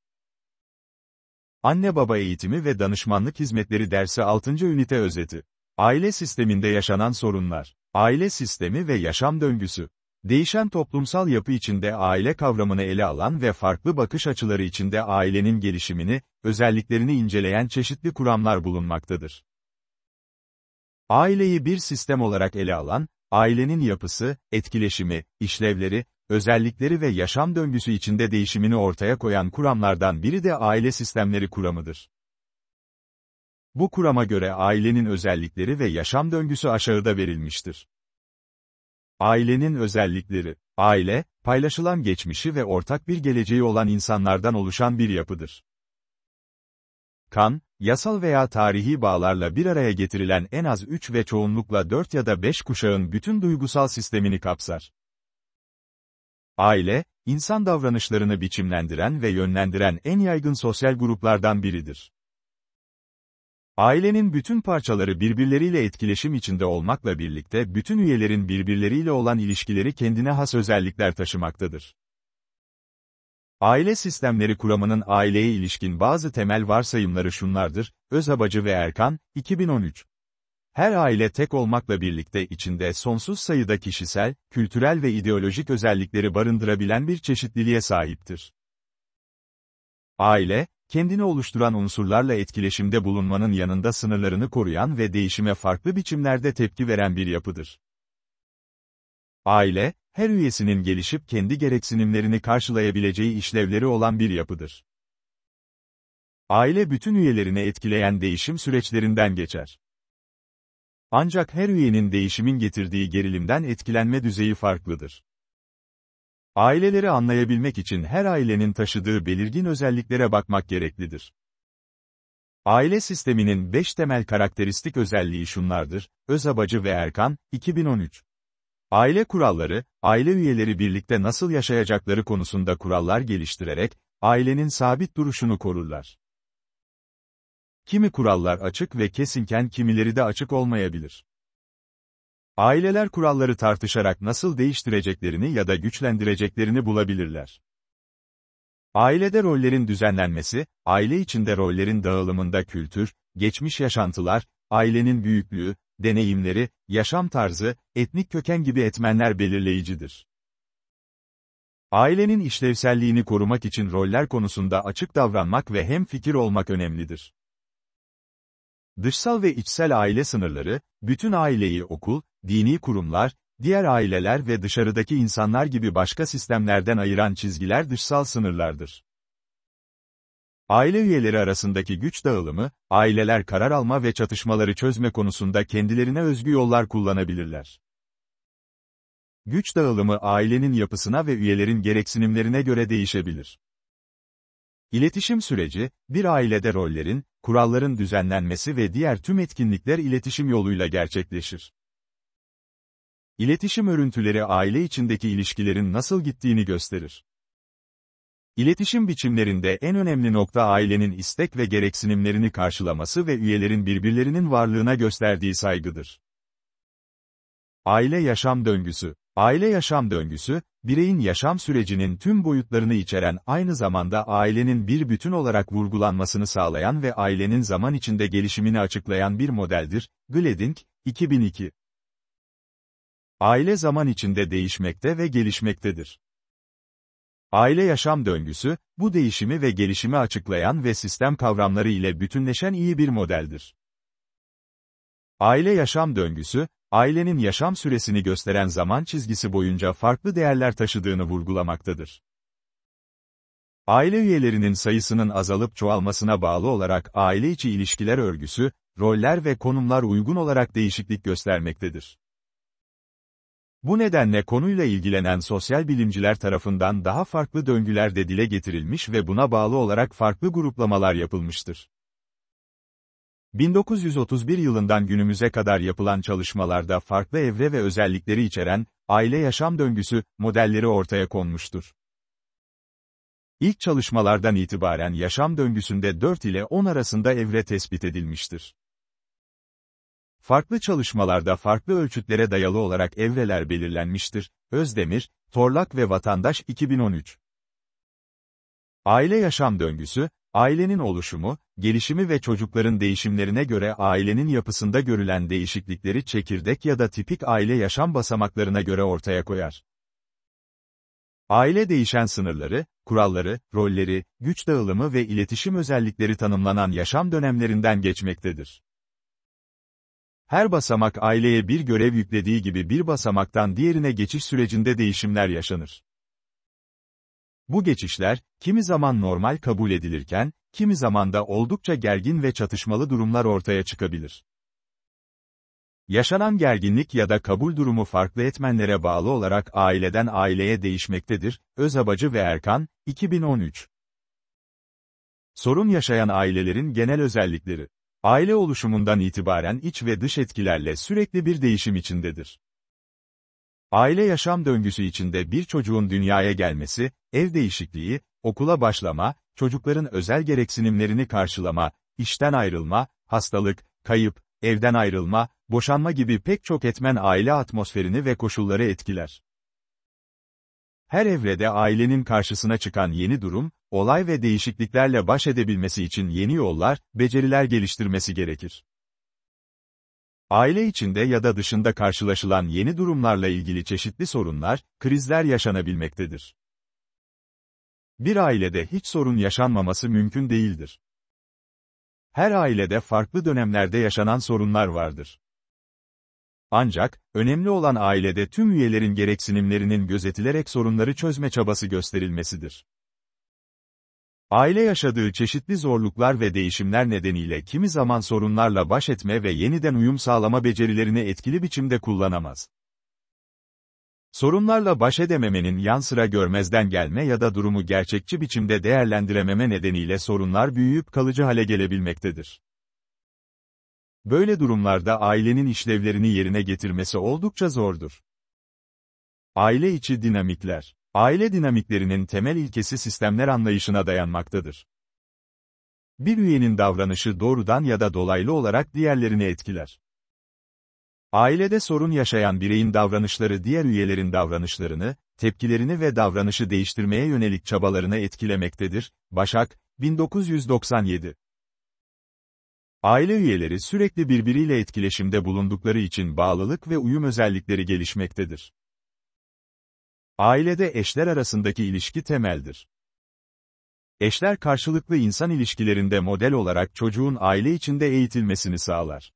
Anne Baba Eğitimi ve Danışmanlık Hizmetleri Dersi 6. Ünite Özeti Aile Sisteminde Yaşanan Sorunlar Aile Sistemi ve Yaşam Döngüsü Değişen toplumsal yapı içinde aile kavramını ele alan ve farklı bakış açıları içinde ailenin gelişimini, özelliklerini inceleyen çeşitli kuramlar bulunmaktadır. Aileyi bir sistem olarak ele alan, ailenin yapısı, etkileşimi, işlevleri, özellikleri ve yaşam döngüsü içinde değişimini ortaya koyan kuramlardan biri de aile sistemleri kuramıdır. Bu kurama göre ailenin özellikleri ve yaşam döngüsü aşağıda verilmiştir. Ailenin özellikleri Aile, paylaşılan geçmişi ve ortak bir geleceği olan insanlardan oluşan bir yapıdır. Kan, yasal veya tarihi bağlarla bir araya getirilen en az 3 ve çoğunlukla 4 ya da 5 kuşağın bütün duygusal sistemini kapsar. Aile, insan davranışlarını biçimlendiren ve yönlendiren en yaygın sosyal gruplardan biridir. Ailenin bütün parçaları birbirleriyle etkileşim içinde olmakla birlikte bütün üyelerin birbirleriyle olan ilişkileri kendine has özellikler taşımaktadır. Aile sistemleri kuramının aileye ilişkin bazı temel varsayımları şunlardır, Özhabacı ve Erkan, 2013. Her aile tek olmakla birlikte içinde sonsuz sayıda kişisel, kültürel ve ideolojik özellikleri barındırabilen bir çeşitliliğe sahiptir. Aile, kendini oluşturan unsurlarla etkileşimde bulunmanın yanında sınırlarını koruyan ve değişime farklı biçimlerde tepki veren bir yapıdır. Aile, her üyesinin gelişip kendi gereksinimlerini karşılayabileceği işlevleri olan bir yapıdır. Aile bütün üyelerini etkileyen değişim süreçlerinden geçer. Ancak her üyenin değişimin getirdiği gerilimden etkilenme düzeyi farklıdır. Aileleri anlayabilmek için her ailenin taşıdığı belirgin özelliklere bakmak gereklidir. Aile sisteminin 5 temel karakteristik özelliği şunlardır, Özabacı ve Erkan, 2013. Aile kuralları, aile üyeleri birlikte nasıl yaşayacakları konusunda kurallar geliştirerek, ailenin sabit duruşunu korurlar. Kimi kurallar açık ve kesinken kimileri de açık olmayabilir. Aileler kuralları tartışarak nasıl değiştireceklerini ya da güçlendireceklerini bulabilirler. Ailede rollerin düzenlenmesi, aile içinde rollerin dağılımında kültür, geçmiş yaşantılar, ailenin büyüklüğü, deneyimleri, yaşam tarzı, etnik köken gibi etmenler belirleyicidir. Ailenin işlevselliğini korumak için roller konusunda açık davranmak ve hem fikir olmak önemlidir. Dışsal ve içsel aile sınırları, bütün aileyi okul, dini kurumlar, diğer aileler ve dışarıdaki insanlar gibi başka sistemlerden ayıran çizgiler dışsal sınırlardır. Aile üyeleri arasındaki güç dağılımı, aileler karar alma ve çatışmaları çözme konusunda kendilerine özgü yollar kullanabilirler. Güç dağılımı ailenin yapısına ve üyelerin gereksinimlerine göre değişebilir. İletişim süreci, bir ailede rollerin, kuralların düzenlenmesi ve diğer tüm etkinlikler iletişim yoluyla gerçekleşir. İletişim örüntüleri aile içindeki ilişkilerin nasıl gittiğini gösterir. İletişim biçimlerinde en önemli nokta ailenin istek ve gereksinimlerini karşılaması ve üyelerin birbirlerinin varlığına gösterdiği saygıdır. Aile yaşam döngüsü Aile yaşam döngüsü, bireyin yaşam sürecinin tüm boyutlarını içeren aynı zamanda ailenin bir bütün olarak vurgulanmasını sağlayan ve ailenin zaman içinde gelişimini açıklayan bir modeldir. Gleding, 2002 Aile zaman içinde değişmekte ve gelişmektedir. Aile yaşam döngüsü, bu değişimi ve gelişimi açıklayan ve sistem kavramları ile bütünleşen iyi bir modeldir. Aile yaşam döngüsü, ailenin yaşam süresini gösteren zaman çizgisi boyunca farklı değerler taşıdığını vurgulamaktadır. Aile üyelerinin sayısının azalıp çoğalmasına bağlı olarak aile içi ilişkiler örgüsü, roller ve konumlar uygun olarak değişiklik göstermektedir. Bu nedenle konuyla ilgilenen sosyal bilimciler tarafından daha farklı döngüler de dile getirilmiş ve buna bağlı olarak farklı gruplamalar yapılmıştır. 1931 yılından günümüze kadar yapılan çalışmalarda farklı evre ve özellikleri içeren, aile yaşam döngüsü, modelleri ortaya konmuştur. İlk çalışmalardan itibaren yaşam döngüsünde 4 ile 10 arasında evre tespit edilmiştir. Farklı çalışmalarda farklı ölçütlere dayalı olarak evreler belirlenmiştir. Özdemir, Torlak ve Vatandaş 2013. Aile yaşam döngüsü, ailenin oluşumu, gelişimi ve çocukların değişimlerine göre ailenin yapısında görülen değişiklikleri çekirdek ya da tipik aile yaşam basamaklarına göre ortaya koyar. Aile değişen sınırları, kuralları, rolleri, güç dağılımı ve iletişim özellikleri tanımlanan yaşam dönemlerinden geçmektedir. Her basamak aileye bir görev yüklediği gibi bir basamaktan diğerine geçiş sürecinde değişimler yaşanır. Bu geçişler, kimi zaman normal kabul edilirken, kimi zaman da oldukça gergin ve çatışmalı durumlar ortaya çıkabilir. Yaşanan gerginlik ya da kabul durumu farklı etmenlere bağlı olarak aileden aileye değişmektedir. Özabacı ve Erkan, 2013 Sorun yaşayan ailelerin genel özellikleri aile oluşumundan itibaren iç ve dış etkilerle sürekli bir değişim içindedir. Aile yaşam döngüsü içinde bir çocuğun dünyaya gelmesi, ev değişikliği, okula başlama, çocukların özel gereksinimlerini karşılama, işten ayrılma, hastalık, kayıp, evden ayrılma, boşanma gibi pek çok etmen aile atmosferini ve koşulları etkiler. Her evrede ailenin karşısına çıkan yeni durum, olay ve değişikliklerle baş edebilmesi için yeni yollar, beceriler geliştirmesi gerekir. Aile içinde ya da dışında karşılaşılan yeni durumlarla ilgili çeşitli sorunlar, krizler yaşanabilmektedir. Bir ailede hiç sorun yaşanmaması mümkün değildir. Her ailede farklı dönemlerde yaşanan sorunlar vardır. Ancak, önemli olan ailede tüm üyelerin gereksinimlerinin gözetilerek sorunları çözme çabası gösterilmesidir. Aile yaşadığı çeşitli zorluklar ve değişimler nedeniyle kimi zaman sorunlarla baş etme ve yeniden uyum sağlama becerilerini etkili biçimde kullanamaz. Sorunlarla baş edememenin yan sıra görmezden gelme ya da durumu gerçekçi biçimde değerlendirememe nedeniyle sorunlar büyüyüp kalıcı hale gelebilmektedir. Böyle durumlarda ailenin işlevlerini yerine getirmesi oldukça zordur. Aile içi dinamikler Aile dinamiklerinin temel ilkesi sistemler anlayışına dayanmaktadır. Bir üyenin davranışı doğrudan ya da dolaylı olarak diğerlerini etkiler. Ailede sorun yaşayan bireyin davranışları diğer üyelerin davranışlarını, tepkilerini ve davranışı değiştirmeye yönelik çabalarını etkilemektedir. Başak, 1997 Aile üyeleri sürekli birbiriyle etkileşimde bulundukları için bağlılık ve uyum özellikleri gelişmektedir. Ailede eşler arasındaki ilişki temeldir. Eşler karşılıklı insan ilişkilerinde model olarak çocuğun aile içinde eğitilmesini sağlar.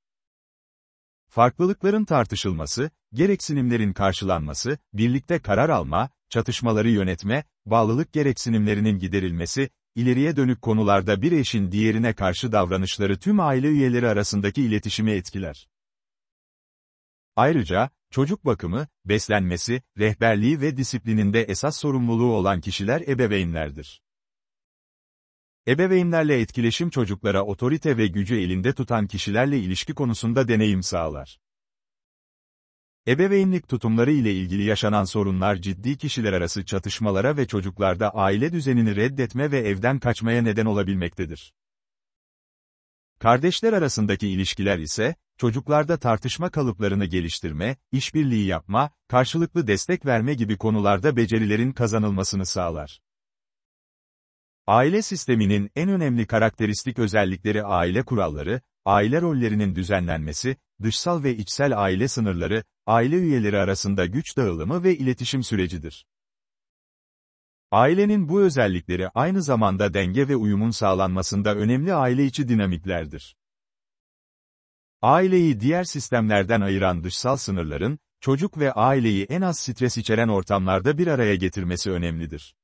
Farklılıkların tartışılması, gereksinimlerin karşılanması, birlikte karar alma, çatışmaları yönetme, bağlılık gereksinimlerinin giderilmesi, ileriye dönük konularda bir eşin diğerine karşı davranışları tüm aile üyeleri arasındaki iletişimi etkiler. Ayrıca, çocuk bakımı, beslenmesi, rehberliği ve disiplininde esas sorumluluğu olan kişiler ebeveynlerdir. Ebeveynlerle etkileşim çocuklara otorite ve gücü elinde tutan kişilerle ilişki konusunda deneyim sağlar. Ebeveynlik tutumları ile ilgili yaşanan sorunlar ciddi kişiler arası çatışmalara ve çocuklarda aile düzenini reddetme ve evden kaçmaya neden olabilmektedir. Kardeşler arasındaki ilişkiler ise, çocuklarda tartışma kalıplarını geliştirme, işbirliği yapma, karşılıklı destek verme gibi konularda becerilerin kazanılmasını sağlar. Aile sisteminin en önemli karakteristik özellikleri aile kuralları, aile rollerinin düzenlenmesi, dışsal ve içsel aile sınırları, aile üyeleri arasında güç dağılımı ve iletişim sürecidir. Ailenin bu özellikleri aynı zamanda denge ve uyumun sağlanmasında önemli aile içi dinamiklerdir. Aileyi diğer sistemlerden ayıran dışsal sınırların, çocuk ve aileyi en az stres içeren ortamlarda bir araya getirmesi önemlidir.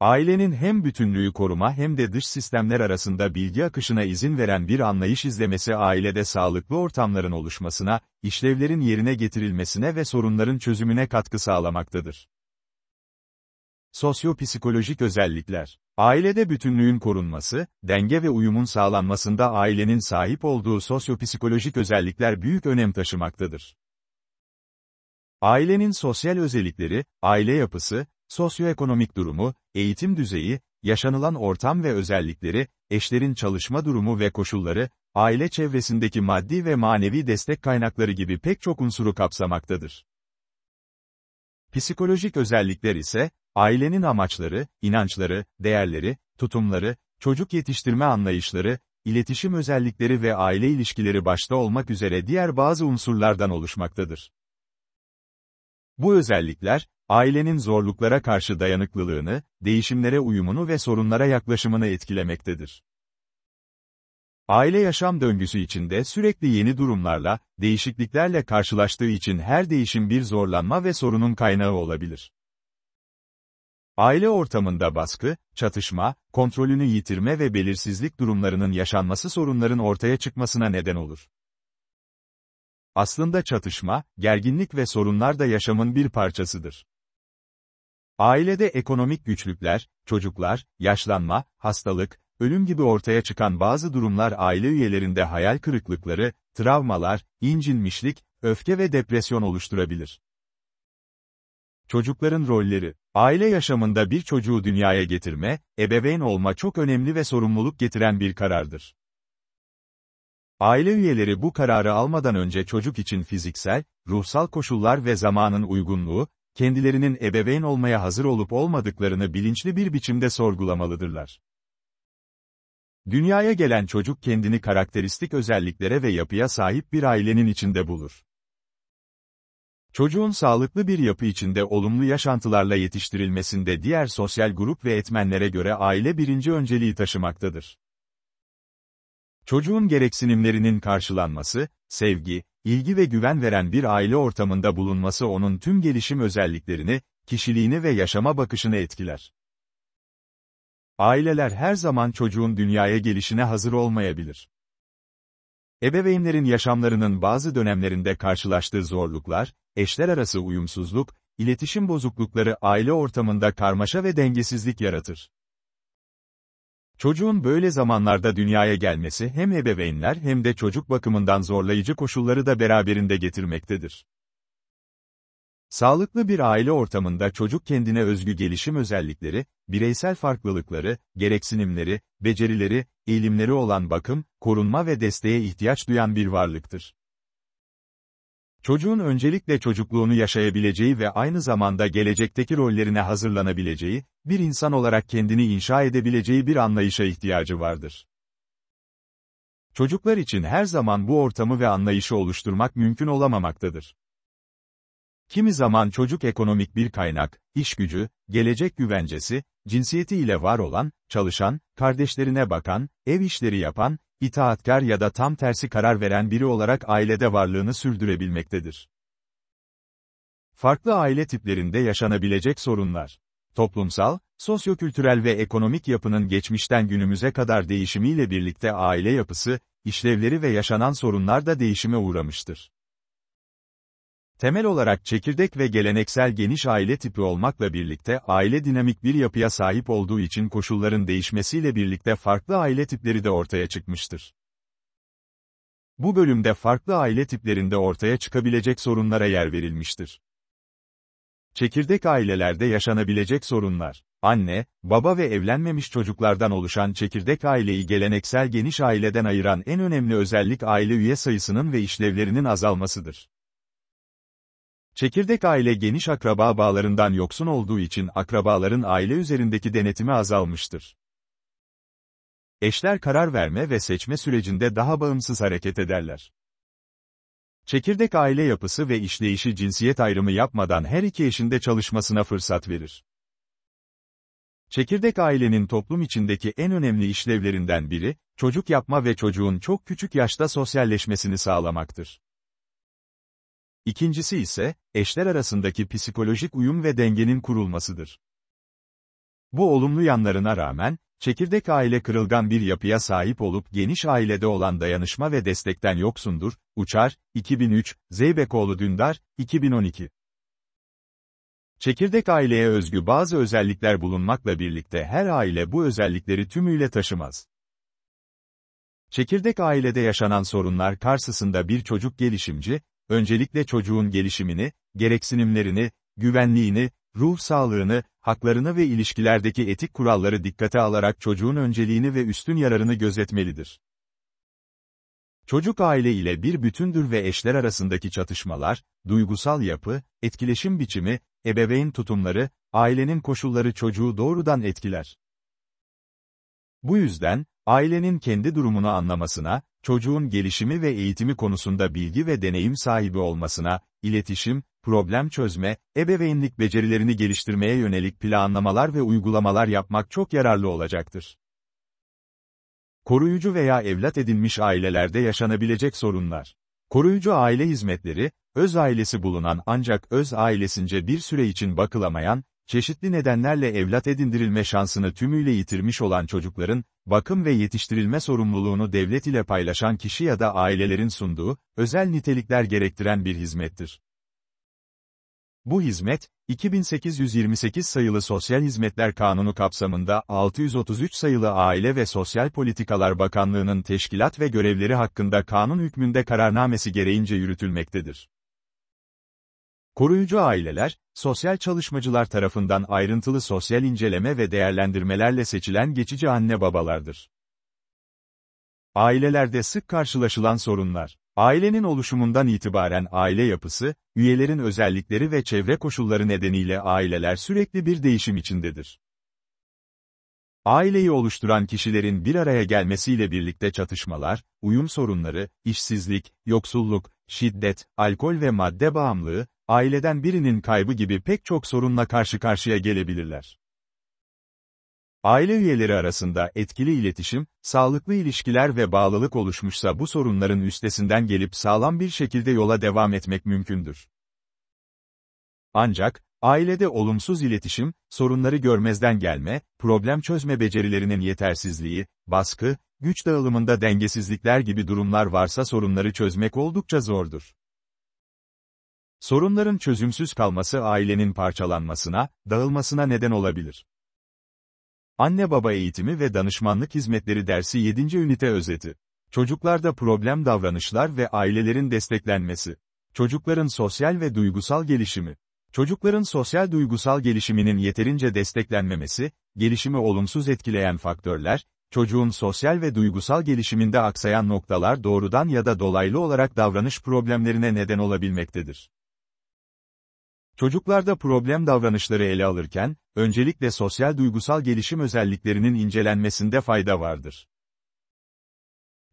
Ailenin hem bütünlüğü koruma hem de dış sistemler arasında bilgi akışına izin veren bir anlayış izlemesi ailede sağlıklı ortamların oluşmasına, işlevlerin yerine getirilmesine ve sorunların çözümüne katkı sağlamaktadır. Sosyopsikolojik özellikler Ailede bütünlüğün korunması, denge ve uyumun sağlanmasında ailenin sahip olduğu sosyopsikolojik özellikler büyük önem taşımaktadır. Ailenin sosyal özellikleri, aile yapısı, sosyoekonomik durumu, eğitim düzeyi, yaşanılan ortam ve özellikleri, eşlerin çalışma durumu ve koşulları, aile çevresindeki maddi ve manevi destek kaynakları gibi pek çok unsuru kapsamaktadır. Psikolojik özellikler ise, ailenin amaçları, inançları, değerleri, tutumları, çocuk yetiştirme anlayışları, iletişim özellikleri ve aile ilişkileri başta olmak üzere diğer bazı unsurlardan oluşmaktadır. Bu özellikler, ailenin zorluklara karşı dayanıklılığını, değişimlere uyumunu ve sorunlara yaklaşımını etkilemektedir. Aile yaşam döngüsü içinde sürekli yeni durumlarla, değişikliklerle karşılaştığı için her değişim bir zorlanma ve sorunun kaynağı olabilir. Aile ortamında baskı, çatışma, kontrolünü yitirme ve belirsizlik durumlarının yaşanması sorunların ortaya çıkmasına neden olur. Aslında çatışma, gerginlik ve sorunlar da yaşamın bir parçasıdır. Ailede ekonomik güçlükler, çocuklar, yaşlanma, hastalık, ölüm gibi ortaya çıkan bazı durumlar aile üyelerinde hayal kırıklıkları, travmalar, incinmişlik, öfke ve depresyon oluşturabilir. Çocukların rolleri Aile yaşamında bir çocuğu dünyaya getirme, ebeveyn olma çok önemli ve sorumluluk getiren bir karardır. Aile üyeleri bu kararı almadan önce çocuk için fiziksel, ruhsal koşullar ve zamanın uygunluğu, kendilerinin ebeveyn olmaya hazır olup olmadıklarını bilinçli bir biçimde sorgulamalıdırlar. Dünyaya gelen çocuk kendini karakteristik özelliklere ve yapıya sahip bir ailenin içinde bulur. Çocuğun sağlıklı bir yapı içinde olumlu yaşantılarla yetiştirilmesinde diğer sosyal grup ve etmenlere göre aile birinci önceliği taşımaktadır. Çocuğun gereksinimlerinin karşılanması, sevgi, ilgi ve güven veren bir aile ortamında bulunması onun tüm gelişim özelliklerini, kişiliğini ve yaşama bakışını etkiler. Aileler her zaman çocuğun dünyaya gelişine hazır olmayabilir. Ebeveynlerin yaşamlarının bazı dönemlerinde karşılaştığı zorluklar, eşler arası uyumsuzluk, iletişim bozuklukları aile ortamında karmaşa ve dengesizlik yaratır. Çocuğun böyle zamanlarda dünyaya gelmesi hem ebeveynler hem de çocuk bakımından zorlayıcı koşulları da beraberinde getirmektedir. Sağlıklı bir aile ortamında çocuk kendine özgü gelişim özellikleri, bireysel farklılıkları, gereksinimleri, becerileri, eğilimleri olan bakım, korunma ve desteğe ihtiyaç duyan bir varlıktır. Çocuğun öncelikle çocukluğunu yaşayabileceği ve aynı zamanda gelecekteki rollerine hazırlanabileceği, bir insan olarak kendini inşa edebileceği bir anlayışa ihtiyacı vardır. Çocuklar için her zaman bu ortamı ve anlayışı oluşturmak mümkün olamamaktadır. Kimi zaman çocuk ekonomik bir kaynak, iş gücü, gelecek güvencesi, cinsiyeti ile var olan, çalışan, kardeşlerine bakan, ev işleri yapan, itaatkar ya da tam tersi karar veren biri olarak ailede varlığını sürdürebilmektedir. Farklı aile tiplerinde yaşanabilecek sorunlar. Toplumsal, sosyokültürel ve ekonomik yapının geçmişten günümüze kadar değişimiyle birlikte aile yapısı, işlevleri ve yaşanan sorunlar da değişime uğramıştır. Temel olarak çekirdek ve geleneksel geniş aile tipi olmakla birlikte aile dinamik bir yapıya sahip olduğu için koşulların değişmesiyle birlikte farklı aile tipleri de ortaya çıkmıştır. Bu bölümde farklı aile tiplerinde ortaya çıkabilecek sorunlara yer verilmiştir. Çekirdek ailelerde yaşanabilecek sorunlar. Anne, baba ve evlenmemiş çocuklardan oluşan çekirdek aileyi geleneksel geniş aileden ayıran en önemli özellik aile üye sayısının ve işlevlerinin azalmasıdır. Çekirdek aile geniş akraba bağlarından yoksun olduğu için akrabaların aile üzerindeki denetimi azalmıştır. Eşler karar verme ve seçme sürecinde daha bağımsız hareket ederler. Çekirdek aile yapısı ve işleyişi cinsiyet ayrımı yapmadan her iki eşin de çalışmasına fırsat verir. Çekirdek ailenin toplum içindeki en önemli işlevlerinden biri, çocuk yapma ve çocuğun çok küçük yaşta sosyalleşmesini sağlamaktır. İkincisi ise, eşler arasındaki psikolojik uyum ve dengenin kurulmasıdır. Bu olumlu yanlarına rağmen, çekirdek aile kırılgan bir yapıya sahip olup geniş ailede olan dayanışma ve destekten yoksundur, Uçar, 2003, Zeybekoğlu Dündar, 2012. Çekirdek aileye özgü bazı özellikler bulunmakla birlikte her aile bu özellikleri tümüyle taşımaz. Çekirdek ailede yaşanan sorunlar karşısında bir çocuk gelişimci, öncelikle çocuğun gelişimini, gereksinimlerini, güvenliğini, ruh sağlığını, haklarını ve ilişkilerdeki etik kuralları dikkate alarak çocuğun önceliğini ve üstün yararını gözetmelidir. Çocuk aile ile bir bütündür ve eşler arasındaki çatışmalar, duygusal yapı, etkileşim biçimi, ebeveyn tutumları, ailenin koşulları çocuğu doğrudan etkiler. Bu yüzden, Ailenin kendi durumunu anlamasına, çocuğun gelişimi ve eğitimi konusunda bilgi ve deneyim sahibi olmasına, iletişim, problem çözme, ebeveynlik becerilerini geliştirmeye yönelik planlamalar ve uygulamalar yapmak çok yararlı olacaktır. Koruyucu veya evlat edinmiş ailelerde yaşanabilecek sorunlar. Koruyucu aile hizmetleri, öz ailesi bulunan ancak öz ailesince bir süre için bakılamayan, çeşitli nedenlerle evlat edindirilme şansını tümüyle yitirmiş olan çocukların, bakım ve yetiştirilme sorumluluğunu devlet ile paylaşan kişi ya da ailelerin sunduğu, özel nitelikler gerektiren bir hizmettir. Bu hizmet, 2828 sayılı Sosyal Hizmetler Kanunu kapsamında 633 sayılı Aile ve Sosyal Politikalar Bakanlığı'nın teşkilat ve görevleri hakkında kanun hükmünde kararnamesi gereğince yürütülmektedir. Koruyucu aileler, sosyal çalışmacılar tarafından ayrıntılı sosyal inceleme ve değerlendirmelerle seçilen geçici anne babalardır. Ailelerde sık karşılaşılan sorunlar, ailenin oluşumundan itibaren aile yapısı, üyelerin özellikleri ve çevre koşulları nedeniyle aileler sürekli bir değişim içindedir. Aileyi oluşturan kişilerin bir araya gelmesiyle birlikte çatışmalar, uyum sorunları, işsizlik, yoksulluk, şiddet, alkol ve madde bağımlılığı, aileden birinin kaybı gibi pek çok sorunla karşı karşıya gelebilirler. Aile üyeleri arasında etkili iletişim, sağlıklı ilişkiler ve bağlılık oluşmuşsa bu sorunların üstesinden gelip sağlam bir şekilde yola devam etmek mümkündür. Ancak, ailede olumsuz iletişim, sorunları görmezden gelme, problem çözme becerilerinin yetersizliği, baskı, güç dağılımında dengesizlikler gibi durumlar varsa sorunları çözmek oldukça zordur. Sorunların çözümsüz kalması ailenin parçalanmasına, dağılmasına neden olabilir. Anne baba eğitimi ve danışmanlık hizmetleri dersi 7. ünite özeti. Çocuklarda problem davranışlar ve ailelerin desteklenmesi. Çocukların sosyal ve duygusal gelişimi. Çocukların sosyal duygusal gelişiminin yeterince desteklenmemesi, gelişimi olumsuz etkileyen faktörler, çocuğun sosyal ve duygusal gelişiminde aksayan noktalar doğrudan ya da dolaylı olarak davranış problemlerine neden olabilmektedir. Çocuklarda problem davranışları ele alırken, öncelikle sosyal duygusal gelişim özelliklerinin incelenmesinde fayda vardır.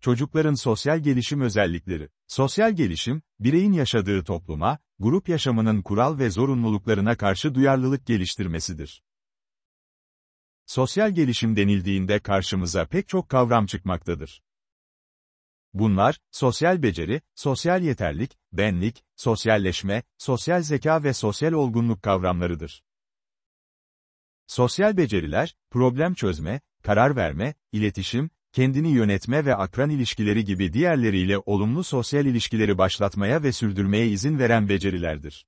Çocukların sosyal gelişim özellikleri. Sosyal gelişim, bireyin yaşadığı topluma, grup yaşamının kural ve zorunluluklarına karşı duyarlılık geliştirmesidir. Sosyal gelişim denildiğinde karşımıza pek çok kavram çıkmaktadır. Bunlar, sosyal beceri, sosyal yeterlik, benlik, sosyalleşme, sosyal zeka ve sosyal olgunluk kavramlarıdır. Sosyal beceriler, problem çözme, karar verme, iletişim, kendini yönetme ve akran ilişkileri gibi diğerleriyle olumlu sosyal ilişkileri başlatmaya ve sürdürmeye izin veren becerilerdir.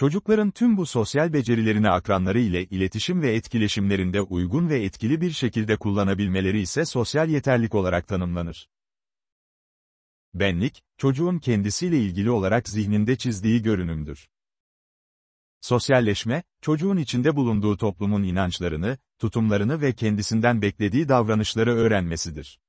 Çocukların tüm bu sosyal becerilerini akranları ile iletişim ve etkileşimlerinde uygun ve etkili bir şekilde kullanabilmeleri ise sosyal yeterlik olarak tanımlanır. Benlik, çocuğun kendisiyle ilgili olarak zihninde çizdiği görünümdür. Sosyalleşme, çocuğun içinde bulunduğu toplumun inançlarını, tutumlarını ve kendisinden beklediği davranışları öğrenmesidir.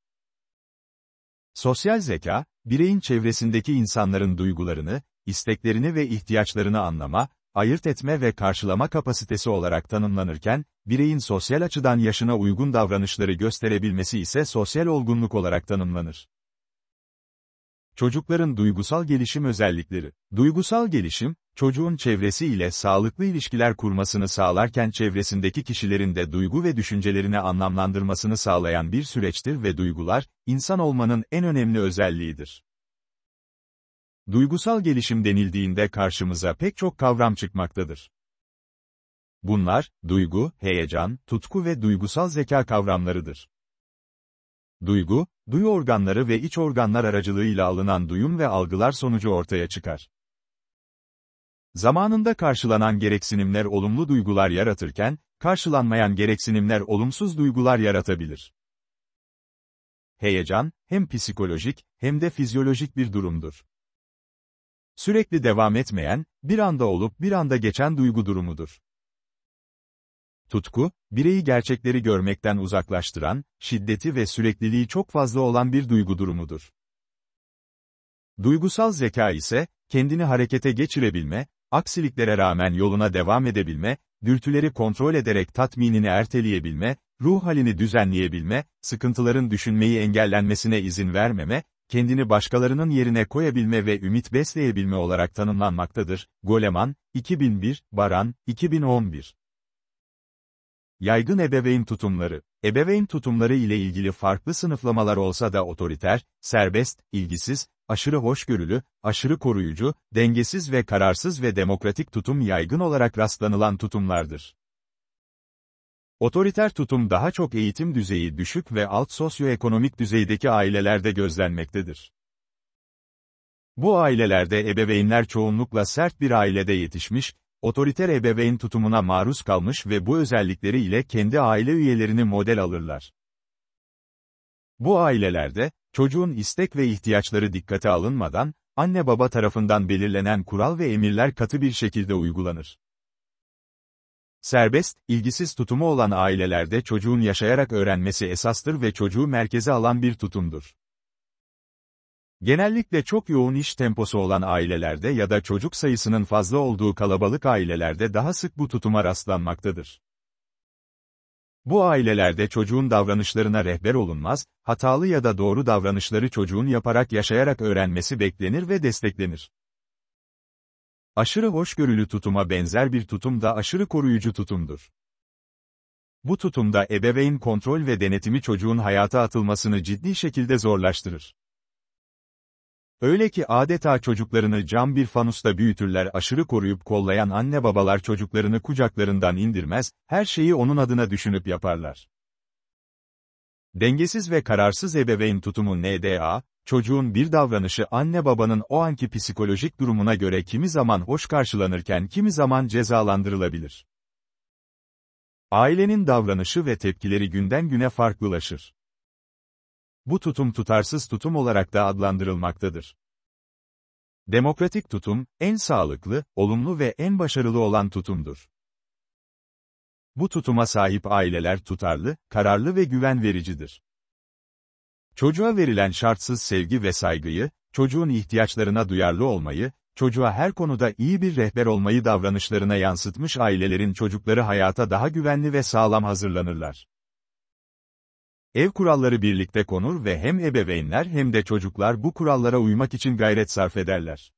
Sosyal zeka, bireyin çevresindeki insanların duygularını, isteklerini ve ihtiyaçlarını anlama, ayırt etme ve karşılama kapasitesi olarak tanımlanırken, bireyin sosyal açıdan yaşına uygun davranışları gösterebilmesi ise sosyal olgunluk olarak tanımlanır. Çocukların duygusal gelişim özellikleri Duygusal gelişim, çocuğun çevresi ile sağlıklı ilişkiler kurmasını sağlarken çevresindeki kişilerin de duygu ve düşüncelerini anlamlandırmasını sağlayan bir süreçtir ve duygular, insan olmanın en önemli özelliğidir. Duygusal gelişim denildiğinde karşımıza pek çok kavram çıkmaktadır. Bunlar, duygu, heyecan, tutku ve duygusal zeka kavramlarıdır. Duygu, duyu organları ve iç organlar aracılığıyla alınan duyum ve algılar sonucu ortaya çıkar. Zamanında karşılanan gereksinimler olumlu duygular yaratırken, karşılanmayan gereksinimler olumsuz duygular yaratabilir. Heyecan, hem psikolojik, hem de fizyolojik bir durumdur sürekli devam etmeyen, bir anda olup bir anda geçen duygu durumudur. Tutku, bireyi gerçekleri görmekten uzaklaştıran, şiddeti ve sürekliliği çok fazla olan bir duygu durumudur. Duygusal zeka ise, kendini harekete geçirebilme, aksiliklere rağmen yoluna devam edebilme, dürtüleri kontrol ederek tatminini erteleyebilme, ruh halini düzenleyebilme, sıkıntıların düşünmeyi engellenmesine izin vermeme, kendini başkalarının yerine koyabilme ve ümit besleyebilme olarak tanımlanmaktadır. Goleman, 2001, Baran, 2011. Yaygın ebeveyn tutumları Ebeveyn tutumları ile ilgili farklı sınıflamalar olsa da otoriter, serbest, ilgisiz, aşırı hoşgörülü, aşırı koruyucu, dengesiz ve kararsız ve demokratik tutum yaygın olarak rastlanılan tutumlardır. Otoriter tutum daha çok eğitim düzeyi düşük ve alt sosyoekonomik düzeydeki ailelerde gözlenmektedir. Bu ailelerde ebeveynler çoğunlukla sert bir ailede yetişmiş, otoriter ebeveyn tutumuna maruz kalmış ve bu özellikleri ile kendi aile üyelerini model alırlar. Bu ailelerde, çocuğun istek ve ihtiyaçları dikkate alınmadan, anne baba tarafından belirlenen kural ve emirler katı bir şekilde uygulanır. Serbest, ilgisiz tutumu olan ailelerde çocuğun yaşayarak öğrenmesi esastır ve çocuğu merkeze alan bir tutumdur. Genellikle çok yoğun iş temposu olan ailelerde ya da çocuk sayısının fazla olduğu kalabalık ailelerde daha sık bu tutuma rastlanmaktadır. Bu ailelerde çocuğun davranışlarına rehber olunmaz, hatalı ya da doğru davranışları çocuğun yaparak yaşayarak öğrenmesi beklenir ve desteklenir. Aşırı hoşgörülü tutuma benzer bir tutum da aşırı koruyucu tutumdur. Bu tutumda ebeveyn kontrol ve denetimi çocuğun hayata atılmasını ciddi şekilde zorlaştırır. Öyle ki adeta çocuklarını cam bir fanusta büyütürler aşırı koruyup kollayan anne babalar çocuklarını kucaklarından indirmez, her şeyi onun adına düşünüp yaparlar. Dengesiz ve kararsız ebeveyn tutumu NDA, Çocuğun bir davranışı anne babanın o anki psikolojik durumuna göre kimi zaman hoş karşılanırken kimi zaman cezalandırılabilir. Ailenin davranışı ve tepkileri günden güne farklılaşır. Bu tutum tutarsız tutum olarak da adlandırılmaktadır. Demokratik tutum, en sağlıklı, olumlu ve en başarılı olan tutumdur. Bu tutuma sahip aileler tutarlı, kararlı ve güven vericidir. Çocuğa verilen şartsız sevgi ve saygıyı, çocuğun ihtiyaçlarına duyarlı olmayı, çocuğa her konuda iyi bir rehber olmayı davranışlarına yansıtmış ailelerin çocukları hayata daha güvenli ve sağlam hazırlanırlar. Ev kuralları birlikte konur ve hem ebeveynler hem de çocuklar bu kurallara uymak için gayret sarf ederler.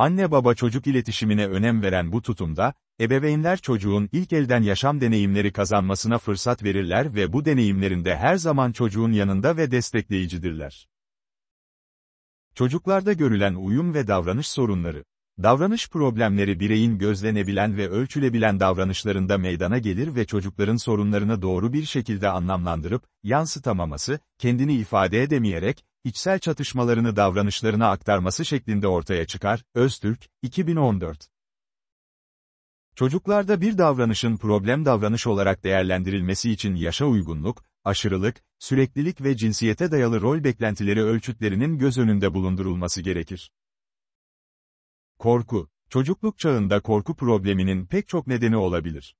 Anne-baba çocuk iletişimine önem veren bu tutumda, ebeveynler çocuğun ilk elden yaşam deneyimleri kazanmasına fırsat verirler ve bu deneyimlerinde her zaman çocuğun yanında ve destekleyicidirler. Çocuklarda görülen uyum ve davranış sorunları Davranış problemleri bireyin gözlenebilen ve ölçülebilen davranışlarında meydana gelir ve çocukların sorunlarını doğru bir şekilde anlamlandırıp, yansıtamaması, kendini ifade edemeyerek, içsel çatışmalarını davranışlarına aktarması şeklinde ortaya çıkar, Öztürk, 2014. Çocuklarda bir davranışın problem davranış olarak değerlendirilmesi için yaşa uygunluk, aşırılık, süreklilik ve cinsiyete dayalı rol beklentileri ölçütlerinin göz önünde bulundurulması gerekir. Korku, çocukluk çağında korku probleminin pek çok nedeni olabilir.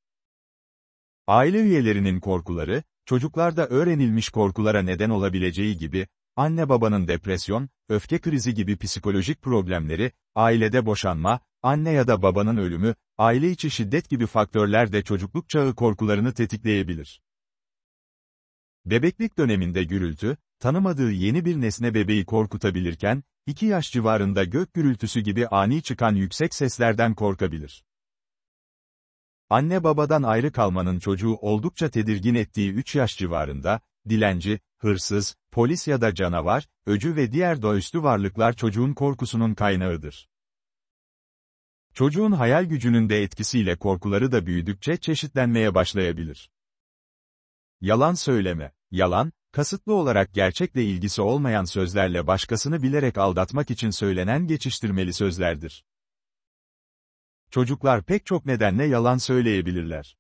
Aile üyelerinin korkuları, çocuklarda öğrenilmiş korkulara neden olabileceği gibi, anne babanın depresyon, öfke krizi gibi psikolojik problemleri, ailede boşanma, anne ya da babanın ölümü, aile içi şiddet gibi faktörler de çocukluk çağı korkularını tetikleyebilir. Bebeklik döneminde gürültü, tanımadığı yeni bir nesne bebeği korkutabilirken, 2 yaş civarında gök gürültüsü gibi ani çıkan yüksek seslerden korkabilir. Anne babadan ayrı kalmanın çocuğu oldukça tedirgin ettiği 3 yaş civarında, dilenci, hırsız, polis ya da canavar, öcü ve diğer doğaüstü varlıklar çocuğun korkusunun kaynağıdır. Çocuğun hayal gücünün de etkisiyle korkuları da büyüdükçe çeşitlenmeye başlayabilir. Yalan söyleme. Yalan, kasıtlı olarak gerçekle ilgisi olmayan sözlerle başkasını bilerek aldatmak için söylenen geçiştirmeli sözlerdir. Çocuklar pek çok nedenle yalan söyleyebilirler.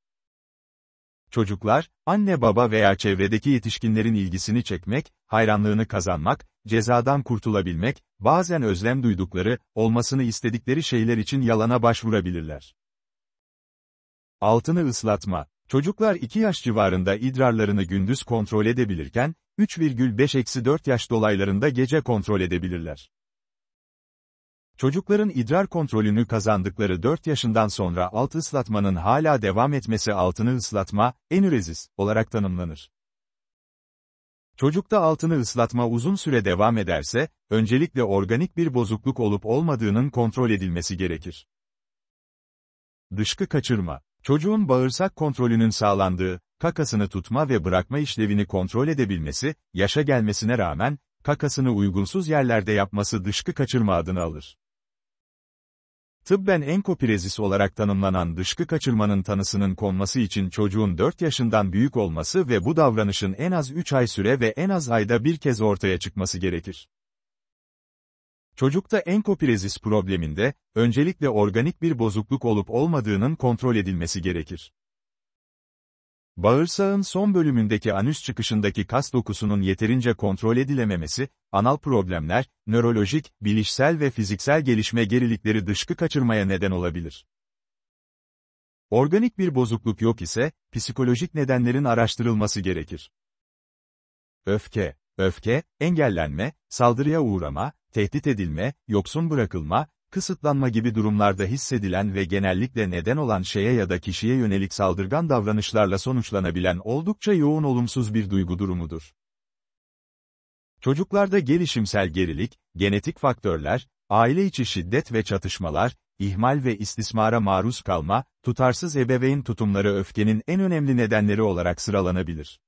Çocuklar, anne baba veya çevredeki yetişkinlerin ilgisini çekmek, hayranlığını kazanmak, cezadan kurtulabilmek, bazen özlem duydukları, olmasını istedikleri şeyler için yalana başvurabilirler. Altını ıslatma. Çocuklar 2 yaş civarında idrarlarını gündüz kontrol edebilirken, 3,5-4 yaş dolaylarında gece kontrol edebilirler. Çocukların idrar kontrolünü kazandıkları 4 yaşından sonra alt ıslatmanın hala devam etmesi altını ıslatma, enürezis, olarak tanımlanır. Çocukta altını ıslatma uzun süre devam ederse, öncelikle organik bir bozukluk olup olmadığının kontrol edilmesi gerekir. Dışkı kaçırma. Çocuğun bağırsak kontrolünün sağlandığı, kakasını tutma ve bırakma işlevini kontrol edebilmesi, yaşa gelmesine rağmen, kakasını uygunsuz yerlerde yapması dışkı kaçırma adını alır. Tıbben enkoprezis olarak tanımlanan dışkı kaçırmanın tanısının konması için çocuğun 4 yaşından büyük olması ve bu davranışın en az 3 ay süre ve en az ayda bir kez ortaya çıkması gerekir. Çocukta enkoprezis probleminde, öncelikle organik bir bozukluk olup olmadığının kontrol edilmesi gerekir. Bağırsağın son bölümündeki anüs çıkışındaki kas dokusunun yeterince kontrol edilememesi, anal problemler, nörolojik, bilişsel ve fiziksel gelişme gerilikleri dışkı kaçırmaya neden olabilir. Organik bir bozukluk yok ise, psikolojik nedenlerin araştırılması gerekir. Öfke, öfke, engellenme, saldırıya uğrama, tehdit edilme, yoksun bırakılma, kısıtlanma gibi durumlarda hissedilen ve genellikle neden olan şeye ya da kişiye yönelik saldırgan davranışlarla sonuçlanabilen oldukça yoğun olumsuz bir duygu durumudur. Çocuklarda gelişimsel gerilik, genetik faktörler, aile içi şiddet ve çatışmalar, ihmal ve istismara maruz kalma, tutarsız ebeveyn tutumları öfkenin en önemli nedenleri olarak sıralanabilir.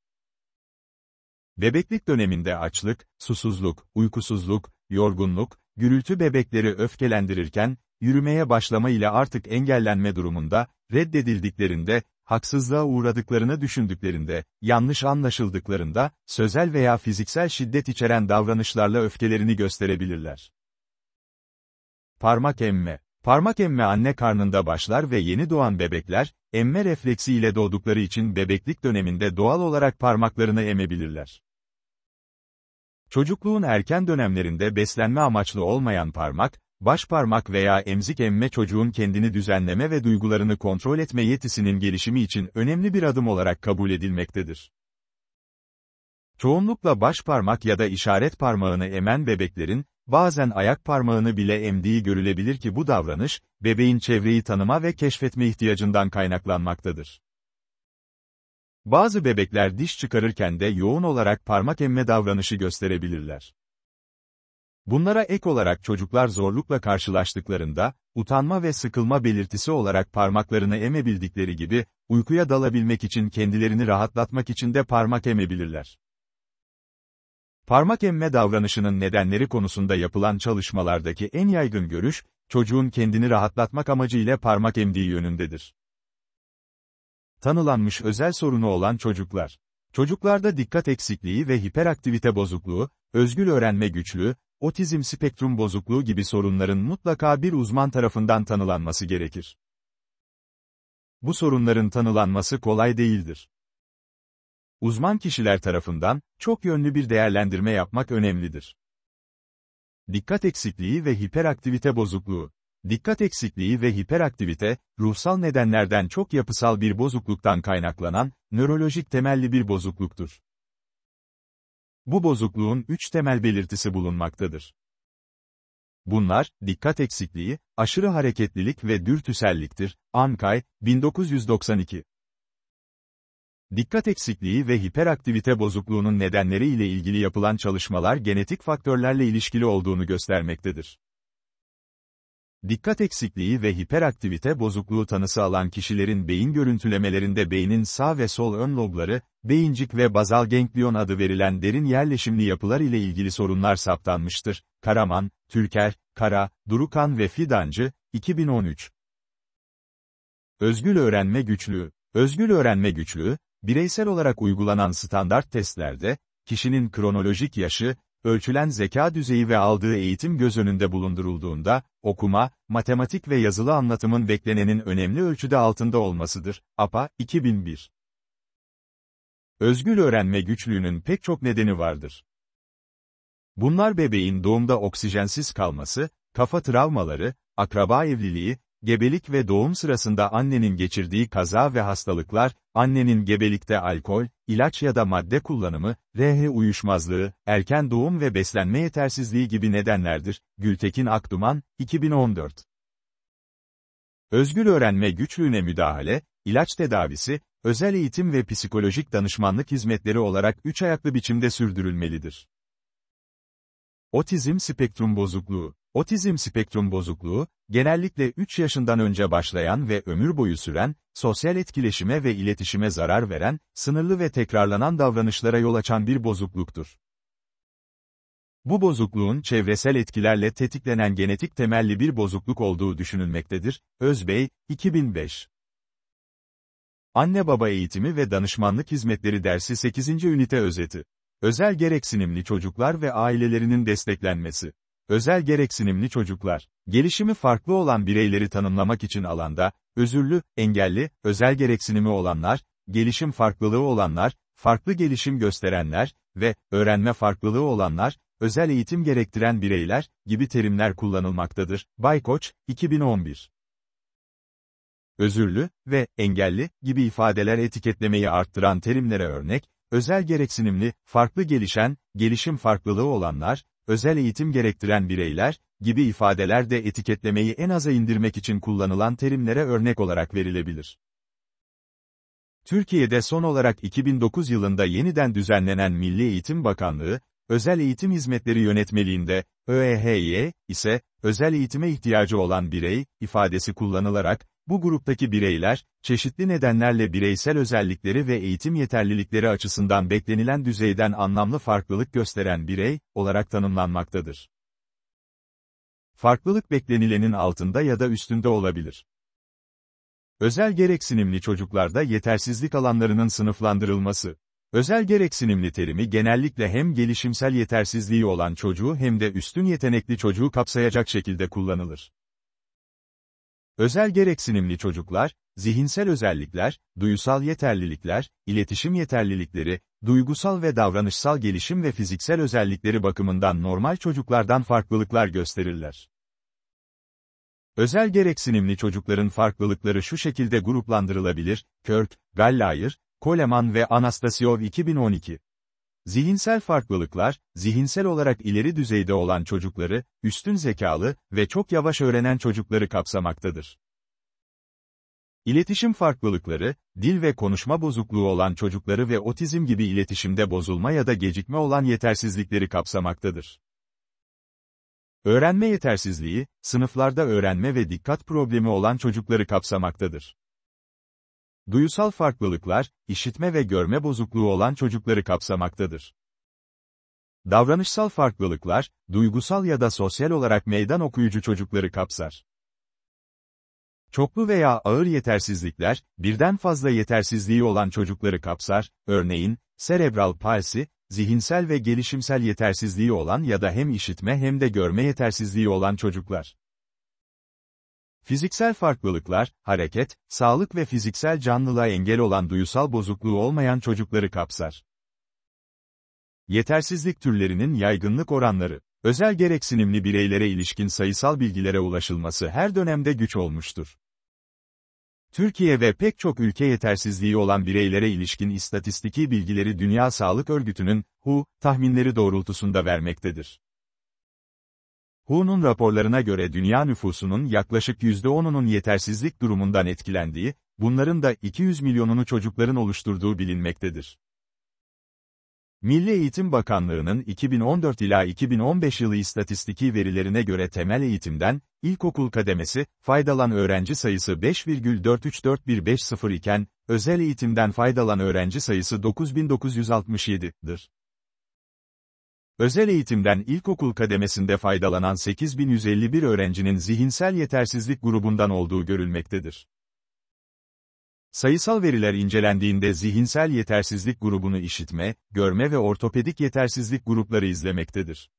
Bebeklik döneminde açlık, susuzluk, uykusuzluk, yorgunluk, gürültü bebekleri öfkelendirirken, yürümeye başlama ile artık engellenme durumunda, reddedildiklerinde, haksızlığa uğradıklarını düşündüklerinde, yanlış anlaşıldıklarında, sözel veya fiziksel şiddet içeren davranışlarla öfkelerini gösterebilirler. Parmak emme Parmak emme anne karnında başlar ve yeni doğan bebekler, emme refleksi ile doğdukları için bebeklik döneminde doğal olarak parmaklarını emebilirler. Çocukluğun erken dönemlerinde beslenme amaçlı olmayan parmak, baş parmak veya emzik emme çocuğun kendini düzenleme ve duygularını kontrol etme yetisinin gelişimi için önemli bir adım olarak kabul edilmektedir. Çoğunlukla baş parmak ya da işaret parmağını emen bebeklerin, bazen ayak parmağını bile emdiği görülebilir ki bu davranış, bebeğin çevreyi tanıma ve keşfetme ihtiyacından kaynaklanmaktadır. Bazı bebekler diş çıkarırken de yoğun olarak parmak emme davranışı gösterebilirler. Bunlara ek olarak çocuklar zorlukla karşılaştıklarında, utanma ve sıkılma belirtisi olarak parmaklarını emebildikleri gibi, uykuya dalabilmek için kendilerini rahatlatmak için de parmak emebilirler. Parmak emme davranışının nedenleri konusunda yapılan çalışmalardaki en yaygın görüş, çocuğun kendini rahatlatmak amacıyla parmak emdiği yönündedir tanılanmış özel sorunu olan çocuklar. Çocuklarda dikkat eksikliği ve hiperaktivite bozukluğu, özgül öğrenme güçlüğü, otizm spektrum bozukluğu gibi sorunların mutlaka bir uzman tarafından tanılanması gerekir. Bu sorunların tanılanması kolay değildir. Uzman kişiler tarafından, çok yönlü bir değerlendirme yapmak önemlidir. Dikkat eksikliği ve hiperaktivite bozukluğu, Dikkat eksikliği ve hiperaktivite, ruhsal nedenlerden çok yapısal bir bozukluktan kaynaklanan, nörolojik temelli bir bozukluktur. Bu bozukluğun üç temel belirtisi bulunmaktadır. Bunlar, dikkat eksikliği, aşırı hareketlilik ve dürtüselliktir. Ankay, 1992. Dikkat eksikliği ve hiperaktivite bozukluğunun nedenleri ile ilgili yapılan çalışmalar genetik faktörlerle ilişkili olduğunu göstermektedir. Dikkat eksikliği ve hiperaktivite bozukluğu tanısı alan kişilerin beyin görüntülemelerinde beynin sağ ve sol ön lobları, beyincik ve bazal ganglion adı verilen derin yerleşimli yapılar ile ilgili sorunlar saptanmıştır. Karaman, Türker, Kara, Durukan ve Fidancı, 2013. Özgül öğrenme güçlüğü. Özgül öğrenme güçlüğü, bireysel olarak uygulanan standart testlerde, kişinin kronolojik yaşı, ölçülen zeka düzeyi ve aldığı eğitim göz önünde bulundurulduğunda, okuma, matematik ve yazılı anlatımın beklenenin önemli ölçüde altında olmasıdır. APA, 2001 Özgül öğrenme güçlüğünün pek çok nedeni vardır. Bunlar bebeğin doğumda oksijensiz kalması, kafa travmaları, akraba evliliği, Gebelik ve doğum sırasında annenin geçirdiği kaza ve hastalıklar, annenin gebelikte alkol, ilaç ya da madde kullanımı, RH uyuşmazlığı, erken doğum ve beslenme yetersizliği gibi nedenlerdir. Gültekin Akduman, 2014 Özgür öğrenme güçlüğüne müdahale, ilaç tedavisi, özel eğitim ve psikolojik danışmanlık hizmetleri olarak üç ayaklı biçimde sürdürülmelidir. Otizm spektrum bozukluğu Otizm spektrum bozukluğu, genellikle 3 yaşından önce başlayan ve ömür boyu süren, sosyal etkileşime ve iletişime zarar veren, sınırlı ve tekrarlanan davranışlara yol açan bir bozukluktur. Bu bozukluğun çevresel etkilerle tetiklenen genetik temelli bir bozukluk olduğu düşünülmektedir. Özbey, 2005 Anne Baba Eğitimi ve Danışmanlık Hizmetleri Dersi 8. Ünite Özeti Özel Gereksinimli Çocuklar ve Ailelerinin Desteklenmesi özel gereksinimli çocuklar, gelişimi farklı olan bireyleri tanımlamak için alanda, özürlü, engelli, özel gereksinimi olanlar, gelişim farklılığı olanlar, farklı gelişim gösterenler ve öğrenme farklılığı olanlar, özel eğitim gerektiren bireyler gibi terimler kullanılmaktadır. Baykoç, 2011 özürlü ve engelli gibi ifadeler etiketlemeyi arttıran terimlere örnek, Özel gereksinimli, farklı gelişen, gelişim farklılığı olanlar, özel eğitim gerektiren bireyler, gibi ifadeler de etiketlemeyi en aza indirmek için kullanılan terimlere örnek olarak verilebilir. Türkiye'de son olarak 2009 yılında yeniden düzenlenen Milli Eğitim Bakanlığı, Özel Eğitim Hizmetleri Yönetmeliğinde, ÖEHY, ise, özel eğitime ihtiyacı olan birey, ifadesi kullanılarak, bu gruptaki bireyler, çeşitli nedenlerle bireysel özellikleri ve eğitim yeterlilikleri açısından beklenilen düzeyden anlamlı farklılık gösteren birey, olarak tanımlanmaktadır. Farklılık beklenilenin altında ya da üstünde olabilir. Özel gereksinimli çocuklarda yetersizlik alanlarının sınıflandırılması. Özel gereksinimli terimi genellikle hem gelişimsel yetersizliği olan çocuğu hem de üstün yetenekli çocuğu kapsayacak şekilde kullanılır. Özel gereksinimli çocuklar, zihinsel özellikler, duyusal yeterlilikler, iletişim yeterlilikleri, duygusal ve davranışsal gelişim ve fiziksel özellikleri bakımından normal çocuklardan farklılıklar gösterirler. Özel gereksinimli çocukların farklılıkları şu şekilde gruplandırılabilir, Kirk, Gallayer, Coleman ve Anastasio 2012. Zihinsel farklılıklar, zihinsel olarak ileri düzeyde olan çocukları, üstün zekalı ve çok yavaş öğrenen çocukları kapsamaktadır. İletişim farklılıkları, dil ve konuşma bozukluğu olan çocukları ve otizm gibi iletişimde bozulma ya da gecikme olan yetersizlikleri kapsamaktadır. Öğrenme yetersizliği, sınıflarda öğrenme ve dikkat problemi olan çocukları kapsamaktadır. Duyusal farklılıklar, işitme ve görme bozukluğu olan çocukları kapsamaktadır. Davranışsal farklılıklar, duygusal ya da sosyal olarak meydan okuyucu çocukları kapsar. Çoklu veya ağır yetersizlikler, birden fazla yetersizliği olan çocukları kapsar, örneğin, serebral palsi, zihinsel ve gelişimsel yetersizliği olan ya da hem işitme hem de görme yetersizliği olan çocuklar. Fiziksel farklılıklar, hareket, sağlık ve fiziksel canlılığa engel olan duyusal bozukluğu olmayan çocukları kapsar. Yetersizlik türlerinin yaygınlık oranları, özel gereksinimli bireylere ilişkin sayısal bilgilere ulaşılması her dönemde güç olmuştur. Türkiye ve pek çok ülke yetersizliği olan bireylere ilişkin istatistiki bilgileri Dünya Sağlık Örgütü'nün, WHO, tahminleri doğrultusunda vermektedir. HU'nun raporlarına göre dünya nüfusunun yaklaşık %10'unun yetersizlik durumundan etkilendiği, bunların da 200 milyonunu çocukların oluşturduğu bilinmektedir. Milli Eğitim Bakanlığı'nın 2014 ila 2015 yılı istatistiki verilerine göre temel eğitimden, ilkokul kademesi, faydalan öğrenci sayısı 5,434150 iken, özel eğitimden faydalan öğrenci sayısı 9967'dir. Özel eğitimden ilkokul kademesinde faydalanan 8151 öğrencinin zihinsel yetersizlik grubundan olduğu görülmektedir. Sayısal veriler incelendiğinde zihinsel yetersizlik grubunu işitme, görme ve ortopedik yetersizlik grupları izlemektedir.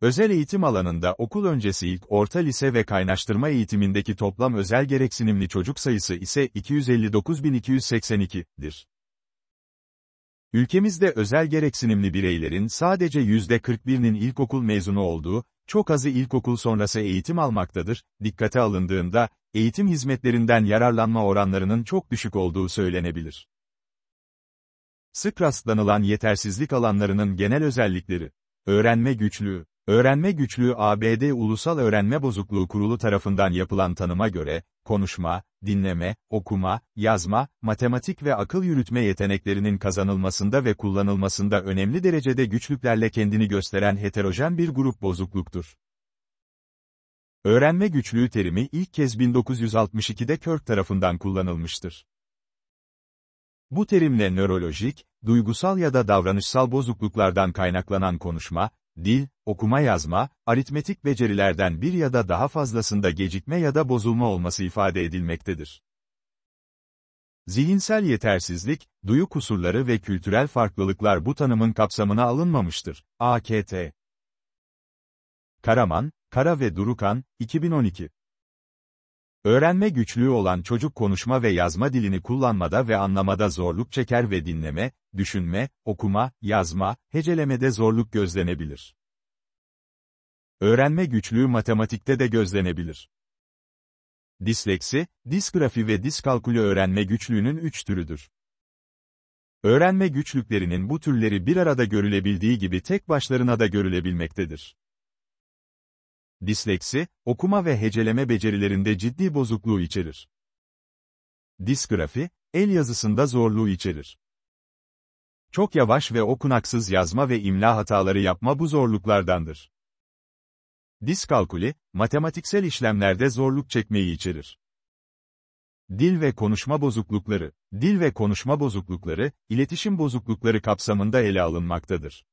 Özel eğitim alanında okul öncesi ilk orta lise ve kaynaştırma eğitimindeki toplam özel gereksinimli çocuk sayısı ise 259.282'dir. Ülkemizde özel gereksinimli bireylerin sadece %41'nin ilkokul mezunu olduğu, çok azı ilkokul sonrası eğitim almaktadır, dikkate alındığında, eğitim hizmetlerinden yararlanma oranlarının çok düşük olduğu söylenebilir. Sık rastlanılan yetersizlik alanlarının genel özellikleri, öğrenme güçlüğü, Öğrenme güçlüğü ABD Ulusal Öğrenme Bozukluğu Kurulu tarafından yapılan tanıma göre, konuşma, dinleme, okuma, yazma, matematik ve akıl yürütme yeteneklerinin kazanılmasında ve kullanılmasında önemli derecede güçlüklerle kendini gösteren heterojen bir grup bozukluktur. Öğrenme güçlüğü terimi ilk kez 1962'de Kirk tarafından kullanılmıştır. Bu terimle nörolojik, duygusal ya da davranışsal bozukluklardan kaynaklanan konuşma, dil, okuma yazma, aritmetik becerilerden bir ya da daha fazlasında gecikme ya da bozulma olması ifade edilmektedir. Zihinsel yetersizlik, duyu kusurları ve kültürel farklılıklar bu tanımın kapsamına alınmamıştır. AKT Karaman, Kara ve Durukan, 2012 Öğrenme güçlüğü olan çocuk konuşma ve yazma dilini kullanmada ve anlamada zorluk çeker ve dinleme, düşünme, okuma, yazma, hecelemede zorluk gözlenebilir. Öğrenme güçlüğü matematikte de gözlenebilir. Disleksi, disgrafi ve diskalkülü öğrenme güçlüğünün üç türüdür. Öğrenme güçlüklerinin bu türleri bir arada görülebildiği gibi tek başlarına da görülebilmektedir. Disleksi, okuma ve heceleme becerilerinde ciddi bozukluğu içerir. Disgrafi, el yazısında zorluğu içerir. Çok yavaş ve okunaksız yazma ve imla hataları yapma bu zorluklardandır. Diskalkuli, matematiksel işlemlerde zorluk çekmeyi içerir. Dil ve konuşma bozuklukları, dil ve konuşma bozuklukları, iletişim bozuklukları kapsamında ele alınmaktadır.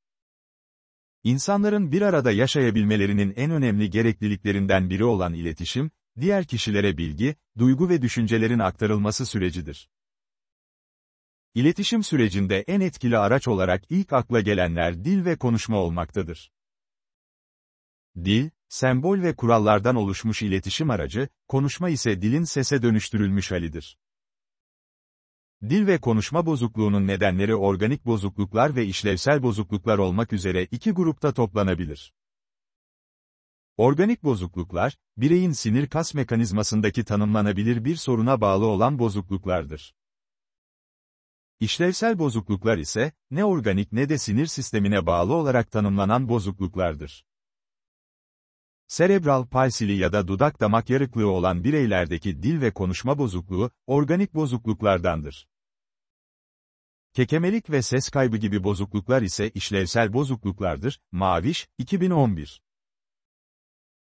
İnsanların bir arada yaşayabilmelerinin en önemli gerekliliklerinden biri olan iletişim, diğer kişilere bilgi, duygu ve düşüncelerin aktarılması sürecidir. İletişim sürecinde en etkili araç olarak ilk akla gelenler dil ve konuşma olmaktadır. Dil, sembol ve kurallardan oluşmuş iletişim aracı, konuşma ise dilin sese dönüştürülmüş halidir. Dil ve konuşma bozukluğunun nedenleri organik bozukluklar ve işlevsel bozukluklar olmak üzere iki grupta toplanabilir. Organik bozukluklar, bireyin sinir kas mekanizmasındaki tanımlanabilir bir soruna bağlı olan bozukluklardır. İşlevsel bozukluklar ise, ne organik ne de sinir sistemine bağlı olarak tanımlanan bozukluklardır. Serebral palsili ya da dudak damak yarıklığı olan bireylerdeki dil ve konuşma bozukluğu, organik bozukluklardandır. Kekemelik ve ses kaybı gibi bozukluklar ise işlevsel bozukluklardır. Maviş, 2011.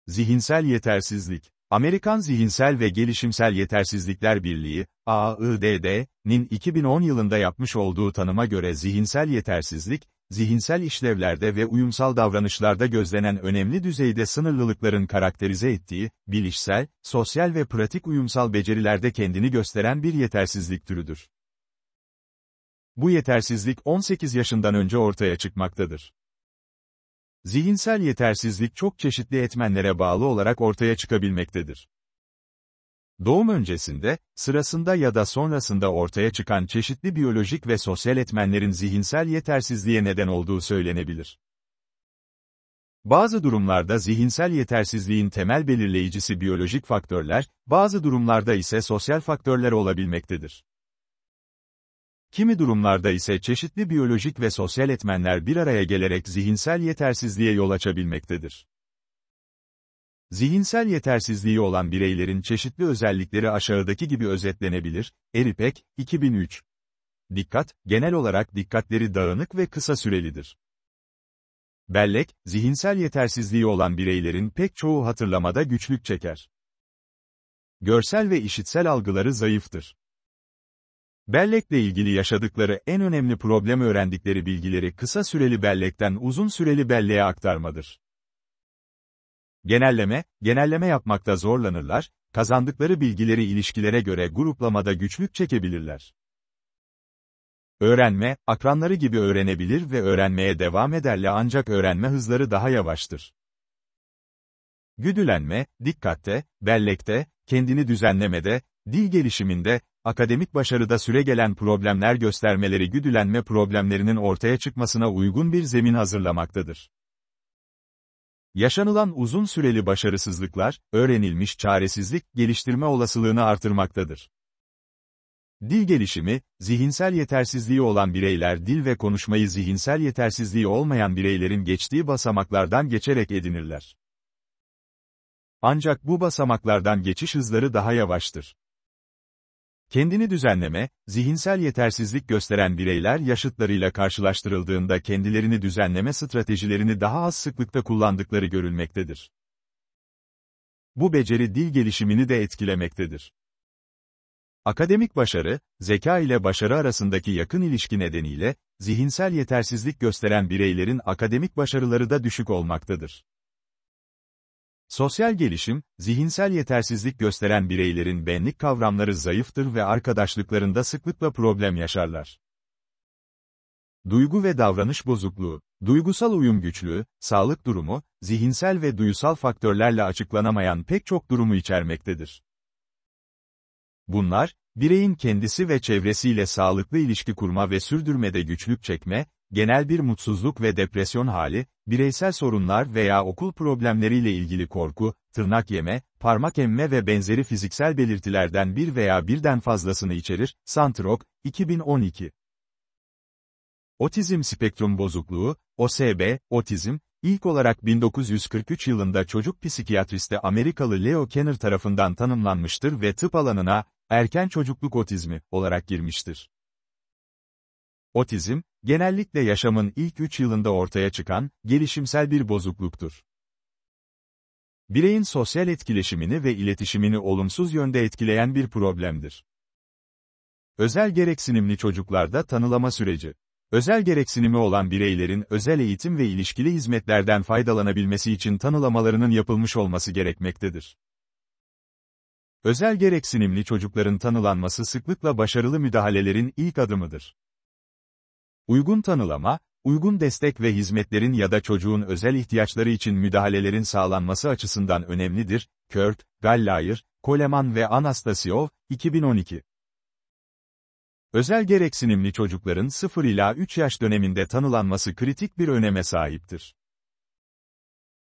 Zihinsel yetersizlik Amerikan Zihinsel ve Gelişimsel Yetersizlikler Birliği, AIDD'nin 2010 yılında yapmış olduğu tanıma göre zihinsel yetersizlik, zihinsel işlevlerde ve uyumsal davranışlarda gözlenen önemli düzeyde sınırlılıkların karakterize ettiği, bilişsel, sosyal ve pratik uyumsal becerilerde kendini gösteren bir yetersizlik türüdür. Bu yetersizlik 18 yaşından önce ortaya çıkmaktadır. Zihinsel yetersizlik çok çeşitli etmenlere bağlı olarak ortaya çıkabilmektedir. Doğum öncesinde, sırasında ya da sonrasında ortaya çıkan çeşitli biyolojik ve sosyal etmenlerin zihinsel yetersizliğe neden olduğu söylenebilir. Bazı durumlarda zihinsel yetersizliğin temel belirleyicisi biyolojik faktörler, bazı durumlarda ise sosyal faktörler olabilmektedir. Kimi durumlarda ise çeşitli biyolojik ve sosyal etmenler bir araya gelerek zihinsel yetersizliğe yol açabilmektedir. Zihinsel yetersizliği olan bireylerin çeşitli özellikleri aşağıdaki gibi özetlenebilir, Eripek, 2003. Dikkat, genel olarak dikkatleri dağınık ve kısa sürelidir. Bellek, zihinsel yetersizliği olan bireylerin pek çoğu hatırlamada güçlük çeker. Görsel ve işitsel algıları zayıftır. Bellekle ilgili yaşadıkları en önemli problem öğrendikleri bilgileri kısa süreli bellekten uzun süreli belleğe aktarmadır. Genelleme, genelleme yapmakta zorlanırlar, kazandıkları bilgileri ilişkilere göre gruplamada güçlük çekebilirler. Öğrenme, akranları gibi öğrenebilir ve öğrenmeye devam ederler ancak öğrenme hızları daha yavaştır. Güdülenme, dikkatte, bellekte, kendini düzenlemede, dil gelişiminde, akademik başarıda süregelen problemler göstermeleri güdülenme problemlerinin ortaya çıkmasına uygun bir zemin hazırlamaktadır. Yaşanılan uzun süreli başarısızlıklar, öğrenilmiş çaresizlik, geliştirme olasılığını artırmaktadır. Dil gelişimi, zihinsel yetersizliği olan bireyler dil ve konuşmayı zihinsel yetersizliği olmayan bireylerin geçtiği basamaklardan geçerek edinirler. Ancak bu basamaklardan geçiş hızları daha yavaştır. Kendini düzenleme, zihinsel yetersizlik gösteren bireyler yaşıtlarıyla karşılaştırıldığında kendilerini düzenleme stratejilerini daha az sıklıkta kullandıkları görülmektedir. Bu beceri dil gelişimini de etkilemektedir. Akademik başarı, zeka ile başarı arasındaki yakın ilişki nedeniyle, zihinsel yetersizlik gösteren bireylerin akademik başarıları da düşük olmaktadır. Sosyal gelişim, zihinsel yetersizlik gösteren bireylerin benlik kavramları zayıftır ve arkadaşlıklarında sıklıkla problem yaşarlar. Duygu ve davranış bozukluğu, duygusal uyum güçlüğü, sağlık durumu, zihinsel ve duyusal faktörlerle açıklanamayan pek çok durumu içermektedir. Bunlar, bireyin kendisi ve çevresiyle sağlıklı ilişki kurma ve sürdürmede güçlük çekme, genel bir mutsuzluk ve depresyon hali, bireysel sorunlar veya okul problemleriyle ilgili korku, tırnak yeme, parmak emme ve benzeri fiziksel belirtilerden bir veya birden fazlasını içerir, Santrok, 2012. Otizm spektrum bozukluğu, OSB, otizm, ilk olarak 1943 yılında çocuk psikiyatristi Amerikalı Leo Kenner tarafından tanımlanmıştır ve tıp alanına, erken çocukluk otizmi olarak girmiştir. Otizm, genellikle yaşamın ilk 3 yılında ortaya çıkan, gelişimsel bir bozukluktur. Bireyin sosyal etkileşimini ve iletişimini olumsuz yönde etkileyen bir problemdir. Özel gereksinimli çocuklarda tanılama süreci. Özel gereksinimi olan bireylerin özel eğitim ve ilişkili hizmetlerden faydalanabilmesi için tanılamalarının yapılmış olması gerekmektedir. Özel gereksinimli çocukların tanılanması sıklıkla başarılı müdahalelerin ilk adımıdır. Uygun tanılama, uygun destek ve hizmetlerin ya da çocuğun özel ihtiyaçları için müdahalelerin sağlanması açısından önemlidir, Kurt, Gallayer, Coleman ve Anastasiov, 2012. Özel gereksinimli çocukların 0 ila 3 yaş döneminde tanılanması kritik bir öneme sahiptir.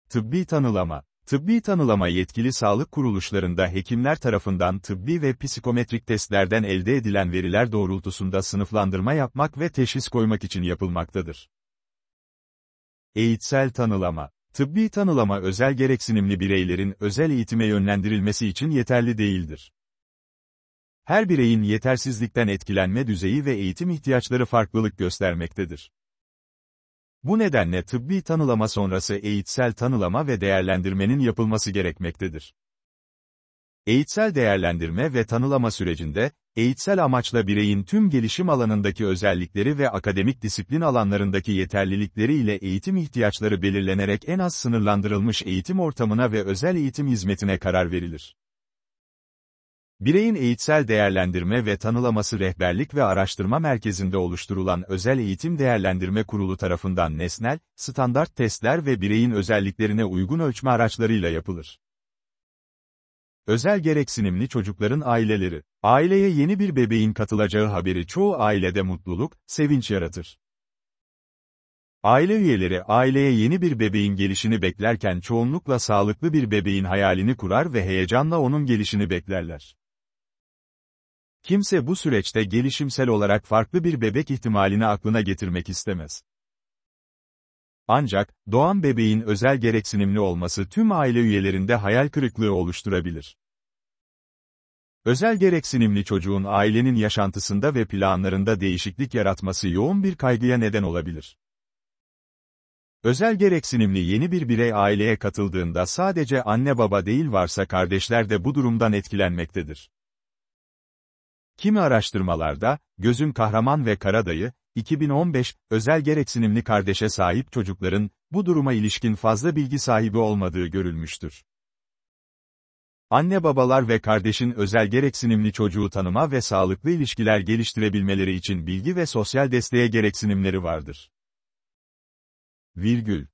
Tıbbi tanılama Tıbbi tanılama yetkili sağlık kuruluşlarında hekimler tarafından tıbbi ve psikometrik testlerden elde edilen veriler doğrultusunda sınıflandırma yapmak ve teşhis koymak için yapılmaktadır. Eğitsel tanılama Tıbbi tanılama özel gereksinimli bireylerin özel eğitime yönlendirilmesi için yeterli değildir. Her bireyin yetersizlikten etkilenme düzeyi ve eğitim ihtiyaçları farklılık göstermektedir. Bu nedenle tıbbi tanılama sonrası eğitsel tanılama ve değerlendirmenin yapılması gerekmektedir. Eğitsel değerlendirme ve tanılama sürecinde, eğitsel amaçla bireyin tüm gelişim alanındaki özellikleri ve akademik disiplin alanlarındaki yeterlilikleri ile eğitim ihtiyaçları belirlenerek en az sınırlandırılmış eğitim ortamına ve özel eğitim hizmetine karar verilir. Bireyin eğitsel değerlendirme ve tanılaması rehberlik ve araştırma merkezinde oluşturulan Özel Eğitim Değerlendirme Kurulu tarafından nesnel, standart testler ve bireyin özelliklerine uygun ölçme araçlarıyla yapılır. Özel gereksinimli çocukların aileleri. Aileye yeni bir bebeğin katılacağı haberi çoğu ailede mutluluk, sevinç yaratır. Aile üyeleri aileye yeni bir bebeğin gelişini beklerken çoğunlukla sağlıklı bir bebeğin hayalini kurar ve heyecanla onun gelişini beklerler. Kimse bu süreçte gelişimsel olarak farklı bir bebek ihtimalini aklına getirmek istemez. Ancak, doğan bebeğin özel gereksinimli olması tüm aile üyelerinde hayal kırıklığı oluşturabilir. Özel gereksinimli çocuğun ailenin yaşantısında ve planlarında değişiklik yaratması yoğun bir kaygıya neden olabilir. Özel gereksinimli yeni bir birey aileye katıldığında sadece anne baba değil varsa kardeşler de bu durumdan etkilenmektedir. Kimi araştırmalarda, Gözüm Kahraman ve Karadayı, 2015, özel gereksinimli kardeşe sahip çocukların, bu duruma ilişkin fazla bilgi sahibi olmadığı görülmüştür. Anne babalar ve kardeşin özel gereksinimli çocuğu tanıma ve sağlıklı ilişkiler geliştirebilmeleri için bilgi ve sosyal desteğe gereksinimleri vardır. Virgül